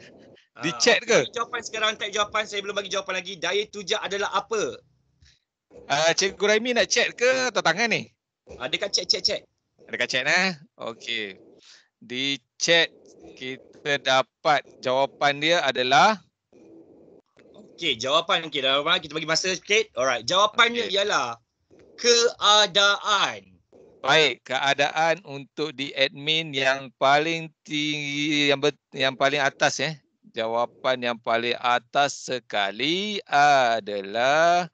Ah, Di uh, chat ke? Jawapan sekarang tak jawapan saya belum bagi jawapan lagi. Daya tuja adalah apa? Ah uh, Cikgu Raimi nak chat ke atau tangan ni? Ah uh, dekat chat chat chat. Dekat chat eh. Okey. Di chat kita dapat jawapan dia adalah Okey, jawapan okey. Jawapan kita bagi masa sikit. Alright, jawapannya okay. ialah keadaan. Baik, keadaan untuk di admin yang paling tinggi yang ber, yang paling atas eh. Jawapan yang paling atas sekali adalah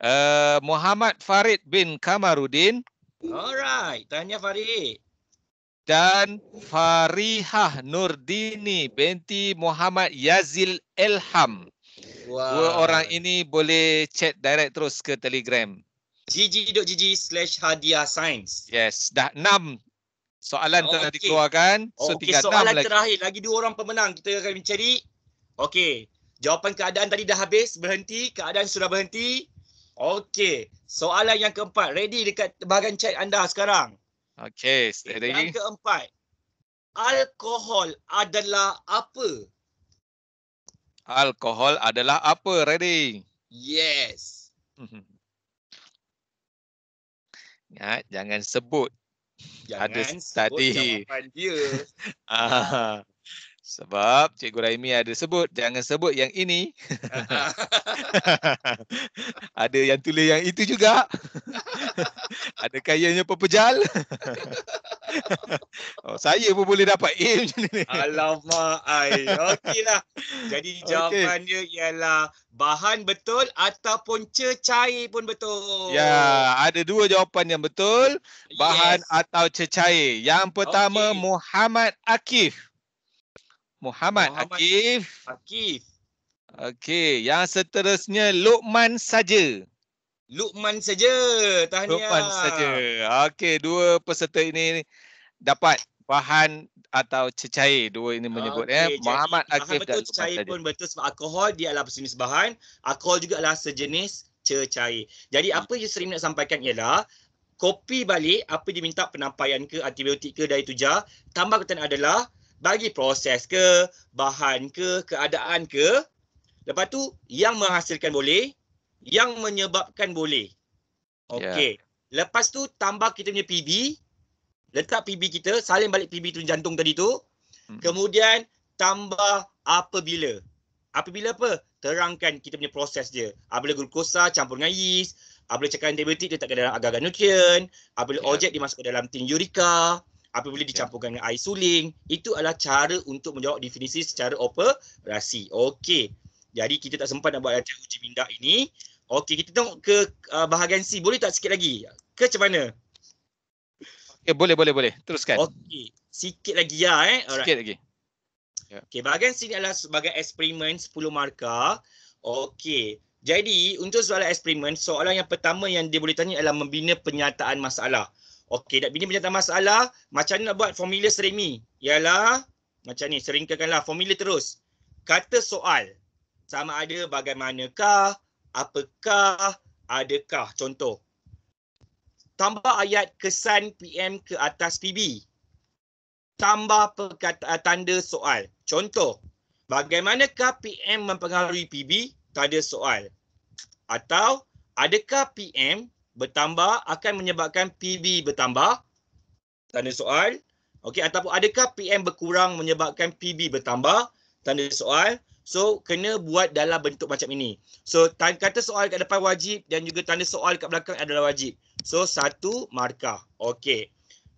uh, Muhammad Farid bin Kamarudin Alright, tanya Farid. Dan Farihah Nurdini binti Muhammad Yazil Elham. Wow. Dua orang ini boleh chat direct terus ke Telegram. gg.gg slash hadiah sains. Yes, dah enam soalan oh, telah okay. dikeluarkan. So, oh, okay, soalan enam terakhir. Lagi. lagi dua orang pemenang kita akan mencari. Okay, jawapan keadaan tadi dah habis. Berhenti, keadaan sudah berhenti. Okay soalan yang keempat. Ready dekat bahagian chat anda sekarang. Okay, steady. Okay, yang keempat. Alkohol adalah apa? Alkohol adalah apa? Ready? Yes. Ingat, hmm. ya, jangan sebut. Jangan Ada sebut study. jawapan dia. ah. Sebab Cikgu Raimi ada sebut, jangan sebut yang ini. ada yang tulis yang itu juga. ada kayanya pepejal. oh, saya pun boleh dapat A macam ni. Alamak, ai. Okeylah. Jadi jawapannya okay. ialah bahan betul ataupun cecair pun betul. Ya, ada dua jawapan yang betul. Bahan yes. atau cecair. Yang pertama okay. Muhammad Akif. Muhammad, Muhammad Akif. Akif. Okey, yang seterusnya Lukman saja. Lukman saja. Tahniah. Lukman saja. Okey, dua peserta ini dapat bahan atau cecair dua ini menyebut okay, eh jadi, Muhammad Akif dan cecair pun saja. betul sebab alkohol dia adalah sejenis bahan alkohol juga adalah sejenis cecair jadi hmm. apa yang Sri nak sampaikan ialah kopi balik apa diminta penampaian ke antibiotik ke dari tujah tambah adalah bagi proses ke, bahan ke, keadaan ke. Lepas tu, yang menghasilkan boleh, yang menyebabkan boleh. Okey. Yeah. Lepas tu, tambah kita punya PB. Letak PB kita, salin balik PB tu jantung tadi tu. Hmm. Kemudian, tambah apabila. Apabila apa? Terangkan kita punya proses dia. Apabila glukosa campur dengan yeast. Apabila cekalan antibiotik, letakkan dalam agak-agak nutrien. Apabila yeah. objek dimasukkan dalam tin yurika apabila ya. dicampurkan dengan air suling itu adalah cara untuk menjawab definisi secara operasi okey jadi kita tak sempat nak buat latihan uji minda ini okey kita tengok ke uh, bahagian C boleh tak sikit lagi ke macam mana okey boleh boleh boleh teruskan okey sikit lagi ya eh Alright. sikit lagi yeah. okey bahagian C ini adalah sebagai eksperimen 10 markah okey jadi untuk soalan eksperimen soalan yang pertama yang dia boleh tanya adalah membina penyataan masalah Okey, dah bini menyatakan masalah, macam mana nak buat formula seremi? Ialah, macam ni, seringkanlah formula terus. Kata soal, sama ada bagaimanakah, apakah, adakah. Contoh, tambah ayat kesan PM ke atas PB. Tambah perkataan ah, tanda soal. Contoh, bagaimanakah PM mempengaruhi PB? Tanda soal. Atau, adakah PM bertambah akan menyebabkan PB bertambah? Tanda soal. Okey, ataupun adakah PM berkurang menyebabkan PB bertambah? Tanda soal. So, kena buat dalam bentuk macam ini. So, tanda kata soal kat depan wajib dan juga tanda soal kat belakang adalah wajib. So, satu markah. Okey.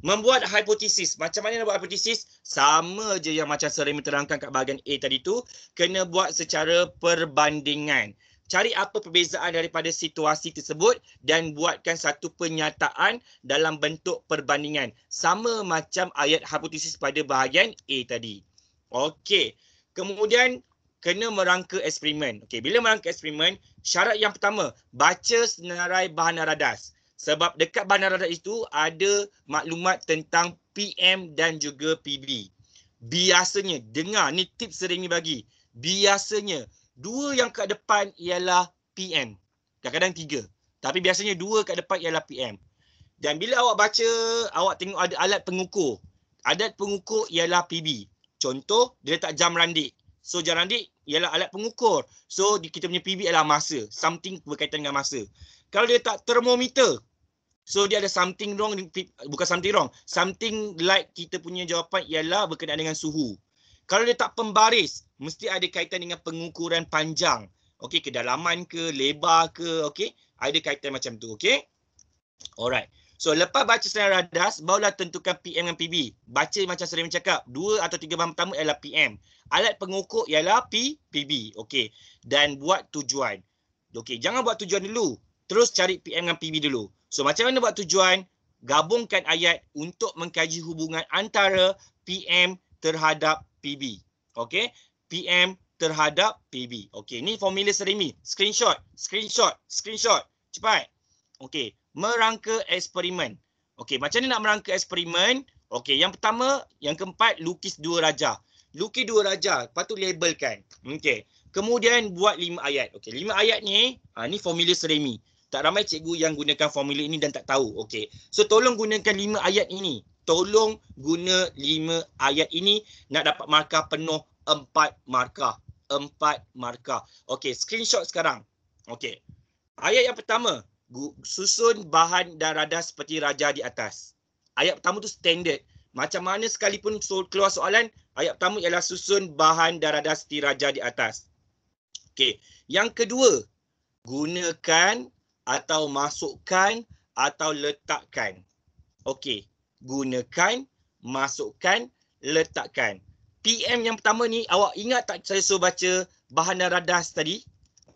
Membuat hipotesis. Macam mana nak buat hipotesis? Sama je yang macam sering menerangkan kat bahagian A tadi tu. Kena buat secara perbandingan cari apa perbezaan daripada situasi tersebut dan buatkan satu penyataan dalam bentuk perbandingan. Sama macam ayat hipotesis pada bahagian A tadi. Okey, kemudian kena merangka eksperimen. Okey, bila merangka eksperimen, syarat yang pertama, baca senarai bahan aradas. Sebab dekat bahan aradas itu ada maklumat tentang PM dan juga PB. Biasanya, dengar ni tips sering ni bagi. Biasanya, dua yang kat depan ialah PM. Kadang-kadang tiga. Tapi biasanya dua kat depan ialah PM. Dan bila awak baca, awak tengok ada alat pengukur. Alat pengukur ialah PB. Contoh, dia letak jam randik. So, jam randik ialah alat pengukur. So, kita punya PB ialah masa. Something berkaitan dengan masa. Kalau dia letak termometer, So dia ada something wrong, bukan something wrong. Something like kita punya jawapan ialah berkenaan dengan suhu. Kalau dia tak pembaris, mesti ada kaitan dengan pengukuran panjang. Okey, kedalaman ke, lebar ke, okey. Ada kaitan macam tu, okey. Alright. So, lepas baca senarai radas, barulah tentukan PM dan PB. Baca macam sering cakap, dua atau tiga bahan pertama ialah PM. Alat pengukur ialah P, PB, okey. Dan buat tujuan. Okey, jangan buat tujuan dulu. Terus cari PM dan PB dulu. So, macam mana buat tujuan? Gabungkan ayat untuk mengkaji hubungan antara PM terhadap PB. Okey, PM terhadap PB. Okey, ni formula seremi. Screenshot, screenshot, screenshot. Cepat. Okey, merangka eksperimen. Okey, macam ni nak merangka eksperimen. Okey, yang pertama, yang keempat, lukis dua raja. Lukis dua raja, lepas tu labelkan. Okey, kemudian buat lima ayat. Okey, lima ayat ni, ha, ni formula seremi. Tak ramai cikgu yang gunakan formula ini dan tak tahu. Okey, so tolong gunakan lima ayat ini tolong guna lima ayat ini nak dapat markah penuh empat markah. Empat markah. Okey, screenshot sekarang. Okey. Ayat yang pertama, susun bahan dan radar seperti raja di atas. Ayat pertama tu standard. Macam mana sekalipun so keluar soalan, ayat pertama ialah susun bahan dan radar seperti raja di atas. Okey. Yang kedua, gunakan atau masukkan atau letakkan. Okey gunakan, masukkan, letakkan. PM yang pertama ni awak ingat tak saya suruh baca bahan dan radas tadi?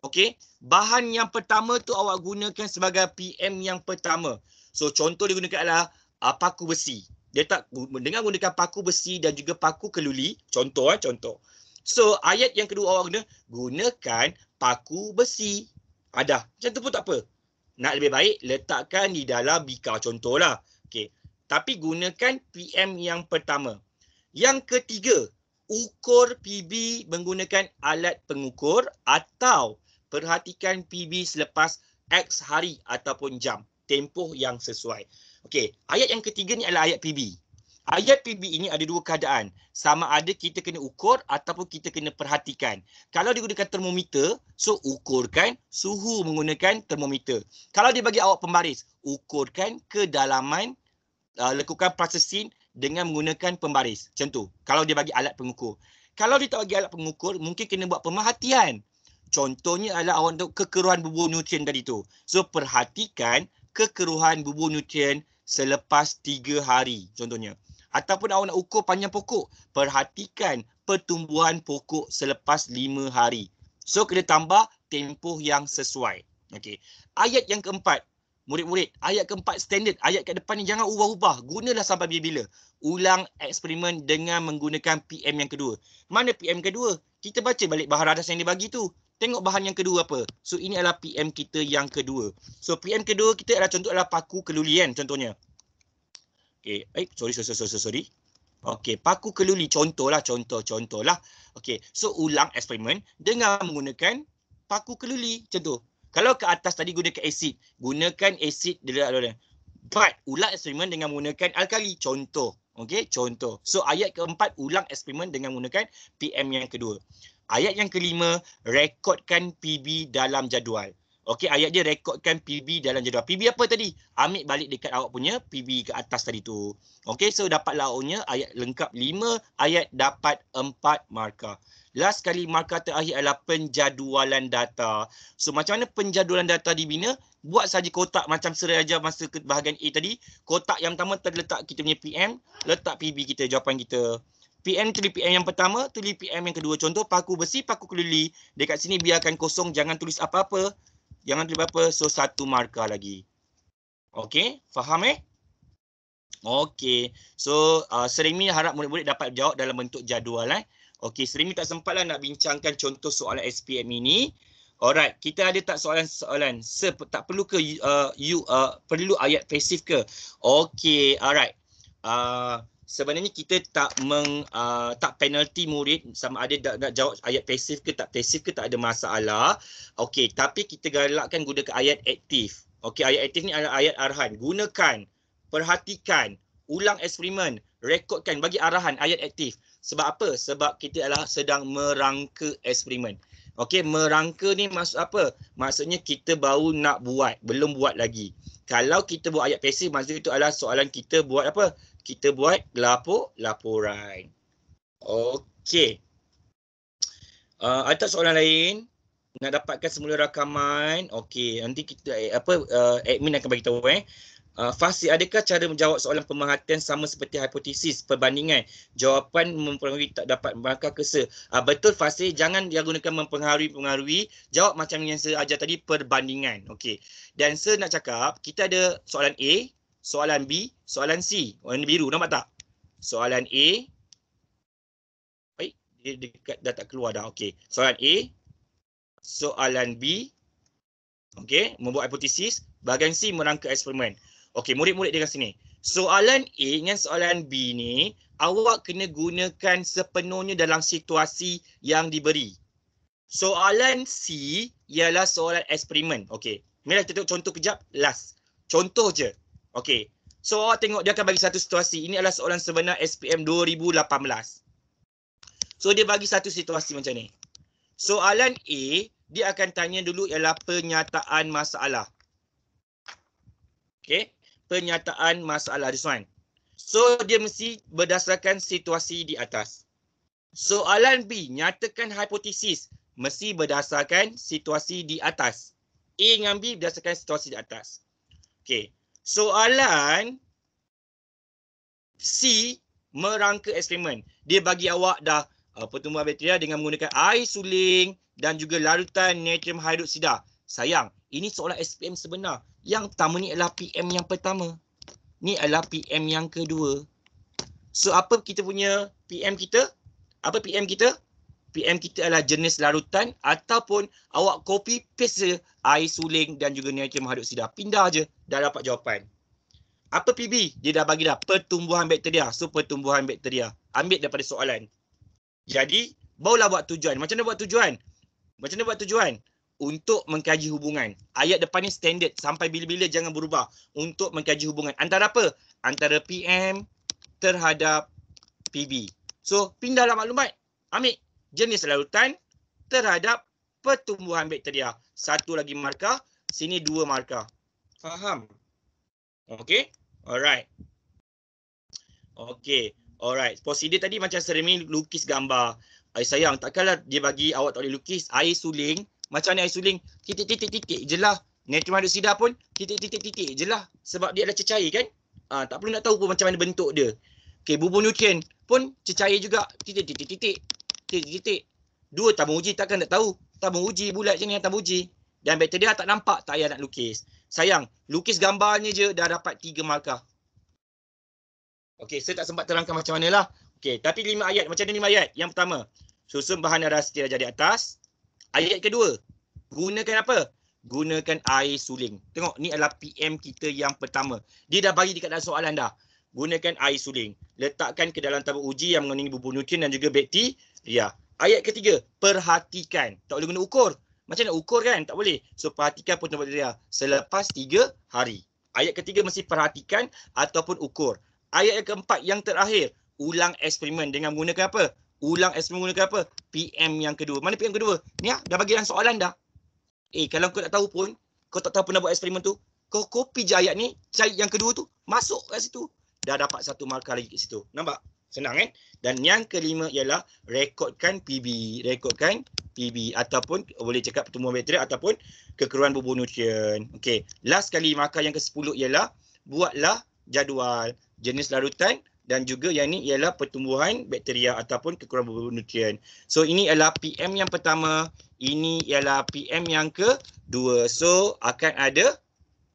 Okey, bahan yang pertama tu awak gunakan sebagai PM yang pertama. So contoh digunakan adalah uh, paku besi. Dia tak dengan gunakan paku besi dan juga paku keluli, contoh eh, contoh. So ayat yang kedua awak guna gunakan paku besi. Ada. Macam tu pun tak apa. Nak lebih baik letakkan di dalam bika lah. Okey tapi gunakan PM yang pertama. Yang ketiga, ukur PB menggunakan alat pengukur atau perhatikan PB selepas X hari ataupun jam, tempoh yang sesuai. Okey, ayat yang ketiga ni adalah ayat PB. Ayat PB ini ada dua keadaan. Sama ada kita kena ukur ataupun kita kena perhatikan. Kalau digunakan termometer, so ukurkan suhu menggunakan termometer. Kalau dia bagi awak pembaris, ukurkan kedalaman uh, lekukan plastisin dengan menggunakan pembaris. Macam tu. Kalau dia bagi alat pengukur. Kalau dia tak bagi alat pengukur, mungkin kena buat pemerhatian. Contohnya adalah awak untuk kekeruhan bubur nutrien tadi tu. So perhatikan kekeruhan bubur nutrien selepas tiga hari contohnya. Ataupun awak nak ukur panjang pokok, perhatikan pertumbuhan pokok selepas lima hari. So kena tambah tempoh yang sesuai. Okey. Ayat yang keempat, murid-murid, ayat keempat standard, ayat ke depan ni jangan ubah-ubah. Gunalah sampai bila-bila. Ulang eksperimen dengan menggunakan PM yang kedua. Mana PM kedua? Kita baca balik bahan atas yang dia bagi tu. Tengok bahan yang kedua apa. So ini adalah PM kita yang kedua. So PM kedua kita adalah contoh adalah paku kelulian contohnya. Okay, eh, sorry, sorry, sorry, sorry. Okay, paku keluli contohlah, contoh, contohlah. Okay, so ulang eksperimen dengan menggunakan paku keluli. Contoh, kalau ke atas tadi gunakan asid, gunakan asid di dalam dia. But ulang eksperimen dengan menggunakan alkali. Contoh. Okey, contoh. So ayat keempat ulang eksperimen dengan menggunakan PM yang kedua. Ayat yang kelima, rekodkan PB dalam jadual. Okey ayat dia rekodkan PB dalam jadual. PB apa tadi? Ambil balik dekat awak punya PB ke atas tadi tu. Okey so dapatlah awaknya ayat lengkap 5, ayat dapat 4 markah. Last kali markah terakhir adalah penjadualan data. So macam mana penjadualan data dibina? Buat saja kotak macam serai aja masa ke bahagian A tadi. Kotak yang pertama terletak kita punya PM, letak PB kita, jawapan kita. PM tulis PM yang pertama, tulis PM yang kedua. Contoh paku besi, paku keluli. Dekat sini biarkan kosong, jangan tulis apa-apa. Jangan terlibat apa. So satu markah lagi. okay Faham eh? Okey. So uh, Serimi harap murid-murid dapat jawab dalam bentuk jadual eh. Okey. Serimi tak sempatlah nak bincangkan contoh soalan SPM ini. Alright. Kita ada tak soalan-soalan? Sir tak perlu ke uh, you uh, perlu ayat pasif ke? Okay, Alright. Uh, sebenarnya kita tak meng uh, tak penalti murid sama ada nak, nak jawab ayat pasif ke tak pasif ke tak ada masalah. Okey, tapi kita galakkan gunakan ayat aktif. Okey, ayat aktif ni adalah ayat arahan. Gunakan, perhatikan, ulang eksperimen, rekodkan bagi arahan ayat aktif. Sebab apa? Sebab kita adalah sedang merangka eksperimen. Okey, merangka ni maksud apa? Maksudnya kita baru nak buat, belum buat lagi. Kalau kita buat ayat pasif, maksudnya itu adalah soalan kita buat apa? kita buat lapor laporan. Okey. Uh, ada tak soalan lain? Nak dapatkan semula rakaman? Okey, nanti kita eh, apa uh, admin akan bagi tahu eh. Uh, Fasih, adakah cara menjawab soalan pemerhatian sama seperti hipotesis perbandingan? Jawapan mempengaruhi tak dapat markah kesa. Uh, ah, betul Fasih, jangan dia gunakan mempengaruhi-pengaruhi. Jawab macam yang saya ajar tadi, perbandingan. Okey. Dan saya nak cakap, kita ada soalan A, soalan B, soalan C. Warna biru, nampak tak? Soalan A. Baik, dia dekat, dah tak keluar dah. Okey, soalan A. Soalan B. Okey, membuat hipotesis. Bahagian C, merangka eksperimen. Okey, murid-murid dekat sini. Soalan A dengan soalan B ni, awak kena gunakan sepenuhnya dalam situasi yang diberi. Soalan C ialah soalan eksperimen. Okey. Mari kita tengok contoh kejap. Last. Contoh je. Okay. So awak tengok dia akan bagi satu situasi. Ini adalah soalan sebenar SPM 2018. So dia bagi satu situasi macam ni. Soalan A, dia akan tanya dulu ialah pernyataan masalah. Okay. pernyataan masalah. This one. So dia mesti berdasarkan situasi di atas. Soalan B, nyatakan hipotesis. Mesti berdasarkan situasi di atas. A dengan B berdasarkan situasi di atas. Okay soalan C merangka eksperimen. Dia bagi awak dah uh, pertumbuhan bakteria dengan menggunakan air suling dan juga larutan natrium hidroksida. Sayang, ini soalan SPM sebenar. Yang pertama ni adalah PM yang pertama. Ni adalah PM yang kedua. So apa kita punya PM kita? Apa PM kita? PM kita adalah jenis larutan ataupun awak copy paste je air suling dan juga ni kem hadut sidar. Pindah je dah dapat jawapan. Apa PB? Dia dah bagi dah pertumbuhan bakteria. So pertumbuhan bakteria. Ambil daripada soalan. Jadi barulah buat tujuan. Macam mana buat tujuan? Macam mana buat tujuan? Untuk mengkaji hubungan. Ayat depan ni standard. Sampai bila-bila jangan berubah. Untuk mengkaji hubungan. Antara apa? Antara PM terhadap PB. So pindahlah maklumat. Ambil jenis larutan terhadap pertumbuhan bakteria. Satu lagi markah, sini dua markah. Faham? Okay, Alright. Okay, Alright. Prosedur tadi macam Serimi lukis gambar. Ay sayang, takkanlah dia bagi awak tak boleh lukis air suling. Macam mana air suling? Titik-titik-titik je lah. Natrium hidroksida pun titik-titik-titik je lah. Sebab dia adalah cecair kan? Ha, tak perlu nak tahu pun macam mana bentuk dia. Okay, bubur nutrien pun cecair juga. Titik-titik-titik kritik-kritik. Dua tabung uji takkan nak tahu. Tabung uji bulat je ni tabung uji. Dan bakteria tak nampak tak payah nak lukis. Sayang, lukis gambarnya je dah dapat tiga markah. Okey, saya tak sempat terangkan macam mana lah. Okey, tapi lima ayat. Macam mana lima ayat? Yang pertama, susun bahan rahsia darjah di atas. Ayat kedua, gunakan apa? Gunakan air suling. Tengok, ni adalah PM kita yang pertama. Dia dah bagi dekat dalam soalan dah gunakan air suling. Letakkan ke dalam tabung uji yang mengandungi bubur nutrien dan juga bakteria. Ya. Ayat ketiga, perhatikan. Tak boleh guna ukur. Macam nak ukur kan? Tak boleh. So, perhatikan pun bakteria selepas tiga hari. Ayat ketiga mesti perhatikan ataupun ukur. Ayat yang keempat yang terakhir, ulang eksperimen dengan menggunakan apa? Ulang eksperimen menggunakan apa? PM yang kedua. Mana PM kedua? Ni lah, dah bagi soalan dah. Eh, kalau kau tak tahu pun, kau tak tahu pernah buat eksperimen tu, kau copy je ayat ni, cari yang kedua tu, masuk kat situ dah dapat satu markah lagi kat situ. Nampak? Senang kan? Dan yang kelima ialah rekodkan PB. Rekodkan PB ataupun boleh cakap pertumbuhan bakteria ataupun kekeruan bubur nutrien. Okey. Last kali markah yang ke sepuluh ialah buatlah jadual jenis larutan dan juga yang ni ialah pertumbuhan bakteria ataupun kekurangan bubur nutrien. So ini ialah PM yang pertama, ini ialah PM yang ke kedua. So akan ada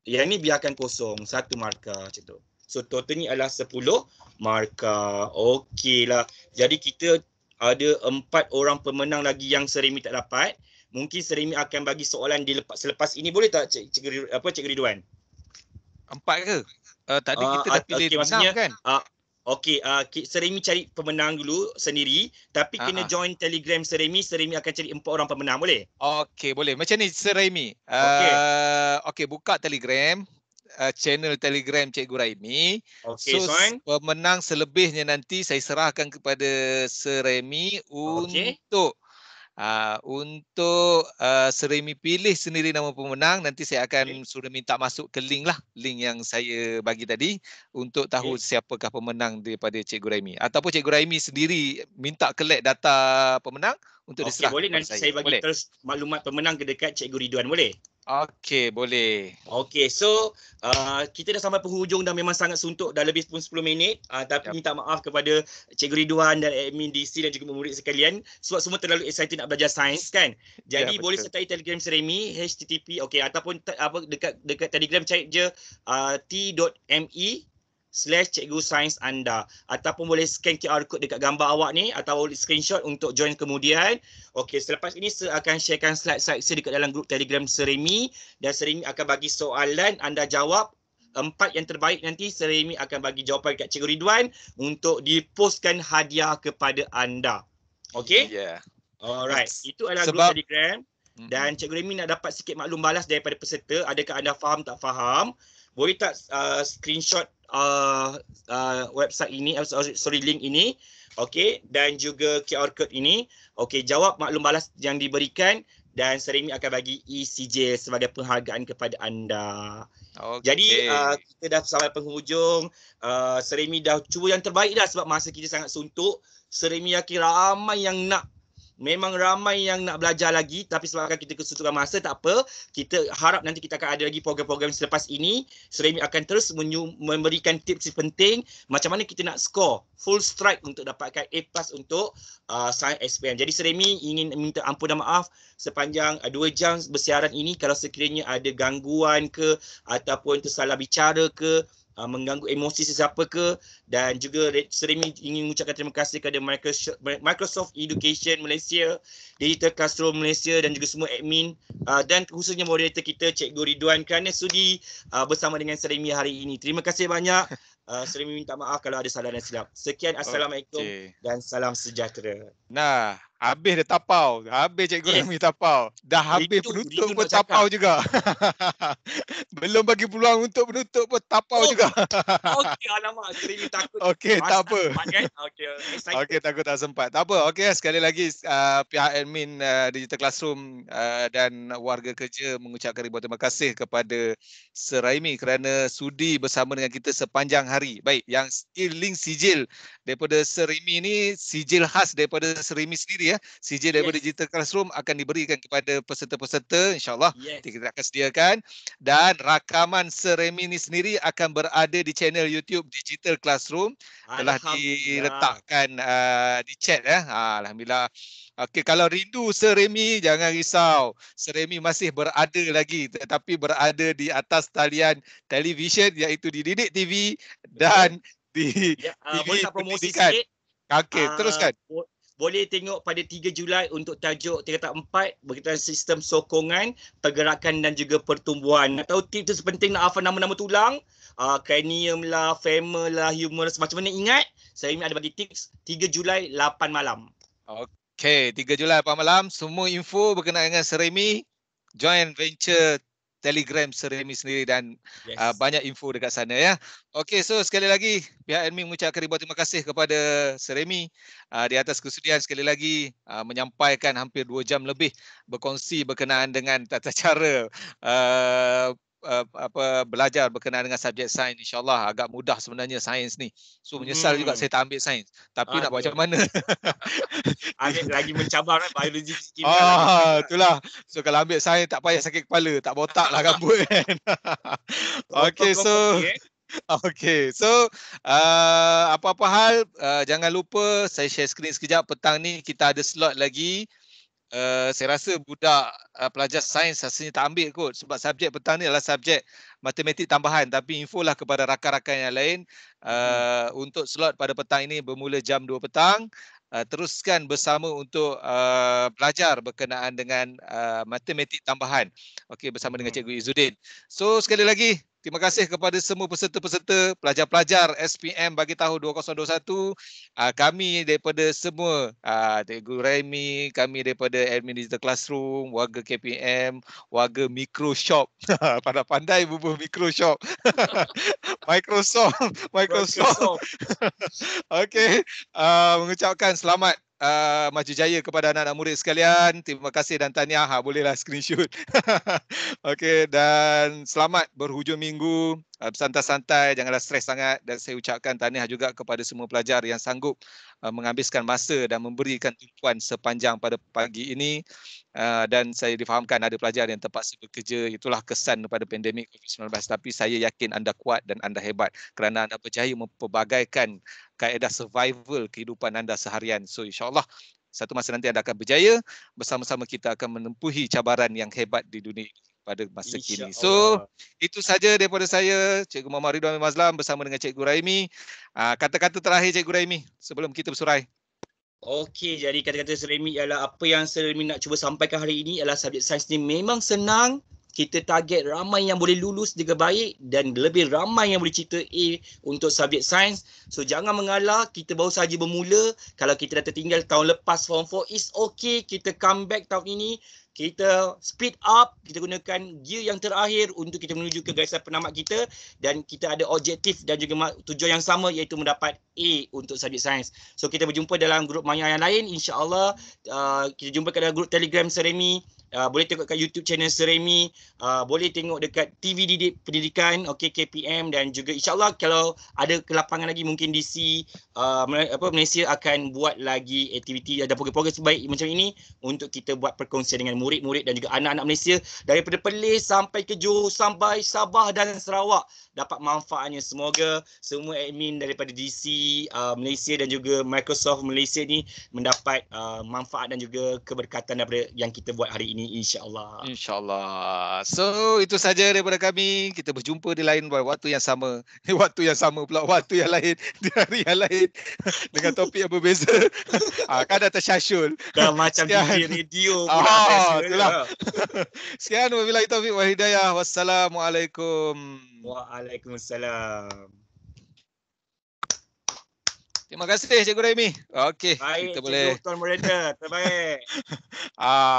yang ni biarkan kosong satu markah macam tu. So total ni adalah 10 markah. lah. Jadi kita ada 4 orang pemenang lagi yang Serimi tak dapat. Mungkin Serimi akan bagi soalan di lepas selepas ini boleh tak Cik, Cik apa Cik Ridwan? Empat ke? Uh, eh, tak ada ah, kita uh, dah ah, pilih okay, enam kan? Uh, Okey, uh, Seremi cari pemenang dulu sendiri tapi kena uh-huh. join Telegram Seremi, Seremi akan cari empat orang pemenang boleh? Okey, boleh. Macam ni Seremi. Okey. Eh, okay, buka Telegram, uh, channel Telegram Cikgu Raimi. Okay, so soin. pemenang selebihnya nanti saya serahkan kepada Seremi untuk okay. uh, untuk uh, Seremi pilih sendiri nama pemenang. Nanti saya akan okay. suruh minta masuk ke link lah, link yang saya bagi tadi untuk tahu okay. siapakah pemenang daripada Cikgu Raimi. Ataupun Cikgu Raimi sendiri minta collect data pemenang untuk okay, diserahkan. Boleh nanti saya, saya bagi boleh. terus maklumat pemenang ke dekat Cikgu Ridwan boleh? Okey, boleh. Okey, so uh, kita dah sampai penghujung dah memang sangat suntuk dah lebih pun 10 minit. Uh, tapi yep. minta maaf kepada Cikgu Ridwan dan admin DC dan juga murid sekalian sebab semua terlalu excited nak belajar sains kan. Jadi yeah, ya, boleh betul. sertai Telegram Seremi HTTP okey ataupun te- apa dekat dekat Telegram cari je uh, t.me slash cikgu sains anda ataupun boleh scan QR code dekat gambar awak ni atau boleh screenshot untuk join kemudian. Okey, selepas ini saya akan sharekan slide-slide saya dekat dalam grup Telegram Seremi dan Seremi akan bagi soalan anda jawab empat yang terbaik nanti Seremi akan bagi jawapan dekat Cikgu Ridwan untuk dipostkan hadiah kepada anda. Okey? Yeah. Alright. Itu adalah grup Telegram. Mm-hmm. Dan Cikgu Remy nak dapat sikit maklum balas daripada peserta. Adakah anda faham tak faham? Boleh tak uh, screenshot uh, uh, website ini eh, sorry link ini okay dan juga QR code ini okay jawab maklum balas yang diberikan dan serimi akan bagi ECJ sebagai penghargaan kepada anda. Okay. Jadi uh, kita dah sampai penghujung uh, seremi dah cuba yang terbaik dah sebab masa kita sangat suntuk. Serimi yakin ramai yang nak Memang ramai yang nak belajar lagi tapi sebabkan kita kesusukan masa tak apa. Kita harap nanti kita akan ada lagi program-program selepas ini. Seremi akan terus memberikan tips yang penting macam mana kita nak score full strike untuk dapatkan A plus untuk uh, science SPM. Jadi Seremi ingin minta ampun dan maaf sepanjang uh, dua jam bersiaran ini kalau sekiranya ada gangguan ke ataupun tersalah bicara ke uh, mengganggu emosi sesiapa ke dan juga Seremi ingin mengucapkan terima kasih kepada Microsoft, Education Malaysia, Digital Classroom Malaysia dan juga semua admin uh, dan khususnya moderator kita Cikgu Ridwan kerana sudi uh, ah, bersama dengan serimi hari ini. Terima kasih banyak. Uh, Seremi minta maaf kalau ada salah dan silap. Sekian Assalamualaikum okay. dan salam sejahtera. Nah, Habis dia tapau. Habis cikgu yeah. tapau. Dah habis itu, penutup itu pun cakap. tapau juga. Belum bagi peluang untuk penutup pun tapau oh. juga. Okey, alamak. Kita takut. Kan? Okey, tak apa. Kan? Okey, okay, takut tak sempat. Tak apa. Okey, sekali lagi uh, pihak admin uh, Digital Classroom uh, dan warga kerja mengucapkan ribuan terima kasih kepada Seraimi kerana sudi bersama dengan kita sepanjang hari. Baik, yang link sijil daripada Seraimi ni sijil khas daripada Seraimi sendiri ya. CJ yes. daripada Digital Classroom akan diberikan kepada peserta-peserta insyaAllah yes. kita akan sediakan dan rakaman seremi ini sendiri akan berada di channel YouTube Digital Classroom telah diletakkan uh, di chat ya. Alhamdulillah. Okey kalau rindu seremi jangan risau. Seremi masih berada lagi tetapi berada di atas talian televisyen iaitu di Didik TV dan di ya, uh, ah, TV boleh tak promosi sikit. Okey, uh, teruskan boleh tengok pada 3 Julai untuk tajuk tingkatan 4 berkaitan sistem sokongan, pergerakan dan juga pertumbuhan. Nak tahu tip tu sepenting nak hafal nama-nama tulang? Uh, cranium lah, femur lah, humerus macam mana ingat? Saya ingin ada bagi tips 3 Julai 8 malam. Okay, 3 Julai 8 malam. Semua info berkenaan dengan Seremi. Join Venture Telegram Seremi sendiri dan uh, yes. uh, banyak info dekat sana ya. Okey so sekali lagi pihak admin mengucapkan ribuan terima kasih kepada Seremi uh, di atas kesudian sekali lagi uh, menyampaikan hampir 2 jam lebih berkongsi berkenaan dengan tata cara uh, uh, apa belajar berkenaan dengan subjek sains insyaallah agak mudah sebenarnya sains ni. So menyesal hmm. juga saya tak ambil sains. Tapi ah, nak buat macam mana? Ambil lagi mencabar kan biologi kimia. Ah lagi. itulah. So kalau ambil sains tak payah sakit kepala, tak botak lah rambut kan. okay so eh. Okay, so uh, apa-apa hal, uh, jangan lupa saya share screen sekejap. Petang ni kita ada slot lagi Uh, saya rasa budak uh, pelajar sains rasanya tak ambil kot sebab subjek petang ni adalah subjek matematik tambahan tapi info lah kepada rakan-rakan yang lain uh, hmm. Eh, untuk slot pada petang ini bermula jam 2 petang uh, teruskan bersama untuk uh, pelajar berkenaan dengan uh, matematik tambahan okey bersama hmm. dengan cikgu Izudin so sekali lagi Terima kasih kepada semua peserta-peserta, pelajar-pelajar SPM bagi tahun 2021. Ah, kami daripada semua, Tegu ah, Remy, kami daripada Admin Digital Classroom, warga KPM, warga Micro Shop. Pandai-pandai bubuh Micro Microsoft. Microsoft. Okey. Ah, mengucapkan selamat uh, maju jaya kepada anak-anak murid sekalian. Terima kasih dan tanya Ha, ah, bolehlah screenshot. Okay dan selamat berhujung minggu. Uh, santai-santai, janganlah stres sangat dan saya ucapkan tahniah juga kepada semua pelajar yang sanggup uh, menghabiskan masa dan memberikan tumpuan sepanjang pada pagi ini uh, dan saya difahamkan ada pelajar yang terpaksa bekerja itulah kesan kepada pandemik COVID-19 tapi saya yakin anda kuat dan anda hebat kerana anda berjaya memperbagaikan kaedah survival kehidupan anda seharian. So insyaAllah satu masa nanti anda akan berjaya. Bersama-sama kita akan menempuhi cabaran yang hebat di dunia pada masa Insya kini. So Allah. itu saja daripada saya, Cikgu Muhammad Ridwan Mazlam bersama dengan Cikgu Raimi. Ah, kata-kata terakhir Cikgu Raimi sebelum kita bersurai. Okey, jadi kata-kata Sir Remy ialah apa yang Sir nak cuba sampaikan hari ini ialah subjek sains ni memang senang kita target ramai yang boleh lulus dengan baik dan lebih ramai yang boleh cerita A untuk subjek sains. So jangan mengalah, kita baru saja bermula. Kalau kita dah tertinggal tahun lepas form 4, it's okay. Kita come back tahun ini, kita speed up, kita gunakan gear yang terakhir untuk kita menuju ke garisan penamat kita dan kita ada objektif dan juga tujuan yang sama iaitu mendapat A untuk subjek sains. So kita berjumpa dalam grup maya yang lain Insyaallah Uh, kita jumpa dalam grup Telegram Seremi. Ah, boleh tengok kat YouTube channel Seremi, uh, boleh tengok dekat TV Didik Pendidikan, okay, KPM dan juga insyaAllah kalau ada kelapangan lagi mungkin DC, uh, ah, apa, Malaysia akan buat lagi aktiviti ada program-program sebaik macam ini untuk kita buat perkongsian dengan murid-murid dan juga anak-anak Malaysia daripada Perlis sampai ke Johor sampai Sabah dan Sarawak dapat manfaatnya. Semoga semua admin daripada DC uh, Malaysia dan juga Microsoft Malaysia ni mendapat uh, manfaat dan juga keberkatan daripada yang kita buat hari ini insya-Allah. Insya-Allah. So itu saja daripada kami. Kita berjumpa di lain waktu yang sama. waktu yang sama pula waktu yang lain di hari yang lain dengan topik yang berbeza. Ah kan dah tersyasyul. Dah macam di radio. Ah, itulah. Lah. Sekian wabillahi taufik wal hidayah. Wassalamualaikum. Hmm. Waalaikumsalam. Terima kasih Cikgu Raimi. Okey, kita boleh. Baik, Cikgu Tuan Moreda. Terbaik. Ah.